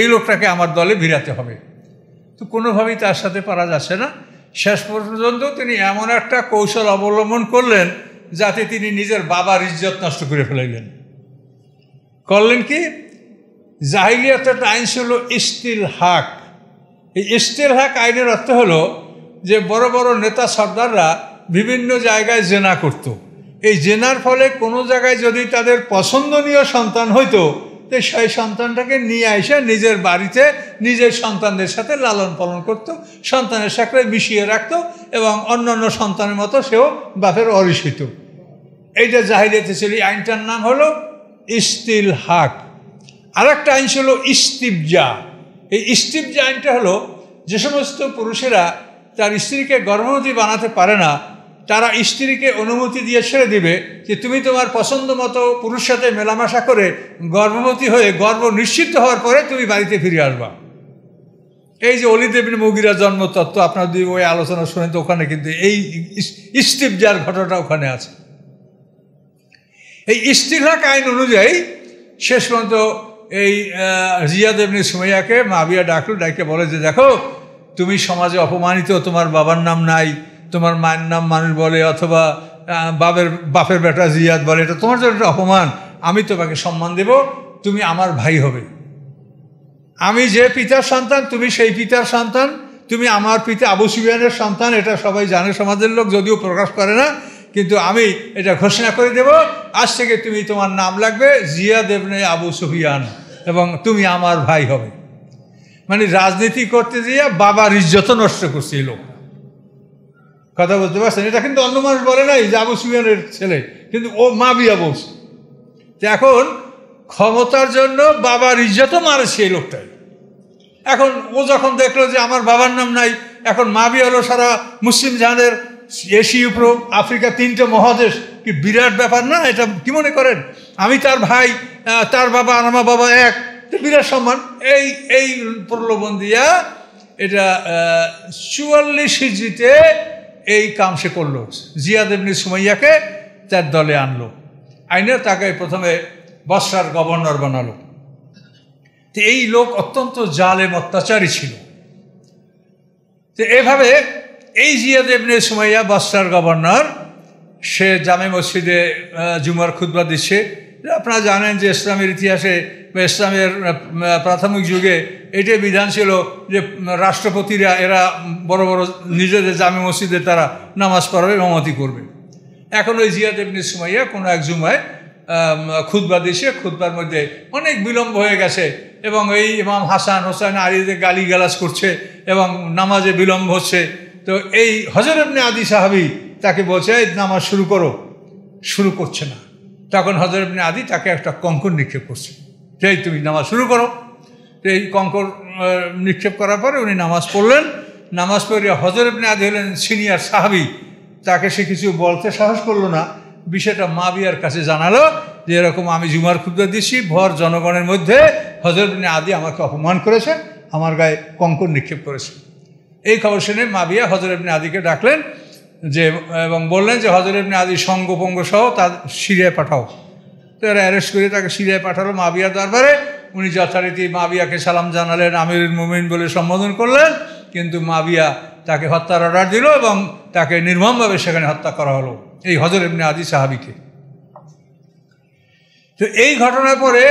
[SPEAKER 1] এই লোকটাকে আমার দলে ভিড়াতে হবে তো কোনোভাবেই তার সাথে পারা যাচ্ছে না শেষ পর্যন্ত তিনি এমন একটা কৌশল অবলম্বন করলেন যাতে তিনি নিজের বাবার ইজ্জত নষ্ট করে ফেলাইলেন করলেন কি জাহিলিয়াতের আইন ছিল ইস্তিল হাক এই হ্যাক আইনের অর্থ হলো যে বড় বড় নেতা সর্দাররা বিভিন্ন জায়গায় জেনা করত। এই জেনার ফলে কোনো জায়গায় যদি তাদের পছন্দনীয় সন্তান হইতো তো সেই সন্তানটাকে নিয়ে এসে নিজের বাড়িতে নিজের সন্তানদের সাথে লালন পালন করত সন্তানের সাথে মিশিয়ে রাখত এবং অন্যান্য সন্তানের মতো সেও বাপের অরিস হইত এইটা জাহিলিয়াতে ছিল এই আইনটার নাম হলো ইস্তিল হাক আর একটা আইন ছিল ইস্তিবজা এই স্টিপ আইনটা হলো যে সমস্ত পুরুষেরা তার স্ত্রীকে গর্ভবতী বানাতে পারে না তারা স্ত্রীকে অনুমতি দিয়ে ছেড়ে দিবে যে তুমি তোমার পছন্দ মতো পুরুষ সাথে মেলামেশা করে গর্ভবতী হয়ে গর্ব নিশ্চিত হওয়ার পরে তুমি বাড়িতে ফিরে আসবা এই যে অলিদেবিন মুগিরা জন্মতত্ত্ব আপনার দুই ওই আলোচনা শুনেন তো ওখানে কিন্তু এই স্টিপ যার ঘটনাটা ওখানে আছে এই স্ত্রীলাক আইন অনুযায়ী শেষ পর্যন্ত এই রিয়াদ এমনি সুমাইয়াকে মাবিয়া ডাকলো ডাকে বলে যে দেখো তুমি সমাজে অপমানিত তোমার বাবার নাম নাই তোমার মায়ের নাম মানুষ বলে অথবা বাবের বাপের বেটা জিয়াদ বলে এটা তোমার জন্য একটা অপমান আমি তোমাকে সম্মান দেব তুমি আমার ভাই হবে আমি যে পিতার সন্তান তুমি সেই পিতার সন্তান তুমি আমার পিতা আবু সুবিয়ানের সন্তান এটা সবাই জানে সমাজের লোক যদিও প্রকাশ করে না কিন্তু আমি এটা ঘোষণা করে দেব আজ থেকে তুমি তোমার নাম লাগবে জিয়া দেবনে আবু সুফিয়ান এবং তুমি আমার ভাই হবে মানে রাজনীতি করতে গিয়ে বাবার ইজ্জত নষ্ট করছে লোক কথা বলতে পারছেন এটা কিন্তু অন্য মানুষ বলে নাই যে আবু সুফিয়ানের ছেলে কিন্তু ও মা বিয়া বলছে এখন ক্ষমতার জন্য বাবার ইজ্জতও মারেছে এই লোকটাই এখন ও যখন দেখলো যে আমার বাবার নাম নাই এখন মা বিয়া হলো সারা মুসলিম জাহানের এশি ইউরোপ আফ্রিকা তিনটে মহাদেশ কি বিরাট ব্যাপার না এটা কি মনে করেন আমি তার ভাই তার বাবা আর আমার বাবা এক বিরাট সম্মান এই এই প্রলোভন দিয়া এটা চুয়াল্লিশ হিজড়িতে এই কাম সে করলো জিয়াদ সুমাইয়াকে তার দলে আনলো আইনে তাকে প্রথমে বসরার গভর্নর বানালো তো এই লোক অত্যন্ত জালেম অত্যাচারী ছিল তো এভাবে এই জিয়াদ এবনে সুমাইয়া বাস্টার গভর্নর সে জামে মসজিদে জুমার খুদ্া দিচ্ছে আপনারা জানেন যে ইসলামের ইতিহাসে ইসলামের প্রাথমিক যুগে এটাই বিধান ছিল যে রাষ্ট্রপতিরা এরা বড় বড় নিজেদের জামে মসজিদে তারা নামাজ পড়াবে মামতি করবে এখন ওই জিয়া এবনে সুমাইয়া কোনো এক জুমায় খুদ্া দিছে খুদ্বার মধ্যে অনেক বিলম্ব হয়ে গেছে এবং এই ইমাম হাসান হোসেন আলীদের গালি গালাজ করছে এবং নামাজে বিলম্ব হচ্ছে তো এই হজর ইবনে আদি সাহাবি তাকে বলছে এই নামাজ শুরু করো শুরু করছে না তখন হজর ইবনে আদি তাকে একটা কঙ্কর নিক্ষেপ করছে এই তুমি নামাজ শুরু করো এই কঙ্কর নিক্ষেপ করার পরে উনি নামাজ পড়লেন নামাজ পড়ে হজর ইবনে আদি হলেন সিনিয়র সাহাবি তাকে সে কিছু বলতে সাহস করলো না বিষয়টা মা বিয়ার কাছে জানালো যে এরকম আমি জুমার ক্ষুদ্র দিচ্ছি ভর জনগণের মধ্যে হজরত আদি আমাকে অপমান করেছে আমার গায়ে কঙ্কর নিক্ষেপ করেছে এই খবর শুনে মাবিয়া হজর ইবনে আদিকে ডাকলেন যে এবং বললেন যে হজর ইবনে আদি সঙ্গ পঙ্গ সহ তার সিরিয়ায় পাঠাও তো এরা অ্যারেস্ট করে তাকে সিরিয়ায় পাঠালো মাবিয়ার দরবারে উনি যথারীতি মাবিয়াকে সালাম জানালেন আমির মুমিন বলে সম্বোধন করলেন কিন্তু মাবিয়া তাকে হত্যার অর্ডার দিল এবং তাকে নির্মমভাবে সেখানে হত্যা করা হলো এই হজর ইবনে আদি সাহাবিকে তো এই ঘটনার পরে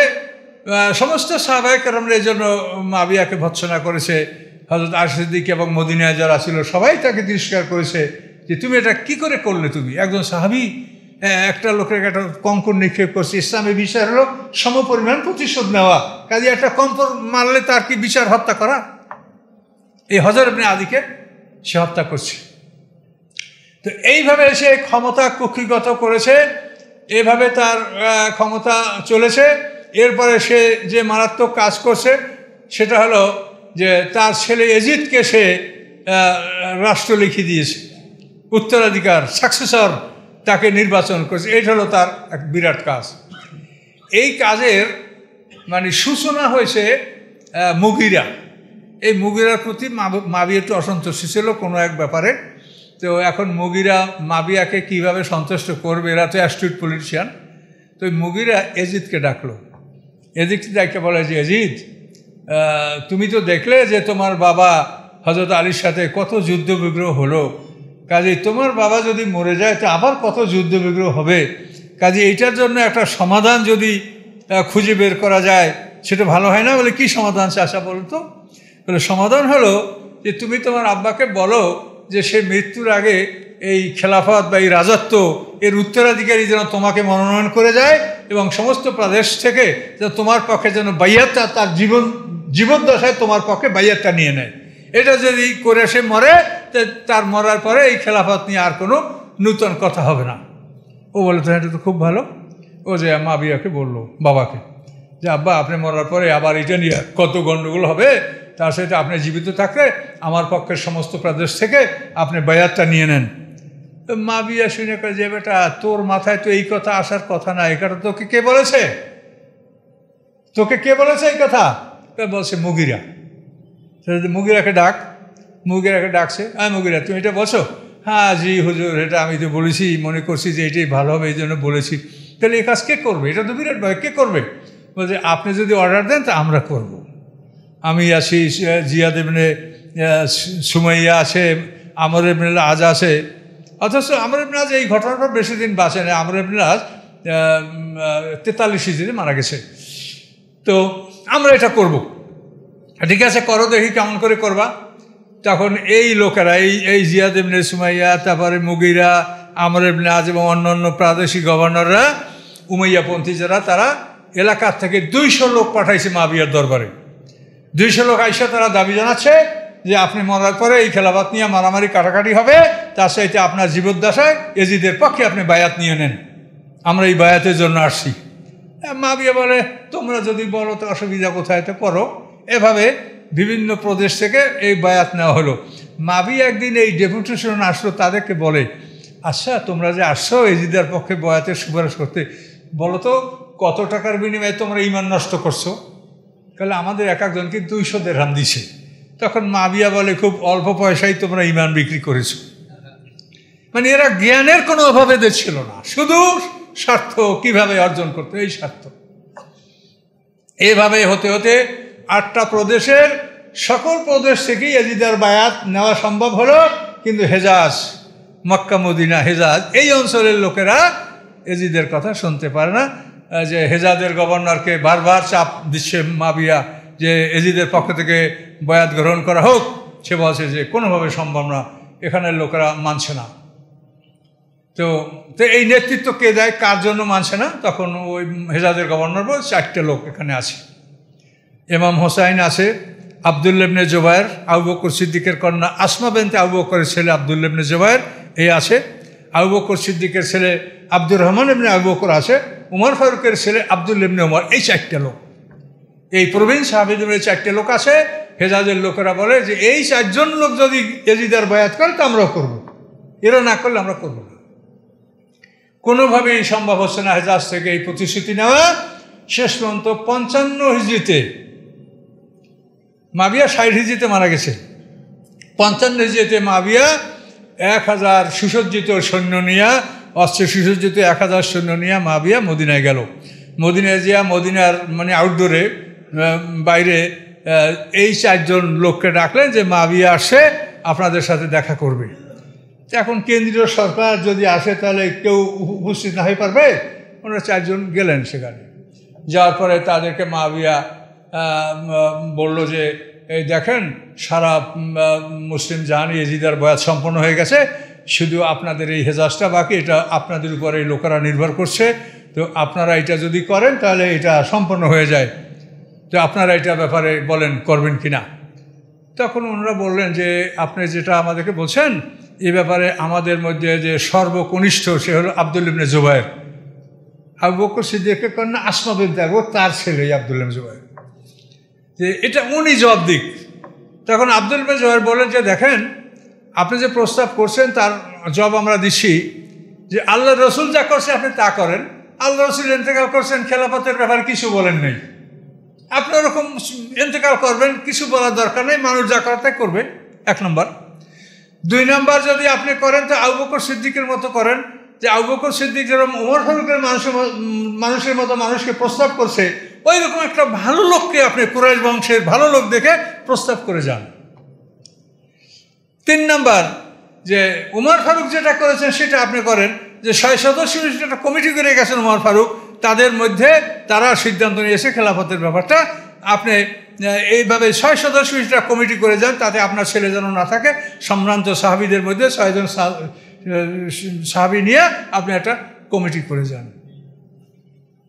[SPEAKER 1] সমস্ত সাহাবাহিক আমরা এই জন্য মাবিয়াকে ভৎসনা করেছে হজরত আশিদ্দিক এবং মদিনায় যারা ছিল সবাই তাকে তিরস্কার করেছে যে তুমি এটা কি করে করলে তুমি একজন সাহাবি একটা লোকের একটা কঙ্কর নিক্ষেপ করছে ইসলামে বিচার হলো সমপরিমাণ প্রতিশোধ নেওয়া কাজে একটা কঙ্কর মারলে তার কি বিচার হত্যা করা এই হজর আপনি আদিকে সে হত্যা করছে তো এইভাবে সে ক্ষমতা কক্ষিগত করেছে এভাবে তার ক্ষমতা চলেছে এরপরে সে যে মারাত্মক কাজ করছে সেটা হলো যে তার ছেলে এজিদকে সে রাষ্ট্র লিখে দিয়েছে উত্তরাধিকার সাকসেসর তাকে নির্বাচন করেছে এটা হলো তার এক বিরাট কাজ এই কাজের মানে সূচনা হয়েছে মুগিরা এই মুগিরার প্রতি মাবি একটু অসন্তুষ্ট ছিল কোনো এক ব্যাপারে তো এখন মুগিরা মাবিয়াকে কিভাবে সন্তুষ্ট করবে এরা তো অ্যাস্ট্রিট পলিটিশিয়ান তো মুগিরা এজিদকে ডাকলো এজিদকে ডাকে বলে যে এজিদ তুমি তো দেখলে যে তোমার বাবা হজরত আলীর সাথে কত যুদ্ধ বিগ্রহ হলো কাজে তোমার বাবা যদি মরে যায় তো আবার কত যুদ্ধ বিগ্রহ হবে কাজে এইটার জন্য একটা সমাধান যদি খুঁজে বের করা যায় সেটা ভালো হয় না বলে কি সমাধান চাষা বলুন তো বলে সমাধান হলো যে তুমি তোমার আব্বাকে বলো যে সে মৃত্যুর আগে এই খেলাফত বা এই রাজত্ব এর উত্তরাধিকারী যেন তোমাকে মনোনয়ন করে যায় এবং সমস্ত প্রদেশ থেকে যেন তোমার পক্ষে যেন বাইয়াত তার জীবন জীবদ্দশায় তোমার পক্ষে বাইয়ারটা নিয়ে নেয় এটা যদি করে সে মরে তার মরার পরে এই খেলাফত নিয়ে আর কোনো নূতন কথা হবে না ও বলে তো এটা তো খুব ভালো ও যে মা বিয়াকে বললো বাবাকে যে আব্বা আপনি মরার পরে আবার এটা নিয়ে কত গণ্ডগোল হবে তার সাথে আপনি জীবিত থাকলে আমার পক্ষের সমস্ত প্রদেশ থেকে আপনি বায়াতটা নিয়ে নেন মা বিয়া শুনে করে যে বেটা তোর মাথায় তো এই কথা আসার কথা না এটা তোকে কে বলেছে তোকে কে বলেছে এই কথা তা বলছে মুগিরা মুগিরাকে ডাক মুগিরাকে ডাকছে হ্যাঁ মুগিরা তুমি এটা বলছো হ্যাঁ জি হুজুর এটা আমি তো বলেছি মনে করছি যে এটাই ভালো হবে এই জন্য বলেছি তাহলে এই কাজ কে করবে এটা তো বিরাট ভয় কে করবে বলছে আপনি যদি অর্ডার দেন তা আমরা করব। আমি আছি জিয়া দেবনে সুমাইয়া আছে আমর এমনি আজ আছে অথচ আমর এমনি আজ এই ঘটনাটা বেশি দিন বাঁচে না আমর এমনি আজ তেতাল্লিশ হিজড়ি মারা গেছে তো আমরা এটা করব। ঠিক আছে করো দেখি কেমন করে করবা তখন এই লোকেরা এই এই জিয়াদ এমনি সুমাইয়া তারপরে মুগিরা আমর এমনি আজ এবং অন্য অন্য প্রাদেশিক গভর্নররা উমাইয়াপন্থী যারা তারা এলাকার থেকে দুইশো লোক পাঠাইছে মাবিয়ার দরবারে দুইশো লোক আইসা তারা দাবি জানাচ্ছে যে আপনি মরার পরে এই খেলাবাত নিয়ে মারামারি কাটাকাটি হবে তার সাথে আপনার জীবদ্দশায় এজিদের পক্ষে আপনি বায়াত নিয়ে নেন আমরা এই বায়াতের জন্য আসছি মাবিয়া বলে তোমরা যদি বলো তো অসুবিধা কোথায় তো করো এভাবে বিভিন্ন প্রদেশ থেকে এই বায়াত নেওয়া হলো মাবি একদিন এই ডেপুটেশন আসলো তাদেরকে বলে আচ্ছা তোমরা যে আসছো এজিদার পক্ষে বয়াতের সুপারিশ করতে বলো তো কত টাকার বিনিময়ে তোমরা ইমান নষ্ট করছো তাহলে আমাদের এক একজনকে দুইশো দেড়হাম দিছে তখন মাবিয়া বলে খুব অল্প পয়সায় তোমরা ইমান বিক্রি করেছো মানে এরা জ্ঞানের কোনো অভাবে ছিল না শুধু স্বার্থ কিভাবে অর্জন করতে এই স্বার্থ এভাবে হতে হতে আটটা প্রদেশের সকল প্রদেশ থেকেই এজিদার বায়াত নেওয়া সম্ভব হলো কিন্তু হেজাজ মক্কা মদিনা হেজাজ এই অঞ্চলের লোকেরা এজিদের কথা শুনতে পারে না যে হেজাদের গভর্নরকে বারবার চাপ দিচ্ছে মাবিয়া যে এজিদের পক্ষ থেকে বয়াত গ্রহণ করা হোক সে বলছে যে কোনোভাবে সম্ভব না এখানের লোকেরা মানছে না তো তো এই নেতৃত্ব কে দেয় কার জন্য মানছে না তখন ওই হেজাজের গভর্নর বল চারটে লোক এখানে আছে এমাম হোসাইন আছে আবদুল্লেবনে জোবায়ের আবু বকর সিদ্দিকের কন্যা আসমা বেনতে আবু বকরের ছেলে আবদুল্লেবনে জোবায়ের এই আছে আবু বকর সিদ্দিকের ছেলে আব্দুর রহমান এমনি আবু বকর আছে উমর ফারুকের ছেলে আব্দুল ইবনে উমর এই চারটে লোক এই প্রবীণ সাহাবিদের চারটে লোক আছে হেজাজের লোকেরা বলে যে এই চারজন লোক যদি এজিদার বয়াত করে তা আমরাও করবো এরা না করলে আমরা করবো কোনোভাবেই সম্ভব হচ্ছে না হেজাজ থেকে এই প্রতিশ্রুতি নেওয়া শেষ পর্যন্ত পঞ্চান্ন হিজিতে মাবিয়া ষাট হিজিতে মারা গেছে পঞ্চান্ন হিজিতে মাবিয়া এক হাজার সুসজ্জিত সৈন্য নিয়ে অস্ত্র সুসজ্জিত এক হাজার সৈন্য নিয়ে মাবিয়া মদিনায় গেল মদিনায় জিয়া মদিনার মানে আউটডোরে বাইরে এই চারজন লোককে ডাকলেন যে মাবিয়া আসে আপনাদের সাথে দেখা করবে এখন কেন্দ্রীয় সরকার যদি আসে তাহলে কেউ উপস্থিত না হয়ে পারবে ওনারা চারজন গেলেন সেখানে যাওয়ার পরে তাদেরকে মাবিয়া বলল যে এই দেখেন সারা মুসলিম জাহান ইজিদার বয়াত সম্পন্ন হয়ে গেছে শুধু আপনাদের এই হেজাজটা বাকি এটা আপনাদের উপরে এই লোকেরা নির্ভর করছে তো আপনারা এটা যদি করেন তাহলে এটা সম্পন্ন হয়ে যায় তো আপনারা এটা ব্যাপারে বলেন করবেন কি না তখন ওনারা বললেন যে আপনি যেটা আমাদেরকে বলছেন এ ব্যাপারে আমাদের মধ্যে যে সর্বকনিষ্ঠ সে হলো আবদুল ইবনে জুবাইর আবু বকর সিদ্দিকের কন্যা আসমাবিন বিদ্যা ও তার ছেলে আবদুল ইবনে জুবাইর যে এটা উনি জবাব দিক তখন আবদুল ইবনে জুবাইর বলেন যে দেখেন আপনি যে প্রস্তাব করছেন তার জব আমরা দিছি যে আল্লাহ রসুল যা করছে আপনি তা করেন আল্লাহ রসুল ইন্তেকাল করছেন খেলাফতের ব্যাপারে কিছু বলেন নেই আপনি ওরকম ইন্তেকাল করবেন কিছু বলার দরকার নেই মানুষ যা তাই করবেন এক নম্বর দুই নম্বর যদি আপনি করেন তো আউবকর সিদ্দিকের মতো করেন যে আউবকর সিদ্দিক যেরকম ওমর ফারুকের মানুষের মানুষের মতো মানুষকে প্রস্তাব করছে ওই রকম একটা ভালো লোককে আপনি কুরাইশ বংশের ভালো লোক দেখে প্রস্তাব করে যান তিন নম্বর যে উমর ফারুক যেটা করেছেন সেটা আপনি করেন যে ছয় সদস্য একটা কমিটি করে গেছেন উমর ফারুক তাদের মধ্যে তারা সিদ্ধান্ত নিয়েছে খেলাফতের ব্যাপারটা আপনি এইভাবে ছয় সদস্য একটা কমিটি করে যান তাতে আপনার ছেলে যেন না থাকে সম্ভ্রান্ত সাহাবিদের মধ্যে ছয়জন সাহাবি নিয়ে আপনি একটা কমিটি করে যান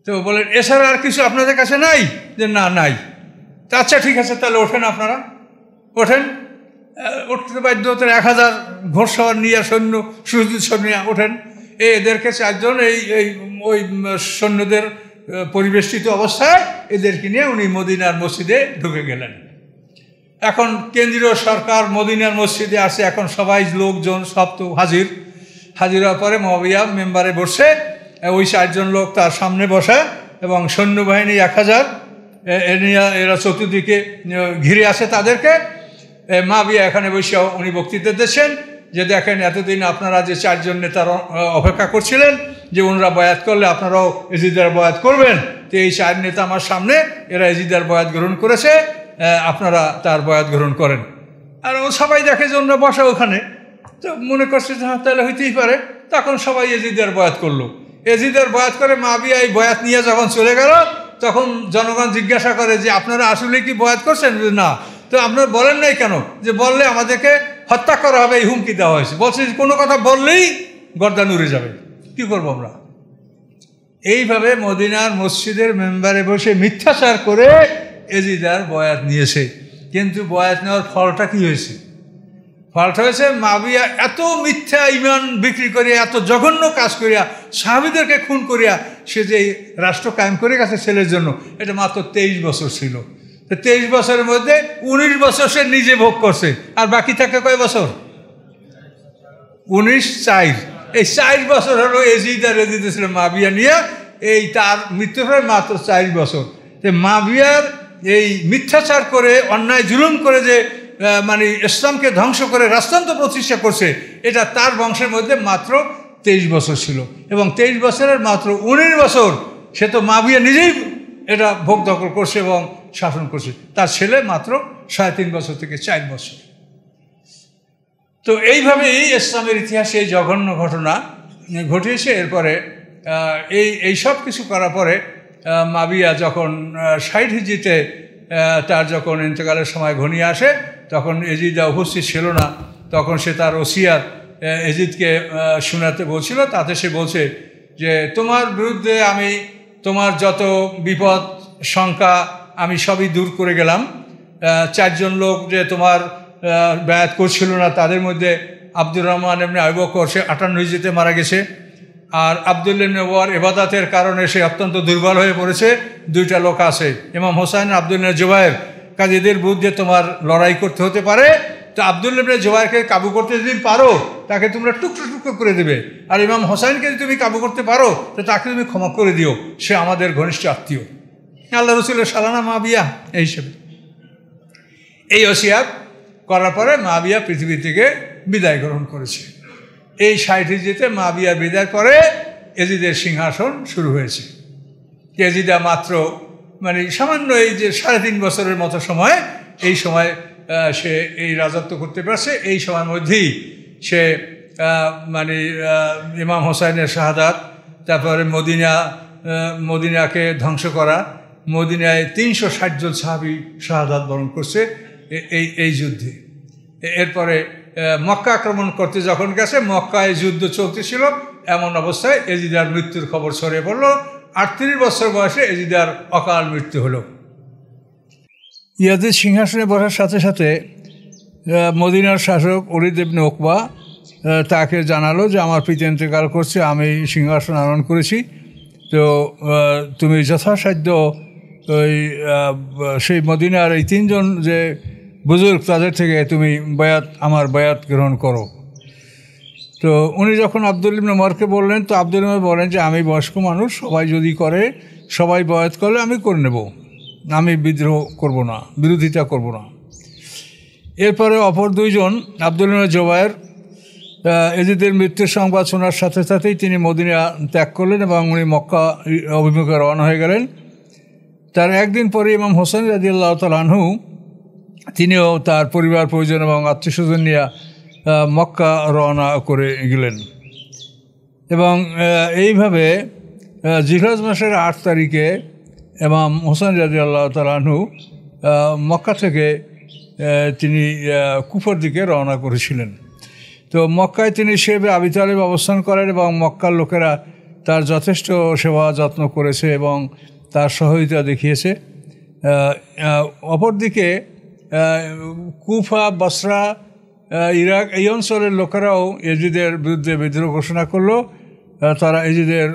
[SPEAKER 1] তো বলেন এছাড়া আর কিছু আপনাদের কাছে নাই যে না নাই আচ্ছা ঠিক আছে তাহলে ওঠেন আপনারা ওঠেন উঠতে বাধ্য তার এক হাজার ঘোড়সওয়ার নিয়ে সৈন্য সুজিত সৈন্য ওঠেন এদেরকে চারজন এই এই ওই সৈন্যদের পরিবেষ্টিত অবস্থায় এদেরকে নিয়ে উনি মদিনার মসজিদে ঢুকে গেলেন এখন কেন্দ্রীয় সরকার মদিনার মসজিদে আসে এখন সবাই লোকজন সব তো হাজির হাজির হওয়ার পরে মহাবিয়া মেম্বারে বসে ওই চারজন লোক তার সামনে বসে এবং সৈন্যবাহিনী এক হাজার এরা চতুর্দিকে ঘিরে আসে তাদেরকে মাবিয়া এখানে বসে উনি বক্তৃতা দিচ্ছেন যে দেখেন এতদিন আপনারা যে চারজন নেতার অপেক্ষা করছিলেন যে ওনারা বয়াত করলে আপনারাও এজিদার বয়াত করবেন তো এই চার নেতা আমার সামনে এরা এজিদার বয়াত গ্রহণ করেছে আপনারা তার বয়াত গ্রহণ করেন আর ও সবাই দেখে যে ওনারা বসে ওখানে তো মনে করছে হ্যাঁ তাহলে হইতেই পারে তখন সবাই এজিদার বয়াত করলো এজিদার বয়াত করে মাবিয়া এই বয়াত নিয়ে যখন চলে গেল তখন জনগণ জিজ্ঞাসা করে যে আপনারা আসলে কি বয়াত করছেন না তো আপনারা বলেন নাই কেন যে বললে আমাদেরকে হত্যা করা হবে এই হুমকি দেওয়া হয়েছে বলছে কোনো কথা বললেই গর্দান উড়ে যাবে কি করবো আমরা এইভাবে মদিনার মসজিদের মেম্বারে বসে মিথ্যাচার করে এজিদার বয়াত নিয়েছে কিন্তু বয়াত নেওয়ার ফলটা কি হয়েছে ফলটা হয়েছে মাবিয়া এত মিথ্যা ইমান বিক্রি করিয়া এত জঘন্য কাজ করিয়া সাহাবিদেরকে খুন করিয়া সে যে রাষ্ট্র কায়েম করে গেছে ছেলের জন্য এটা মাত্র তেইশ বছর ছিল তেইশ বছরের মধ্যে উনিশ বছর সে নিজে ভোগ করছে আর বাকি থাকে কয় বছর উনিশ চাইশ এই চাইশ বছর হলো এজিদা রেজিদেছিল মাবিয়া নিয়ে এই তার মৃত্যু হয় মাত্র চাইশ বছর তো মাবিয়ার এই মিথ্যাচার করে অন্যায় জুলুম করে যে মানে ইসলামকে ধ্বংস করে রাজতন্ত্র প্রতিষ্ঠা করছে এটা তার বংশের মধ্যে মাত্র তেইশ বছর ছিল এবং তেইশ বছরের মাত্র উনিশ বছর সে তো মাবিয়া নিজেই এটা ভোগ দখল করছে এবং শাসন করছে তার ছেলে মাত্র সাড়ে তিন বছর থেকে চার বছর তো এইভাবেই ইসলামের ইতিহাসে এই জঘন্য ঘটনা ঘটিয়েছে এরপরে এই এই সব কিছু করার পরে মাবিয়া যখন সাইড হিজিতে তার যখন ইন্তকালের সময় ঘনিয়ে আসে তখন এজিদা উপস্থিত ছিল না তখন সে তার ওসিয়ার এজিদকে শোনাতে বলছিল তাতে সে বলছে যে তোমার বিরুদ্ধে আমি তোমার যত বিপদ শঙ্কা আমি সবই দূর করে গেলাম চারজন লোক যে তোমার ব্যয়াত করছিল না তাদের মধ্যে আব্দুর রহমান এমনি আইবকর সে আটান্ন হিজিতে মারা গেছে আর আবদুল্লিমনে ওয়ার এবাদাতের কারণে সে অত্যন্ত দুর্বল হয়ে পড়েছে দুইটা লোক আছে ইমাম হোসাইন আবদুল্লিন জুবাইর কাজ এদের বিরুদ্ধে তোমার লড়াই করতে হতে পারে তো আবদুল্লিমনে জুবাইরকে কাবু করতে যদি পারো তাকে তোমরা টুকরো টুকরো করে দেবে আর ইমাম হোসাইনকে যদি তুমি কাবু করতে পারো তো তাকে তুমি ক্ষমা করে দিও সে আমাদের ঘনিষ্ঠ আত্মীয় আল্লাহ রসুলের সালানা মাবিয়া এই হিসেবে এই অসিয়াত করার পরে মাবিয়া পৃথিবী থেকে বিদায় গ্রহণ করেছে এই ষাট হিজিতে মাবিয়া বিদায় পরে এজিদের সিংহাসন শুরু হয়েছে এজিদা মাত্র মানে সামান্য এই যে সাড়ে তিন বছরের মতো সময় এই সময় সে এই রাজত্ব করতে পারছে এই সময়ের মধ্যেই সে মানে ইমাম হোসাইনের শাহাদাত তারপরে মদিনা মদিনাকে ধ্বংস করা মদিনায় তিনশো ষাটজন সাহাবি শাহাদাত বরণ করছে এই এই যুদ্ধে এরপরে মক্কা আক্রমণ করতে যখন গেছে মক্কায় যুদ্ধ চলতেছিল এমন অবস্থায় এজিদার মৃত্যুর খবর ছড়িয়ে পড়ল আটত্রিশ বছর বয়সে এজিদার অকাল মৃত্যু হল ইয়াদের সিংহাসনে বসার সাথে সাথে মদিনার শাসক অরিদেবনে ওকবা তাকে জানালো যে আমার পিতেন্দ্রকাল করছে আমি সিংহাসন আরোহণ করেছি তো তুমি যথাসাধ্য তো ওই সেই মদিনার এই তিনজন যে বুজুর্গ তাদের থেকে তুমি বায়াত আমার বায়াত গ্রহণ করো তো উনি যখন আব্দুল ইবনে মরকে বললেন তো আব্দুল ইমর বলেন যে আমি বয়স্ক মানুষ সবাই যদি করে সবাই বয়াত করলে আমি করে নেব আমি বিদ্রোহ করব না বিরোধিতা করব না এরপরে অপর দুইজন আব্দুল ইমর জোবায়ের এজিদের মৃত্যুর সংবাদ শোনার সাথে সাথেই তিনি মদিনা ত্যাগ করলেন এবং উনি মক্কা অভিমুখে রওনা হয়ে গেলেন তার একদিন পরে ইমাম হোসেন রাজিউল্লাহ তালহু তিনিও তার পরিবার প্রয়োজন এবং আত্মীয়স্বজন নিয়ে মক্কা রওনা করে গেলেন এবং এইভাবে জিহাজ মাসের আট তারিখে ইমাম হোসেন রাজি আল্লাহ তালাহু মক্কা থেকে তিনি কুফর দিকে রওনা করেছিলেন তো মক্কায় তিনি সেবে আবিতালেব অবস্থান করেন এবং মক্কার লোকেরা তার যথেষ্ট সেবা যত্ন করেছে এবং তার সহযোগিতা দেখিয়েছে অপরদিকে কুফা বসরা ইরাক এই অঞ্চলের লোকেরাও এজিদের বিরুদ্ধে বিদ্রোহ ঘোষণা করলো তারা এজিদের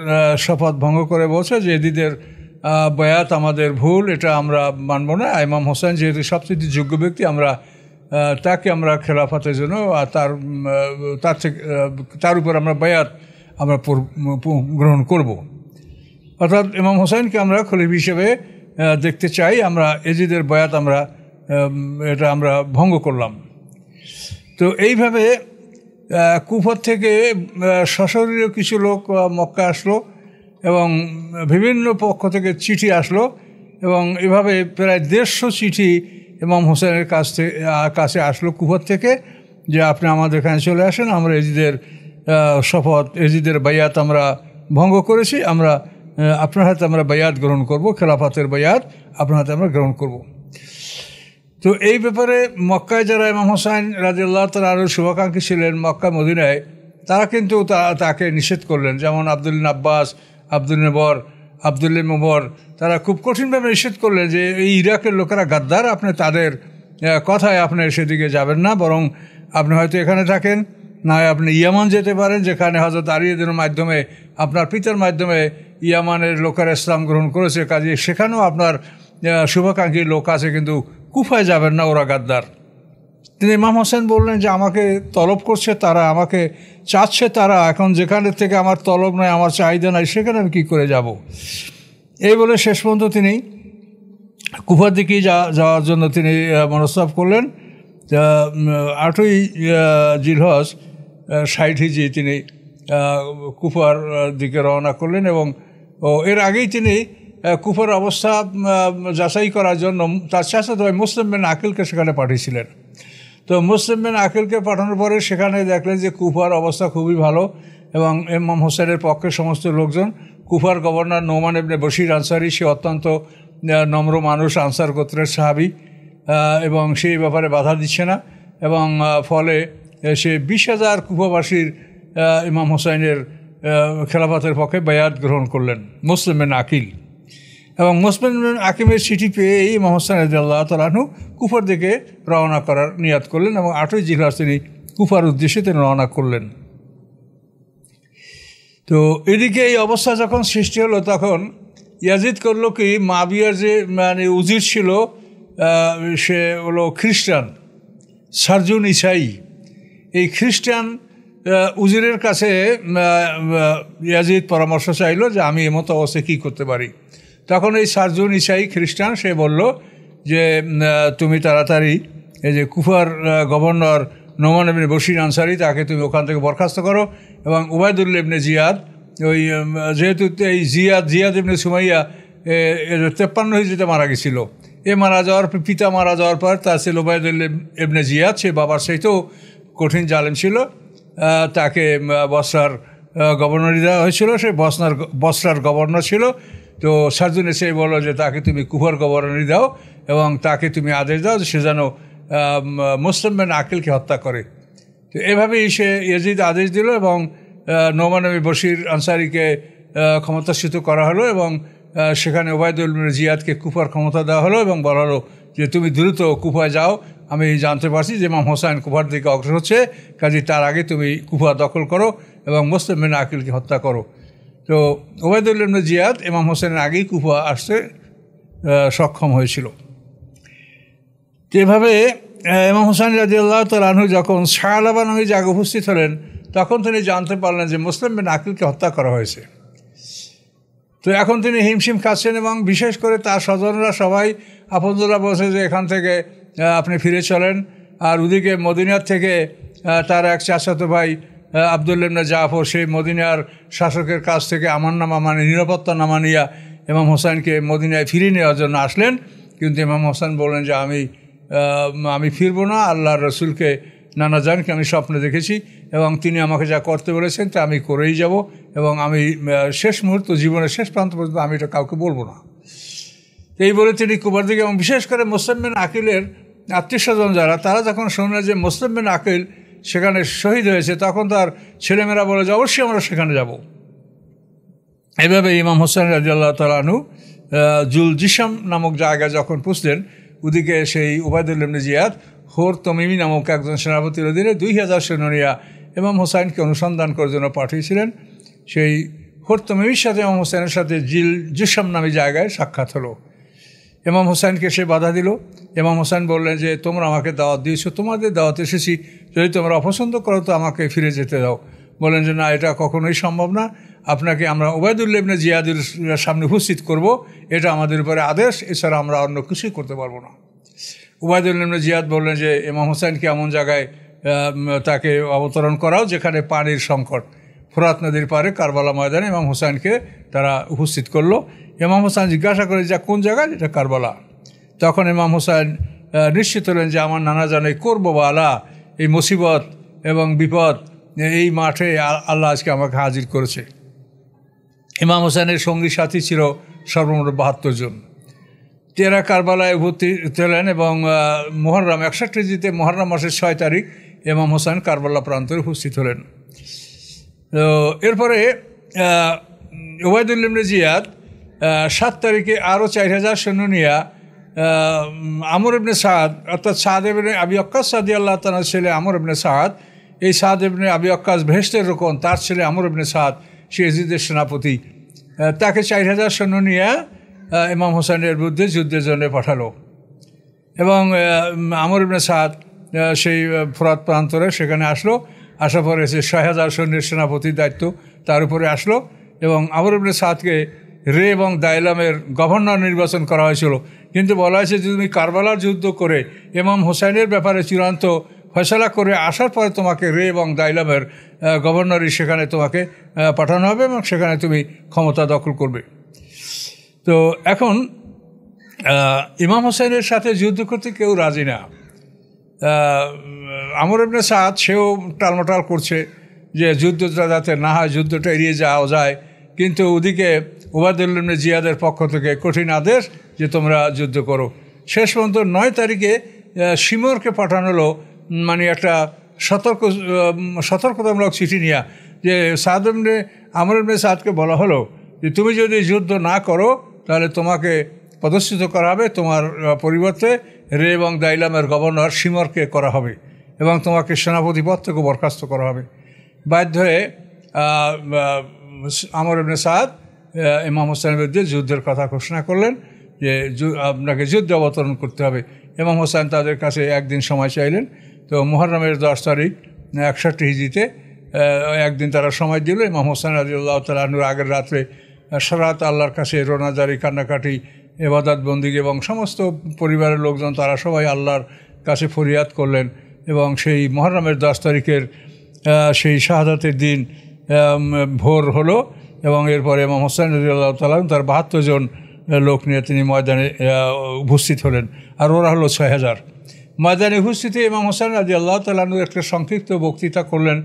[SPEAKER 1] শপথ ভঙ্গ করে বলছে যে এজিদের বয়াত আমাদের ভুল এটা আমরা মানব না ইমাম হোসেন যেহেতু সবচেয়ে যোগ্য ব্যক্তি আমরা তাকে আমরা খেলাফতের জন্য আর তার তার থেকে তার উপর আমরা বয়াত আমরা গ্রহণ করবো অর্থাৎ ইমাম হোসেনকে আমরা খলিফ হিসেবে দেখতে চাই আমরা এজিদের বয়াত আমরা এটা আমরা ভঙ্গ করলাম তো এইভাবে কুফর থেকে সশরীরও কিছু লোক মক্কা আসলো এবং বিভিন্ন পক্ষ থেকে চিঠি আসলো এবং এভাবে প্রায় দেড়শো চিঠি ইমাম হোসেনের কাছ থেকে কাছে আসলো কুফর থেকে যে আপনি আমাদের এখানে চলে আসেন আমরা এজিদের শপথ এজিদের বাইয়াত আমরা ভঙ্গ করেছি আমরা আপনার হাতে আমরা বায়াত গ্রহণ করব খেলাফাতের বায়াত আপনার হাতে আমরা গ্রহণ করব। তো এই ব্যাপারে মক্কায় যারা ইমাম হোসাইন রাজিউল্লাহ তালা আরও শুভাকাঙ্ক্ষী ছিলেন মক্কা মদিনায় তারা কিন্তু তাকে নিষেধ করলেন যেমন আবদুল্লিন আব্বাস আব্দুল নবর আবদুল্লিম মোবর তারা খুব কঠিনভাবে নিষেধ করলেন যে এই ইরাকের লোকেরা গাদ্দার আপনি তাদের কথায় আপনি সেদিকে যাবেন না বরং আপনি হয়তো এখানে থাকেন নয় আপনি ইয়ামান যেতে পারেন যেখানে হজরত আরিয়াদের মাধ্যমে আপনার পিতার মাধ্যমে ইয়ামানের লোকের ইসলাম গ্রহণ করেছে কাজে সেখানেও আপনার শুভাকাঙ্ক্ষী লোক আছে কিন্তু কুফায় যাবেন না ওরা গাদ্দার তিনি ইমাম হোসেন বললেন যে আমাকে তলব করছে তারা আমাকে চাচ্ছে তারা এখন যেখানে থেকে আমার তলব নয় আমার চাহিদা নাই সেখানে আমি কী করে যাব। এই বলে শেষ পর্যন্ত তিনি কুফার দিকেই যা যাওয়ার জন্য তিনি মনস্তাব করলেন আটই জিলহজ ষাট হিজি তিনি কুফার দিকে রওনা করলেন এবং এর আগেই তিনি কুফার অবস্থা যাচাই করার জন্য তার সাথে ভাই মুসলিম মেন আকিলকে সেখানে পাঠিয়েছিলেন তো মুসলিম মেন আকিলকে পাঠানোর পরে সেখানে দেখলেন যে কুফার অবস্থা খুবই ভালো এবং এম এম হোসেনের পক্ষে সমস্ত লোকজন কুফার গভর্নর নোমান এমনি বশির আনসারি সে অত্যন্ত নম্র মানুষ আনসার গোত্রের সাহাবি এবং সেই ব্যাপারে বাধা দিচ্ছে না এবং ফলে সে বিশ হাজার কুফাবাসীর ইমাম হোসাইনের খেলাফাতের পক্ষে বেয়াত গ্রহণ করলেন মুসলিমেন আকিল এবং মুসলিমেন আকিমের চিঠি পেয়ে এই ইমাম হোসাইন আল্লাহ তালু কুফার দিকে রওনা করার নিয়াত করলেন এবং আটই জিহাজ তিনি কুফার উদ্দেশ্যে তিনি রওনা করলেন তো এদিকে এই অবস্থা যখন সৃষ্টি হলো তখন ইয়াজিদ করলো কি মাবিয়ার যে মানে উজির ছিল সে হলো খ্রিস্টান সার্জুন ইসাই এই খ্রিস্টান উজিরের কাছে ইয়াজিদ পরামর্শ চাইলো যে আমি এমত অবস্থায় কী করতে পারি তখন এই সার্জন ইসাই খ্রিস্টান সে বলল যে তুমি তাড়াতাড়ি এই যে কুফার গভর্নর নোমান এমনি বশির আনসারি তাকে তুমি ওখান থেকে বরখাস্ত করো এবং উবায়দুল্লা এমনি জিয়াদ ওই যেহেতু এই জিয়াদ জিয়াদ এমনি সুমাইয়া তেপ্পান্ন হিজিতে মারা গেছিল এ মারা যাওয়ার পিতা মারা যাওয়ার পর তার ছিল ওবায়দুল্লা এমনি জিয়াদ সে বাবার তো কঠিন জালেম ছিল তাকে বসরার গভর্নর দেওয়া হয়েছিল সে বসনার বসরার গভর্নর ছিল তো সার্জন এসে বলো যে তাকে তুমি কুফর গভর্নরি দাও এবং তাকে তুমি আদেশ দাও সে যেন ম্যান আকিলকে হত্যা করে তো এভাবেই সে ইয়েজিদ আদেশ দিল এবং নোমানবী বশির আনসারিকে ক্ষমতাচ্যুত করা হলো এবং সেখানে ওবায়দুল জিয়াদকে কুফার ক্ষমতা দেওয়া হলো এবং বলা হলো যে তুমি দ্রুত কুফায় যাও আমি জানতে পারছি যে ইমাম হোসাইন কুফার দিকে অগ্রসর হচ্ছে কাজে তার আগে তুমি কুফা দখল করো এবং মেনা আকিলকে হত্যা করো তো ওবায়দুল্লাহ জিয়াদ ইমাম হোসেনের আগেই কুফা আসতে সক্ষম হয়েছিল এভাবে ইমাম হোসেন রাজিউল্লাহ তালু যখন শাহলাবা নামে জাগে উপস্থিত হলেন তখন তিনি জানতে পারলেন যে মুসলিম বিন আকিলকে হত্যা করা হয়েছে তো এখন তিনি হিমশিম খাচ্ছেন এবং বিশেষ করে তার স্বজনরা সবাই আপনজরা বসে যে এখান থেকে আপনি ফিরে চলেন আর ওদিকে মদিনার থেকে তার এক চাচাতো ভাই আবদুল্লিমনা জাফর সেই মদিনার শাসকের কাছ থেকে আমার নামা মানে নিরাপত্তা নামা নিয়া এমাম হোসেনকে মদিনায় ফিরিয়ে নেওয়ার জন্য আসলেন কিন্তু এমাম হোসেন বললেন যে আমি আমি ফিরবো না আল্লাহ রসুলকে নানা জানকে আমি স্বপ্নে দেখেছি এবং তিনি আমাকে যা করতে বলেছেন তা আমি করেই যাব এবং আমি শেষ মুহূর্ত জীবনের শেষ প্রান্ত পর্যন্ত আমি এটা কাউকে বলবো না এই বলে তিনি কুবার দিকে এবং বিশেষ করে মোস্তাম্মিন আকিলের আত্মীয়স্বজন যারা তারা যখন শুনলেন যে মোস্তাম্মিন আকিল সেখানে শহীদ হয়েছে তখন তার ছেলেমেয়েরা বলে যে অবশ্যই আমরা সেখানে যাব এভাবে ইমাম হোসেন আল্লাহ তালানু জুল জিসাম নামক জায়গায় যখন পুষলেন ওদিকে সেই উবায়দুল ইমনি জিয়াদ হোর তমিমি নামক একজন সেনাপতির অধীনে দুই হাজার সৈন্যরিয়া ইমাম হোসাইনকে অনুসন্ধান করার জন্য পাঠিয়েছিলেন সেই হোর তমিমির সাথে ইমাম হোসেনের সাথে জিল জিসাম নামে জায়গায় সাক্ষাৎ হলো এমাম হোসেনকে সে বাধা দিল এমাম হোসেন বললেন যে তোমরা আমাকে দাওয়াত দিয়েছো তোমাদের দাওয়াত এসেছি যদি তোমরা অপছন্দ করো তো আমাকে ফিরে যেতে দাও বলেন যে না এটা কখনোই সম্ভব না আপনাকে আমরা ওবায়দুল্লেবনে জিয়াদুল সামনে উপস্থিত করব এটা আমাদের উপরে আদেশ এছাড়া আমরা অন্য কিছুই করতে পারবো না উবায়দুল্লেবনে জিয়াদ বললেন যে এমাম হোসেনকে এমন জায়গায় তাকে অবতরণ করাও যেখানে পানির সংকট ফোরাত নদীর পারে কারবালা ময়দানে ইমাম হোসেনকে তারা উপস্থিত করলো ইমাম হোসেন জিজ্ঞাসা করে যা কোন জায়গায় এটা কারবালা তখন ইমাম হোসেন নিশ্চিত হলেন যে আমার নানা জানে করবো বা আলা এই মুসিবত এবং বিপদ এই মাঠে আল্লাহ আজকে আমাকে হাজির করেছে ইমাম হোসেনের সঙ্গী সাথী ছিল সর্বমোট বাহাত্তর জন তেরা কারবালায় উপস্থিত হলেন এবং মোহররাম একষট্টি জিতে মোহররাম মাসের ছয় তারিখ ইমাম হোসেন কারবালা প্রান্তরে উপস্থিত হলেন তো এরপরে ওবায়দুল্লিমনে জিয়াদ সাত তারিখে আরও চার হাজার সৈন্য নিয়া আমর ইবনে সাদ অর্থাৎ সাদ এবনে আবি অক্কাস সাদি আল্লাহ তালার ছেলে আমর ইবনে সাদ এই সাদ এবনে আবি অক্কাস ভেস্টের রোকন তার ছেলে আমর ইবনে সাদ শেজিদের সেনাপতি তাকে চার হাজার সৈন্য নিয়ে ইমাম হোসেনের বিরুদ্ধে যুদ্ধের জন্য পাঠালো এবং আমর ইবনে সাদ সেই ফরাত প্রান্তরে সেখানে আসলো আসা পরে সে ছয় হাজার সৈন্যের সেনাপতির দায়িত্ব তার উপরে আসলো এবং আমর ইবনে সাদকে রে এবং দাইলামের গভর্নর নির্বাচন করা হয়েছিল কিন্তু বলা হয়েছে যে তুমি কারবালার যুদ্ধ করে ইমাম হোসাইনের ব্যাপারে চূড়ান্ত ফয়সলা করে আসার পরে তোমাকে রে এবং দাইলামের গভর্নরই সেখানে তোমাকে পাঠানো হবে এবং সেখানে তুমি ক্ষমতা দখল করবে তো এখন ইমাম হোসাইনের সাথে যুদ্ধ করতে কেউ রাজি না আমর এমনি সাদ সেও টালমোটাল করছে যে যুদ্ধটা যাতে না হয় যুদ্ধটা এড়িয়ে যাওয়া যায় কিন্তু ওদিকে ওবায়দুল্লিমনে জিয়াদের পক্ষ থেকে কঠিন আদেশ যে তোমরা যুদ্ধ করো শেষ পর্যন্ত নয় তারিখে সিমরকে পাঠানো হলো মানে একটা সতর্ক সতর্কতামূলক চিঠি নিয়ে যে এমনি আমর এমনি সাদকে বলা হলো যে তুমি যদি যুদ্ধ না করো তাহলে তোমাকে পদস্থিত করা হবে তোমার পরিবর্তে রে এবং দাইলামের গভর্নর সিমরকে করা হবে এবং তোমাকে সেনাপতি পদ থেকে বরখাস্ত করা হবে বাধ্য হয়ে আমর ইবনে সাদ ইমাম হোসেনের বিরুদ্ধে যুদ্ধের কথা ঘোষণা করলেন যে আপনাকে যুদ্ধে অবতরণ করতে হবে ইমাম হোসেন তাদের কাছে একদিন সময় চাইলেন তো মোহরমের দশ তারিখ একষট্টি হিজিতে একদিন তারা সময় দিল ইমাম হোসেন রাজিউল্লাহ তালুর আগের রাত্রে সরাত আল্লাহর কাছে রোনাজারি কান্নাকাটি এবাদাত বন্দিকে এবং সমস্ত পরিবারের লোকজন তারা সবাই আল্লাহর কাছে ফরিয়াদ করলেন এবং সেই মহরমের দশ তারিখের সেই শাহাদাতের দিন ভোর হলো এবং এরপরে এম হোসেন আল্লাহ তালাম তার বাহাত্তর জন লোক নিয়ে তিনি ময়দানে উপস্থিত হলেন আর ওরা হলো ছয় হাজার ময়দানে উপস্থিতি এমাম হোসেন রাজি আল্লাহ তালানু একটা সংক্ষিপ্ত বক্তৃতা করলেন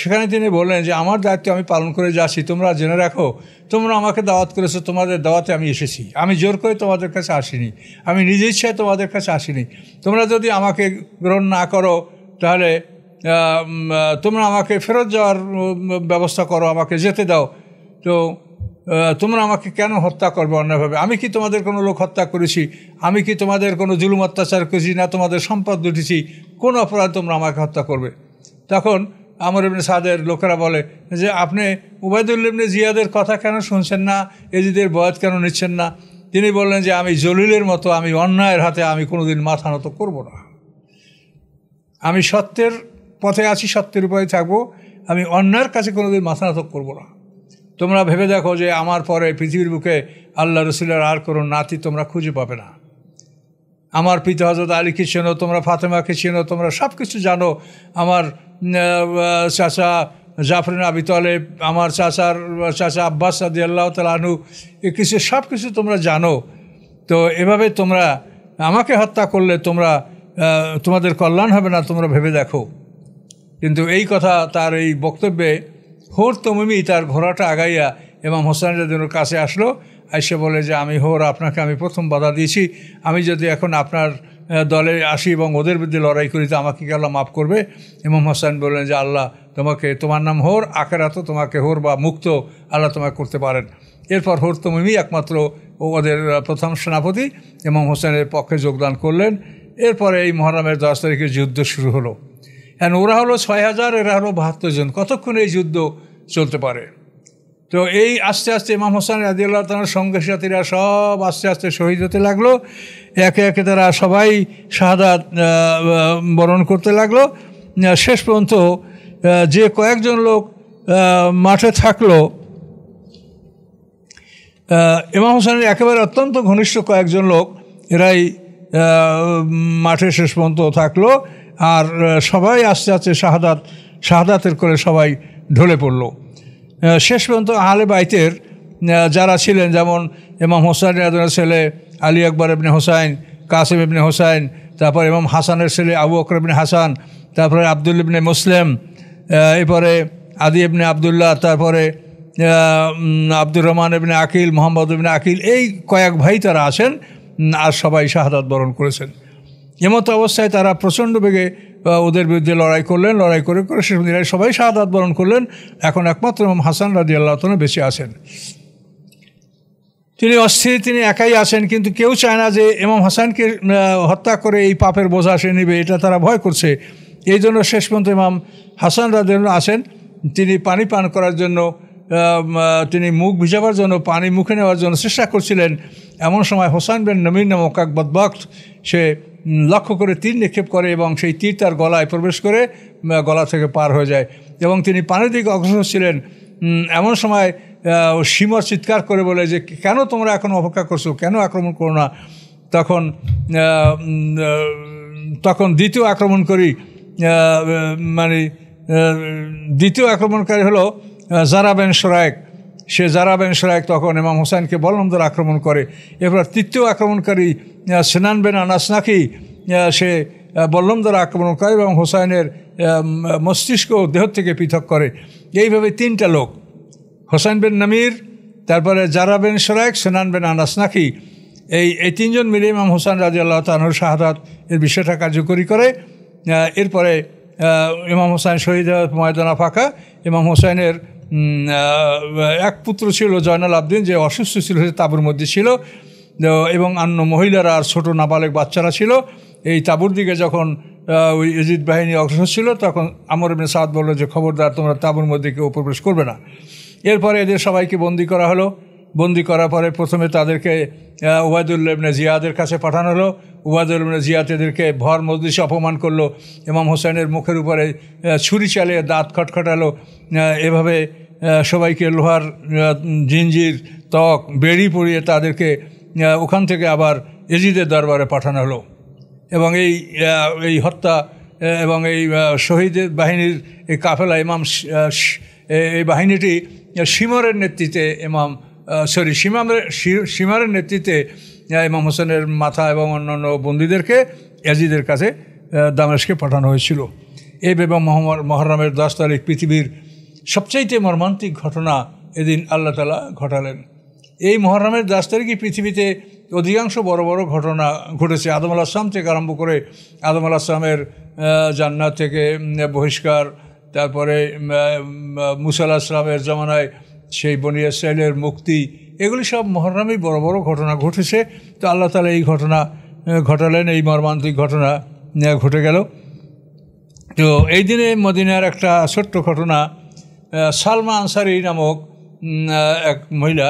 [SPEAKER 1] সেখানে তিনি বললেন যে আমার দায়িত্ব আমি পালন করে যাচ্ছি তোমরা জেনে রাখো তোমরা আমাকে দাওয়াত করেছো তোমাদের দাওয়াতে আমি এসেছি আমি জোর করে তোমাদের কাছে আসিনি আমি নিজে ইচ্ছায় তোমাদের কাছে আসিনি তোমরা যদি আমাকে গ্রহণ না করো তাহলে তোমরা আমাকে ফেরত যাওয়ার ব্যবস্থা করো আমাকে যেতে দাও তো তোমরা আমাকে কেন হত্যা করবে অন্যভাবে আমি কি তোমাদের কোনো লোক হত্যা করেছি আমি কি তোমাদের কোনো জুলুম অত্যাচার করেছি না তোমাদের সম্পদ লুটেছি কোন অপরাধ তোমরা আমাকে হত্যা করবে তখন আমর ইবনে সাদের লোকেরা বলে যে আপনি উবায়দুল ইবনে জিয়াদের কথা কেন শুনছেন না এজিদের বয়াত কেন নিচ্ছেন না তিনি বললেন যে আমি জলিলের মতো আমি অন্যায়ের হাতে আমি কোনোদিন মাথা নত করব না আমি সত্যের পথে আছি সত্যের উপায় থাকবো আমি অন্যায়ের কাছে কোনোদিন মাথা নত করব না তোমরা ভেবে দেখো যে আমার পরে পৃথিবীর বুকে আল্লাহ রসুলের আর কোনো নাতি তোমরা খুঁজে পাবে না আমার পিতা হজরত আলীকে চেনো তোমরা ফাতেমাকে চেনো তোমরা সব কিছু জানো আমার চাচা জাফরিন আবি তলেব আমার চাচার চাচা আব্বাস সাদি আল্লাহ তালানু এ কিছু সব কিছু তোমরা জানো তো এভাবে তোমরা আমাকে হত্যা করলে তোমরা তোমাদের কল্যাণ হবে না তোমরা ভেবে দেখো কিন্তু এই কথা তার এই বক্তব্যে হোর তমিমি তার ঘোড়াটা আগাইয়া এমাম হোসেন কাছে আসলো এসে বলে যে আমি হোর আপনাকে আমি প্রথম বাধা দিয়েছি আমি যদি এখন আপনার দলে আসি এবং ওদের বিরুদ্ধে লড়াই করি তো আমাকে কি আল্লাহ মাফ করবে ইমাম হাসান বললেন যে আল্লাহ তোমাকে তোমার নাম হোর আখেরাত তোমাকে হোর বা মুক্ত আল্লাহ তোমাকে করতে পারেন এরপর হোর তুমিমি একমাত্র ওদের প্রথম সেনাপতি ইমাম হোসেনের পক্ষে যোগদান করলেন এরপরে এই মহারামের দশ তারিখে যুদ্ধ শুরু হলো এখন ওরা হলো ছয় হাজার এরা হলো বাহাত্তর জন কতক্ষণ এই যুদ্ধ চলতে পারে তো এই আস্তে আস্তে ইমাম হোসেন রাজিউল্লাহ তালার সঙ্গে সাথীরা সব আস্তে আস্তে শহীদ হতে লাগলো একে একে তারা সবাই শাহাদা বরণ করতে লাগলো শেষ পর্যন্ত যে কয়েকজন লোক মাঠে থাকলো ইমাম হোসেনের একেবারে অত্যন্ত ঘনিষ্ঠ কয়েকজন লোক এরাই মাঠে শেষ পর্যন্ত থাকলো আর সবাই আস্তে আস্তে শাহাদাত শাহাদাতের করে সবাই ঢলে পড়লো শেষ পর্যন্ত আহলে বাইতের যারা ছিলেন যেমন এমাম হোসাইন রাজনের ছেলে আলী আকবর ইবনে হোসাইন কাসিম ইবনে হোসাইন তারপর এমাম হাসানের ছেলে আবু আকর ইবনে হাসান তারপরে আবদুল ইবনে মুসলিম এরপরে আদি ইবনে আবদুল্লাহ তারপরে আব্দুর রহমান ইবনে আকিল মোহাম্মদ ইবনে আকিল এই কয়েক ভাই তারা আছেন আর সবাই শাহাদাত বরণ করেছেন এমতো অবস্থায় তারা প্রচণ্ড বেগে ওদের বিরুদ্ধে লড়াই করলেন লড়াই করে করে শেষ দিন সবাই শাহাদ বরণ করলেন এখন একমাত্র ইমাম হাসান রাজি আল্লাহ তালা বেঁচে আছেন তিনি অস্থির তিনি একাই আছেন কিন্তু কেউ চায় না যে ইমাম হাসানকে হত্যা করে এই পাপের বোঝা সে নেবে এটা তারা ভয় করছে এই জন্য শেষ পর্যন্ত ইমাম হাসান রাজি আছেন তিনি পানি পান করার জন্য তিনি মুখ ভিজাবার জন্য পানি মুখে নেওয়ার জন্য চেষ্টা করছিলেন এমন সময় হোসান বেন নমিন নামক এক বদবক্ত সে লক্ষ্য করে তীর নিক্ষেপ করে এবং সেই তীর তার গলায় প্রবেশ করে গলা থেকে পার হয়ে যায় এবং তিনি পানের দিকে অগ্রসর ছিলেন এমন সময় সীমর চিৎকার করে বলে যে কেন তোমরা এখন অপেক্ষা করছো কেন আক্রমণ করো না তখন তখন দ্বিতীয় আক্রমণকারী মানে দ্বিতীয় আক্রমণকারী হলো জারাবেন সরায়েক সে যারা বেন সরাইক তখন এমাম হোসেনকে বলনমদের আক্রমণ করে এবার তৃতীয় আক্রমণকারী সেনান বেন আনাস নাকি সে দ্বারা আক্রমণ করে এবং হোসাইনের মস্তিষ্ক দেহ থেকে পৃথক করে এইভাবে তিনটা লোক হোসাইন বেন নামির তারপরে জারাবেন বেন সরাইক সেনান বেন আনাস নাকি এই এই তিনজন মিলে ইমাম হোসেন রাজি আল্লাহ তানহুর শাহাদাত এর বিষয়টা কার্যকরী করে এরপরে ইমাম হোসাইন শহীদ ময়দানা ফাঁকা ইমাম হোসাইনের এক পুত্র ছিল জয়নাল আবদিন যে অসুস্থ ছিল সে তাঁবুর মধ্যে ছিল এবং অন্য মহিলারা আর ছোটো নাবালক বাচ্চারা ছিল এই তাঁবুর দিকে যখন ওই ইজিদ বাহিনী অগ্রসর ছিল তখন আমর ইবনে সাদ বললো যে খবরদার তোমরা তাঁবুর মধ্যে কেউ প্রবেশ করবে না এরপরে এদের সবাইকে বন্দি করা হলো বন্দি করার পরে প্রথমে তাদেরকে ওবায়দুল্লাহ ইবনে জিয়াদের কাছে পাঠানো হলো ওবায়দুল ইবনে জিয়াদ এদেরকে ভর মজলিসে অপমান করলো ইমাম হোসেনের মুখের উপরে ছুরি চালিয়ে দাঁত খটখটালো এভাবে সবাইকে লোহার জিঞ্জির ত্বক বেড়ি পরিয়ে তাদেরকে ওখান থেকে আবার এজিদের দরবারে পাঠানো হলো এবং এই এই হত্যা এবং এই শহীদের বাহিনীর এই কাফেলা ইমাম এই বাহিনীটি সিমরের নেতৃত্বে ইমাম সরি সীমামের সীমারের নেতৃত্বে ইমাম হোসেনের মাথা এবং অন্যান্য বন্দীদেরকে এজিদের কাছে দামেশকে পাঠানো হয়েছিল এই বেবা মোহাম্মদ মহরমের দশ তারিখ পৃথিবীর সবচাইতে মর্মান্তিক ঘটনা এদিন আল্লাহ তালা ঘটালেন এই মহারামের দাস তারিখই পৃথিবীতে অধিকাংশ বড় বড় ঘটনা ঘটেছে আদম আল আসলাম থেকে আরম্ভ করে আদম আল আসলামের জান্নাত থেকে বহিষ্কার তারপরে মুসা আসলামের জমানায় সেই বনিয়া সাইলের মুক্তি এগুলি সব মহারামেই বড় বড় ঘটনা ঘটেছে তো আল্লাহ তালা এই ঘটনা ঘটালেন এই মর্মান্তিক ঘটনা ঘটে গেল তো এই দিনে মদিনার একটা ছোট্ট ঘটনা সালমা আনসারি নামক এক মহিলা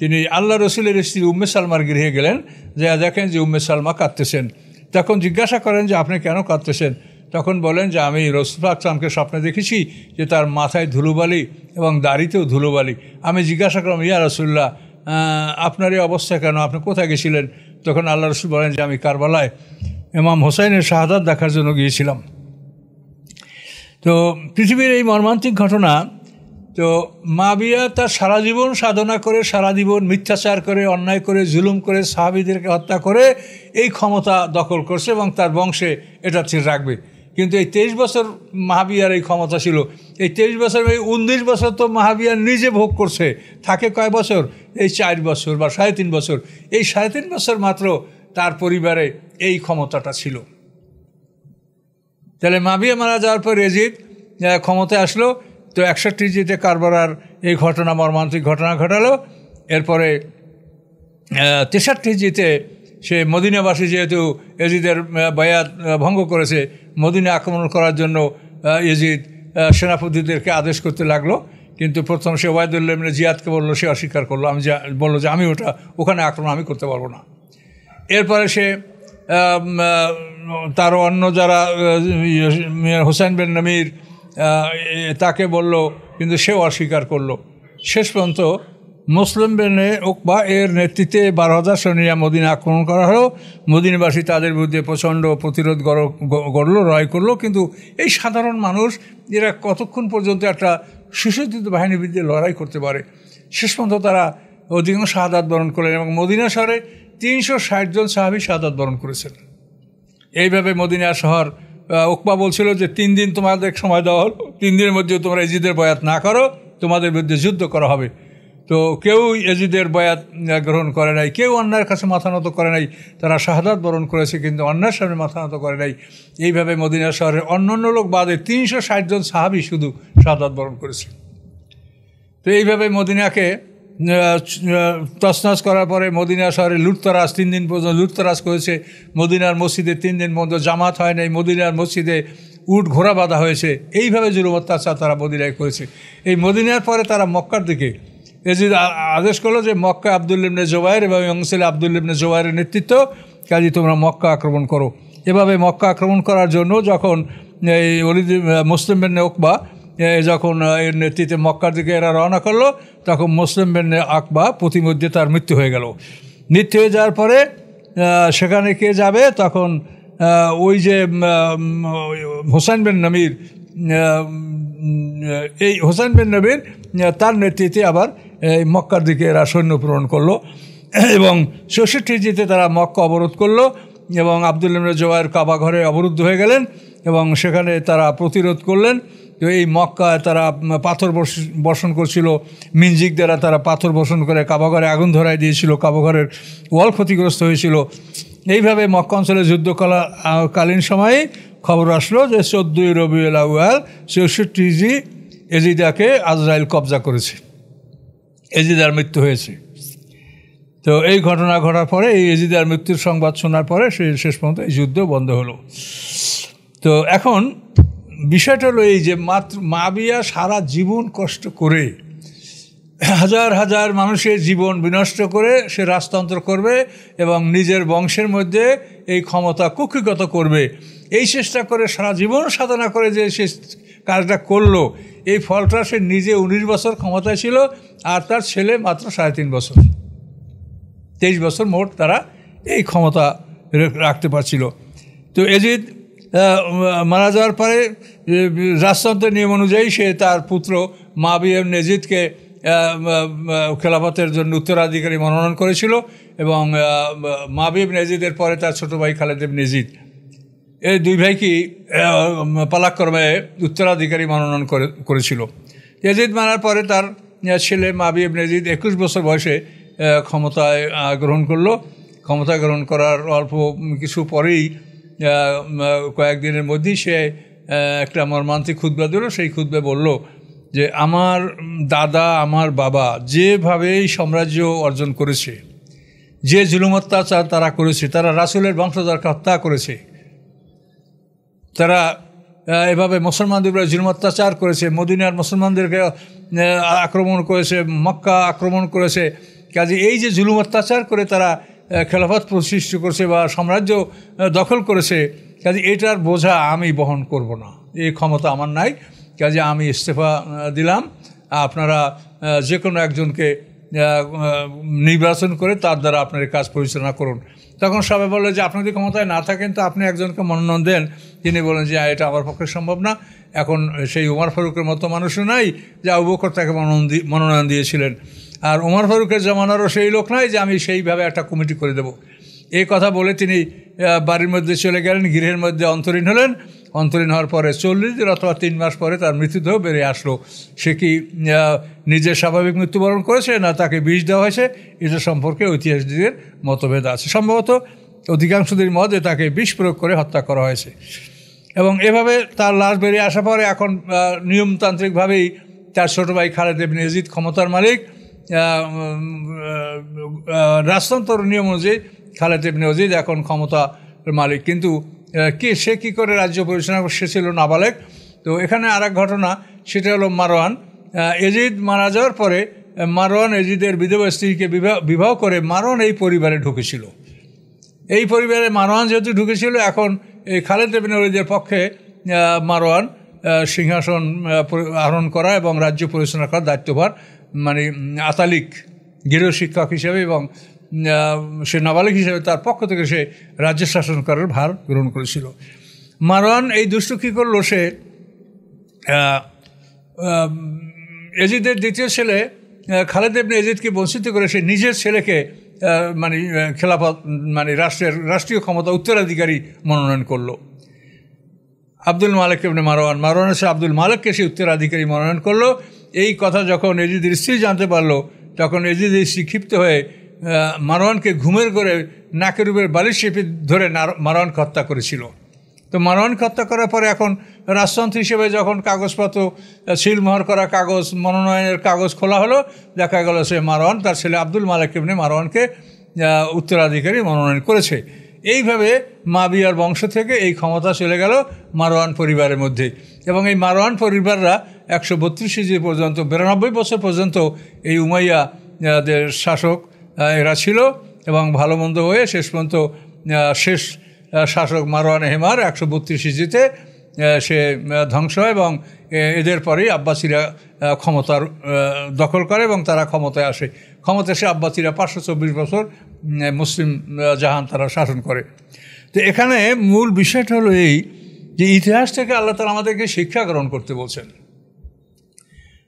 [SPEAKER 1] তিনি আল্লাহ রসুলের স্ত্রী উম্মে সালমার গৃহে গেলেন যে দেখেন যে উম্মে সালমা কাঁদতেছেন তখন জিজ্ঞাসা করেন যে আপনি কেন কাঁদতেছেন তখন বলেন যে আমি রসুল আকসামকে স্বপ্নে দেখেছি যে তার মাথায় ধুলোবালি এবং দাড়িতেও ধুলোবালি আমি জিজ্ঞাসা করলাম ইয়া রসুল্লাহ আপনার এই অবস্থা কেন আপনি কোথায় গেছিলেন তখন আল্লাহ রসুল বলেন যে আমি কারবালায় এমাম হোসাইনের শাহাদাত দেখার জন্য গিয়েছিলাম তো পৃথিবীর এই মর্মান্তিক ঘটনা তো মাবিয়া তার সারা জীবন সাধনা করে সারা জীবন মিথ্যাচার করে অন্যায় করে জুলুম করে সাহাবিদেরকে হত্যা করে এই ক্ষমতা দখল করছে এবং তার বংশে এটা ঠিক রাখবে কিন্তু এই তেইশ বছর মাহাবিয়ার এই ক্ষমতা ছিল এই তেইশ বছর এই উনত্রিশ বছর তো মাহাবিয়ার নিজে ভোগ করছে থাকে কয় বছর এই চার বছর বা সাড়ে তিন বছর এই সাড়ে তিন বছর মাত্র তার পরিবারে এই ক্ষমতাটা ছিল তাহলে মাবিয়া মারা যাওয়ার পর রেজিদ ক্ষমতায় আসলো তো একষট্টি জিতে কারবারার এই ঘটনা মর্মান্তিক ঘটনা ঘটালো এরপরে তেষট্টি জিতে সে মদিনাবাসী যেহেতু এজিদের বায়াত ভঙ্গ করেছে মদিনা আক্রমণ করার জন্য এজিদ সেনাপতিদেরকে আদেশ করতে লাগলো কিন্তু প্রথম সে ওয়াইদুল্লাহ জিয়াদকে বললো সে অস্বীকার করলো আমি যা বললো যে আমি ওটা ওখানে আক্রমণ আমি করতে পারবো না এরপরে সে তার অন্য যারা ইয়ে, হুসেন বেন নমির তাকে বলল কিন্তু সেও অস্বীকার করলো শেষ পর্যন্ত মুসলিম বেনে ওকবা এর নেতৃত্বে বারো হাজার সৈন্যরা মদিনা আক্রমণ করা হলো মদিনাবাসী তাদের বিরুদ্ধে প্রচণ্ড প্রতিরোধ গড়ল রয় করলো কিন্তু এই সাধারণ মানুষ এরা কতক্ষণ পর্যন্ত একটা সুসজ্জিত বাহিনীর বিরুদ্ধে লড়াই করতে পারে শেষ পর্যন্ত তারা অধিকাংশ সাদাত বরণ করলেন এবং মদিনা শহরে তিনশো ষাট জন সাহাবি সাদাত বরণ করেছেন এইভাবে মদিনা শহর ওকমা বলছিল যে তিন দিন তোমাদের সময় দেওয়া হলো তিন দিনের মধ্যে তোমরা এজিদের বয়াত না করো তোমাদের বিরুদ্ধে যুদ্ধ করা হবে তো কেউ এজিদের বয়াত গ্রহণ করে নাই কেউ অন্যায়ের কাছে মাথা নত করে নাই তারা শাহাদাত বরণ করেছে কিন্তু অন্যায়ের সামনে মাথা নত করে নাই এইভাবে মদিনা শহরের অন্য অন্য লোক বাদে তিনশো ষাটজন সাহাবি শুধু শাহাদাত বরণ করেছে তো এইভাবে মদিনাকে তসনাস করার পরে মদিনা শহরে লুটতরাজ তিন দিন পর্যন্ত লুটতরাজ করেছে মদিনার মসজিদে তিন দিন পর্যন্ত জামাত হয় নাই মদিনার মসজিদে উট ঘোড়া বাঁধা হয়েছে এইভাবে জুলুম অত্যাচার তারা মদিনায় করেছে এই মদিনার পরে তারা মক্কার দিকে এজিদ আদেশ করলো যে মক্কা আবদুল্লিবনে জোবায়ের এবং অংসেলে আবদুল্লিবনে জোবায়ের নেতৃত্ব কাজে তোমরা মক্কা আক্রমণ করো এভাবে মক্কা আক্রমণ করার জন্য যখন এই অলিদ মুসলিম ওকবা যখন এর নেতৃত্বে মক্কার দিকে এরা রওনা করলো তখন মুসলিম বেন আকবা প্রতিমধ্যে তার মৃত্যু হয়ে গেল মৃত্যু হয়ে যাওয়ার পরে সেখানে কে যাবে তখন ওই যে হোসেন বেন নবীর এই হোসেন বেন নবীর তার নেতৃত্বে আবার এই মক্কার দিকে এরা সৈন্য পূরণ করলো এবং ষষ্ঠী জিতে তারা মক্কা অবরোধ করলো এবং আবদুল্লাহ জোয়ার কাবা ঘরে অবরুদ্ধ হয়ে গেলেন এবং সেখানে তারা প্রতিরোধ করলেন এই মক্কায় তারা পাথর বর্ষণ করছিল মিনজিক দ্বারা তারা পাথর বর্ষণ করে কাবাঘরে আগুন ধরাই দিয়েছিল কাবাঘরের ওয়াল ক্ষতিগ্রস্ত হয়েছিল এইভাবে মক্কা অঞ্চলে যুদ্ধকলা কালীন সময়ে খবর আসলো যে চোদ্দই রবি আউয়াল চৌষট্টি জি এজিদাকে আজরাইল কবজা করেছে এজিদার মৃত্যু হয়েছে তো এই ঘটনা ঘটার পরে এই এজিদার মৃত্যুর সংবাদ শোনার পরে সে শেষ পর্যন্ত এই যুদ্ধ বন্ধ হলো তো এখন বিষয়টা হলো এই যে মাতৃ মা বিয়া সারা জীবন কষ্ট করে হাজার হাজার মানুষের জীবন বিনষ্ট করে সে রাজতন্ত্র করবে এবং নিজের বংশের মধ্যে এই ক্ষমতা কুক্ষিগত করবে এই চেষ্টা করে সারা জীবন সাধনা করে যে সে কাজটা করলো এই ফলটা সে নিজে উনিশ বছর ক্ষমতায় ছিল আর তার ছেলে মাত্র সাড়ে তিন বছর তেইশ বছর মোট তারা এই ক্ষমতা রাখতে পারছিল তো এজিদ মারা যাওয়ার পরে রাজতন্ত্রের নিয়ম অনুযায়ী সে তার পুত্র মাবিএম নেজিদকে খেলাফতের জন্য উত্তরাধিকারী মনোনয়ন করেছিল এবং মাবিব নেজিদের পরে তার ছোটো ভাই খালেদেব নেজিদ এই দুই ভাইকে পালাক্রমে উত্তরাধিকারী মনোনয়ন করে করেছিল নেজিদ মারার পরে তার ছেলে মাবিব নেজিদ একুশ বছর বয়সে ক্ষমতায় গ্রহণ করলো ক্ষমতা গ্রহণ করার অল্প কিছু পরেই কয়েকদিনের মধ্যেই সে একটা মর্মান্তিক খুদ্া দিল সেই ক্ষুদ্রে বলল যে আমার দাদা আমার বাবা যেভাবেই সাম্রাজ্য অর্জন করেছে যে জুলুম অত্যাচার তারা করেছে তারা রাসুলের বংশধরকে হত্যা করেছে তারা এভাবে মুসলমানদের উপরে জুলুম অত্যাচার করেছে মদিনার মুসলমানদেরকে আক্রমণ করেছে মক্কা আক্রমণ করেছে কাজে এই যে জুলুম অত্যাচার করে তারা খেলাফত প্রতিষ্ঠিত করেছে বা সাম্রাজ্য দখল করেছে কাজে এটার বোঝা আমি বহন করব না এই ক্ষমতা আমার নাই কাজে আমি ইস্তফা দিলাম আপনারা যে কোনো একজনকে নির্বাচন করে তার দ্বারা আপনার কাজ পরিচালনা করুন তখন সবাই বললো যে আপনাদের যদি ক্ষমতায় না থাকেন তো আপনি একজনকে মনোনয়ন দেন তিনি বলেন যে হ্যাঁ, এটা আমার পক্ষে সম্ভব না এখন সেই উমার ফারুকের মতো মানুষও নাই যে আবু বকর তাকে মনোনয়ন মনোনয়ন দিয়েছিলেন আর ওমর ফারুকের জমানারও সেই লোক নয় যে আমি সেইভাবে একটা কমিটি করে দেব এই কথা বলে তিনি বাড়ির মধ্যে চলে গেলেন গৃহের মধ্যে অন্তরীণ হলেন অন্তরীণ হওয়ার পরে চল্লিশ দিন অথবা তিন মাস পরে তার মৃত্যুদেহ বেরিয়ে আসলো সে কি নিজের স্বাভাবিক মৃত্যুবরণ করেছে না তাকে বিষ দেওয়া হয়েছে এটা সম্পর্কে ঐতিহাসিকদের মতভেদ আছে সম্ভবত অধিকাংশদের মতে তাকে বিষ প্রয়োগ করে হত্যা করা হয়েছে এবং এভাবে তার লাশ বেরিয়ে আসার পরে এখন নিয়মতান্ত্রিকভাবেই তার ছোটো ভাই খালেদ এবিন ক্ষমতার মালিক রাজতন্ত্র নিয়ম অনুযায়ী খালেদ এমনি অজিদ এখন ক্ষমতা মালিক কিন্তু কে সে কী করে রাজ্য পরিচালনা সে ছিল নাবালেক তো এখানে আর ঘটনা সেটা হলো মারোয়ান এজিদ মারা যাওয়ার পরে মারোয়ান এজিদের বিধবা স্ত্রীকে বিবাহ বিবাহ করে মারোয়ান এই পরিবারে ঢুকেছিল এই পরিবারে মারোয়ান যেহেতু ঢুকেছিল এখন এই খালেদ এমনি অজিদের পক্ষে মারোয়ান সিংহাসন আহরণ করা এবং রাজ্য পরিচালনা করার দায়িত্বভার মানে আতালিক গৃহ শিক্ষক হিসেবে এবং সে নাবালিক হিসেবে তার পক্ষ থেকে সে রাজ্য শাসন করার ভার গ্রহণ করেছিল মারওয়ান এই দুষ্টু কী করলো সে এজিদের দ্বিতীয় ছেলে খালেদ এজিদকে বঞ্চিত করে সে নিজের ছেলেকে মানে খেলাফত মানে রাষ্ট্রের রাষ্ট্রীয় ক্ষমতা উত্তরাধিকারী মনোনয়ন করলো আব্দুল মালিক এমনি মারোয়ান মারোয়ান সে আব্দুল মালিককে সে উত্তরাধিকারী মনোনয়ন করলো এই কথা যখন এজিদের স্ত্রী জানতে পারলো তখন এজিদ ক্ষিপ্ত হয়ে মারওয়ানকে ঘুমের করে নাকের উপরে বালিশ চেপে ধরে মারওয়ানকে হত্যা করেছিল তো মারওয়ানকে হত্যা করার পরে এখন রাজতন্ত্র হিসেবে যখন কাগজপত্র সিলমোহর করা কাগজ মনোনয়নের কাগজ খোলা হলো দেখা গেল সে মারওয়ান তার ছেলে আব্দুল মালিক ইবনে মারওয়ানকে উত্তরাধিকারী মনোনয়ন করেছে এইভাবে মাবিয়ার বংশ থেকে এই ক্ষমতা চলে গেল মারওয়ান পরিবারের মধ্যে এবং এই মারোয়ান পরিবাররা একশো বত্রিশ ইজি পর্যন্ত বিরানব্বই বছর পর্যন্ত এই উমাইয়াদের শাসক এরা ছিল এবং ভালো মন্দ হয়ে শেষ পর্যন্ত শেষ শাসক মারোয়ান হেমার একশো বত্রিশ ইজিতে সে ধ্বংস হয় এবং এদের পরেই আব্বাসীরা ক্ষমতার দখল করে এবং তারা ক্ষমতায় আসে ক্ষমতায় সে আব্বাসীরা পাঁচশো চব্বিশ বছর মুসলিম জাহান তারা শাসন করে তো এখানে মূল বিষয়টা হলো এই যে ইতিহাস থেকে আল্লাহ তালা আমাদেরকে শিক্ষা গ্রহণ করতে বলছেন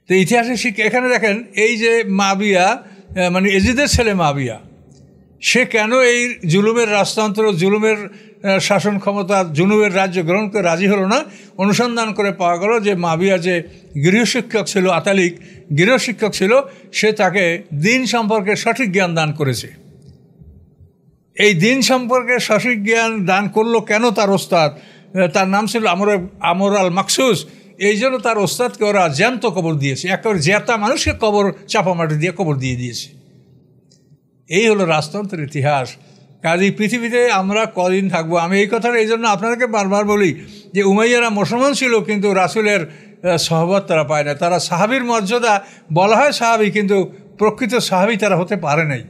[SPEAKER 1] তো ইতিহাসের শিক্ষা এখানে দেখেন এই যে মাবিয়া মানে এজিদের ছেলে মাবিয়া সে কেন এই জুলুমের রাজতন্ত্র জুলুমের শাসন ক্ষমতা জুলুমের রাজ্য গ্রহণ করে রাজি হলো না অনুসন্ধান করে পাওয়া গেল যে মাবিয়া যে গৃহশিক্ষক ছিল আতালিক গৃহশিক্ষক ছিল সে তাকে দিন সম্পর্কে সঠিক জ্ঞান দান করেছে এই দিন সম্পর্কে সঠিক জ্ঞান দান করলো কেন তার ওস্তাদ তার নাম ছিল আমর আমর আল মাকসুস এই জন্য তার ওস্তাদকে ওরা জ্যান্ত কবর দিয়েছে একেবারে জ্যাতা মানুষকে কবর চাপা মাটি দিয়ে কবর দিয়ে দিয়েছে এই হলো রাজতন্ত্রের ইতিহাস কাজেই পৃথিবীতে আমরা কদিন থাকবো আমি এই কথাটা এই জন্য আপনাদেরকে বারবার বলি যে উমাইয়ারা মুসলমান ছিল কিন্তু রাসুলের সহবত তারা পায় না তারা সাহাবির মর্যাদা বলা হয় সাহাবি কিন্তু প্রকৃত সাহাবি তারা হতে পারে নাই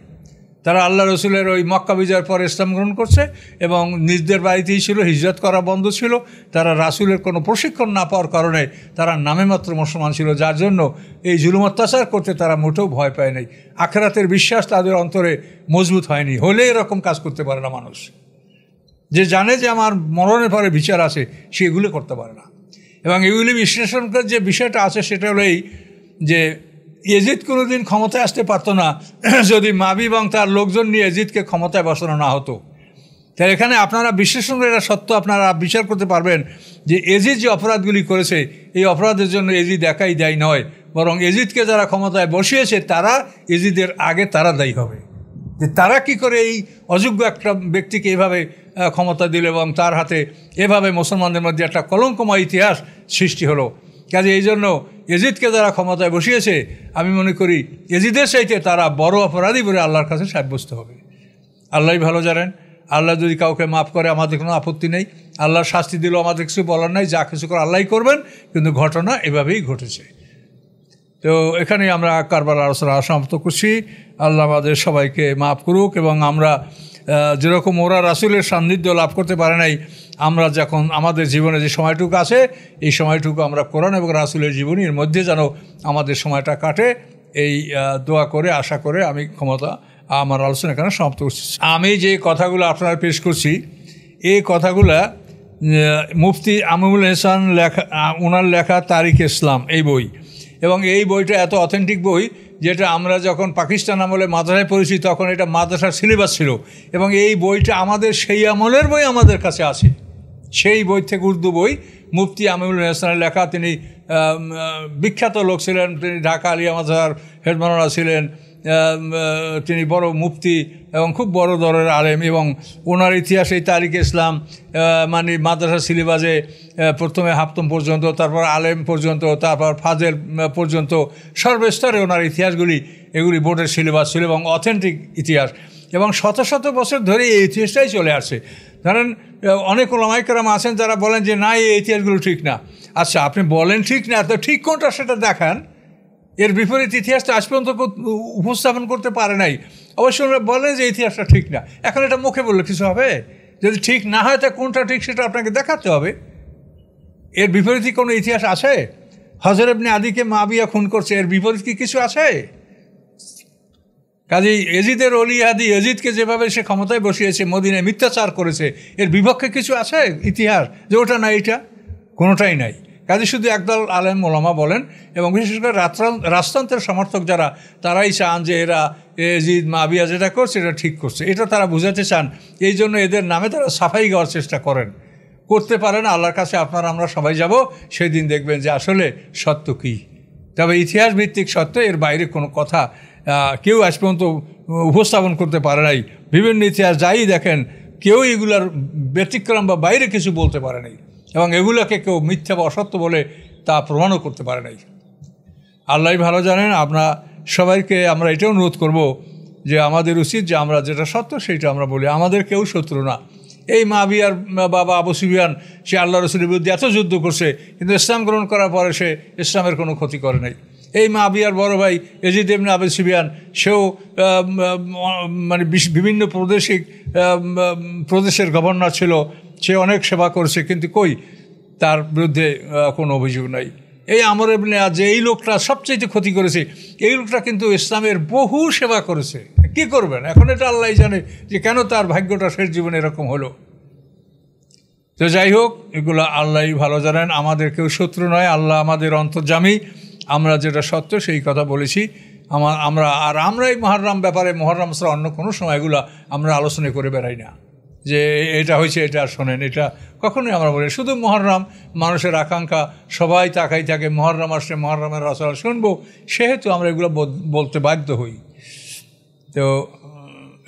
[SPEAKER 1] তারা আল্লাহ রসুলের ওই মক্কা বিজয়ের পর ইসলাম গ্রহণ করছে এবং নিজদের বাড়িতেই ছিল হিজরত করা বন্ধ ছিল তারা রাসুলের কোনো প্রশিক্ষণ না পাওয়ার কারণে তারা নামেমাত্র মুসলমান ছিল যার জন্য এই জুলুম অত্যাচার করতে তারা মোটেও ভয় পায় নাই আখেরাতের বিশ্বাস তাদের অন্তরে মজবুত হয়নি হলে এরকম কাজ করতে পারে না মানুষ যে জানে যে আমার মরণের পরে বিচার আছে সেগুলো করতে পারে না এবং এগুলি বিশ্লেষণ করে যে বিষয়টা আছে সেটা হলো এই যে এজিদ কোনোদিন ক্ষমতায় আসতে পারতো না যদি মাবি এবং তার লোকজন নিয়ে এজিদকে ক্ষমতায় বসানো না হতো তাই এখানে আপনারা বিশ্লেষণ করে এটা সত্য আপনারা বিচার করতে পারবেন যে এজিদ যে অপরাধগুলি করেছে এই অপরাধের জন্য এজিদ একাই দায়ী নয় বরং এজিদকে যারা ক্ষমতায় বসিয়েছে তারা এজিদের আগে তারা দায়ী হবে যে তারা কি করে এই অযোগ্য একটা ব্যক্তিকে এভাবে ক্ষমতা দিল এবং তার হাতে এভাবে মুসলমানদের মধ্যে একটা কলঙ্কময় ইতিহাস সৃষ্টি হলো কাজে এই জন্য এজিদকে যারা ক্ষমতায় বসিয়েছে আমি মনে করি এজিদের চাইতে তারা বড় অপরাধী বলে আল্লাহর কাছে সাব্যস্ত হবে আল্লাহ ভালো জানেন আল্লাহ যদি কাউকে মাফ করে আমাদের কোনো আপত্তি নেই আল্লাহ শাস্তি দিলেও আমাদের কিছু বলার নাই যা কিছু করে আল্লাহ করবেন কিন্তু ঘটনা এভাবেই ঘটেছে তো এখানেই আমরা কারবার আলোচনা সমাপ্ত করছি আল্লাহ আমাদের সবাইকে মাফ করুক এবং আমরা যেরকম ওরা রাসুলের সান্নিধ্য লাভ করতে পারে নাই আমরা যখন আমাদের জীবনে যে সময়টুকু আছে এই সময়টুকু আমরা কোরআন এবং রাসুলের জীবনীর মধ্যে যেন আমাদের সময়টা কাটে এই দোয়া করে আশা করে আমি ক্ষমতা আমার আলোচনা এখানে সমাপ্ত করছি আমি যে কথাগুলো আপনারা পেশ করছি এই কথাগুলো মুফতি আমিমুল হেসান লেখা ওনার লেখা তারিখ ইসলাম এই বই এবং এই বইটা এত অথেন্টিক বই যেটা আমরা যখন পাকিস্তান আমলে মাদ্রাসায় পড়েছি তখন এটা মাদ্রাসার সিলেবাস ছিল এবং এই বইটা আমাদের সেই আমলের বই আমাদের কাছে আছে সেই বই থেকে উর্দু বই মুফতি আমিরুল হাসানের লেখা তিনি বিখ্যাত লোক ছিলেন তিনি ঢাকা আলিয়া মাজার হেডমানরা ছিলেন তিনি বড় মুফতি এবং খুব বড় দরের আলেম এবং ওনার ইতিহাস এই তারিক ইসলাম মানে মাদ্রাসা সিলেবাসে প্রথমে হাফতম পর্যন্ত তারপর আলেম পর্যন্ত তারপর ফাজেল পর্যন্ত সর্বস্তরে ওনার ইতিহাসগুলি এগুলি বোর্ডের সিলেবাস ছিল এবং অথেন্টিক ইতিহাস এবং শত শত বছর ধরে এই ইতিহাসটাই চলে আসে ধরেন অনেক ওলামাইকেরাম আছেন যারা বলেন যে না এই ইতিহাসগুলো ঠিক না আচ্ছা আপনি বলেন ঠিক না তো ঠিক কোনটা সেটা দেখান এর বিপরীত ইতিহাসটা আজ পর্যন্ত উপস্থাপন করতে পারে নাই অবশ্য ওনারা বলেন যে ইতিহাসটা ঠিক না এখন এটা মুখে বললে কিছু হবে যদি ঠিক না হয় তা কোনটা ঠিক সেটা আপনাকে দেখাতে হবে এর বিপরীতে কোনো ইতিহাস আছে হজরবনে আদিকে আদিকে মাবিয়া খুন করছে এর বিপরীত কি কিছু আছে কাজেই এজিদের অলি আদি এজিদকে যেভাবে সে ক্ষমতায় বসিয়েছে মোদিনে মিথ্যাচার করেছে এর বিপক্ষে কিছু আছে ইতিহাস যে ওটা নাই এটা কোনোটাই নাই কাজে শুধু একদল আলেম মোলামা বলেন এবং বিশেষ করে রাজতন্ত্রের সমর্থক যারা তারাই চান যে এরা এজিদ মাবিয়া যেটা করছে এটা ঠিক করছে এটা তারা বুঝাতে চান এই জন্য এদের নামে তারা সাফাই গাওয়ার চেষ্টা করেন করতে পারেন আল্লাহর কাছে আপনারা আমরা সবাই যাব সেই দিন দেখবেন যে আসলে সত্য কী তবে ইতিহাস ভিত্তিক সত্য এর বাইরে কোনো কথা কেউ আজ পর্যন্ত উপস্থাপন করতে পারে নাই বিভিন্ন ইতিহাস যাই দেখেন কেউ এগুলার ব্যতিক্রম বা বাইরে কিছু বলতে পারে নাই এবং এগুলোকে কেউ মিথ্যা বা অসত্য বলে তা প্রমাণও করতে পারে নাই আল্লাহ ভালো জানেন আপনার সবাইকে আমরা এটা অনুরোধ করব যে আমাদের উচিত যে আমরা যেটা সত্য সেটা আমরা বলি আমাদের কেউ শত্রু না এই মা বিয়ার বাবা আবু সুবিয়ান সে আল্লাহ রসুলের বিরুদ্ধে এত যুদ্ধ করছে কিন্তু ইসলাম গ্রহণ করার পরে সে ইসলামের কোনো ক্ষতি করে নাই এই মা বিয়ার বড় ভাই এজিদ এমনি আবে সিবিয়ান সেও মানে বিভিন্ন প্রদেশিক প্রদেশের গভর্নর ছিল সে অনেক সেবা করেছে কিন্তু কই তার বিরুদ্ধে কোনো অভিযোগ নাই এই আমর এমনি আজ এই লোকটা সবচেয়ে ক্ষতি করেছে এই লোকটা কিন্তু ইসলামের বহু সেবা করেছে কি করবেন এখন এটা আল্লাহ জানে যে কেন তার ভাগ্যটা শেষ জীবনে এরকম হলো তো যাই হোক এগুলো আল্লাহ ভালো জানেন আমাদের কেউ শত্রু নয় আল্লাহ আমাদের অন্তর্জামী আমরা যেটা সত্য সেই কথা বলেছি আমার আমরা আর আমরা এই মহারাম ব্যাপারে মহারাম ছাড়া অন্য কোনো সময়গুলো আমরা আলোচনা করে বেড়াই না যে এটা হয়েছে এটা শোনেন এটা কখনোই আমরা বলি শুধু মহারাম মানুষের আকাঙ্ক্ষা সবাই তাকাই থাকে মহারাম আসলে মহারামের রচনা শুনবো সেহেতু আমরা এগুলো বলতে বাধ্য হই তো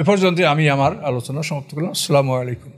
[SPEAKER 1] এ পর্যন্তই আমি আমার আলোচনা সমাপ্ত করলাম আসসালামু আলাইকুম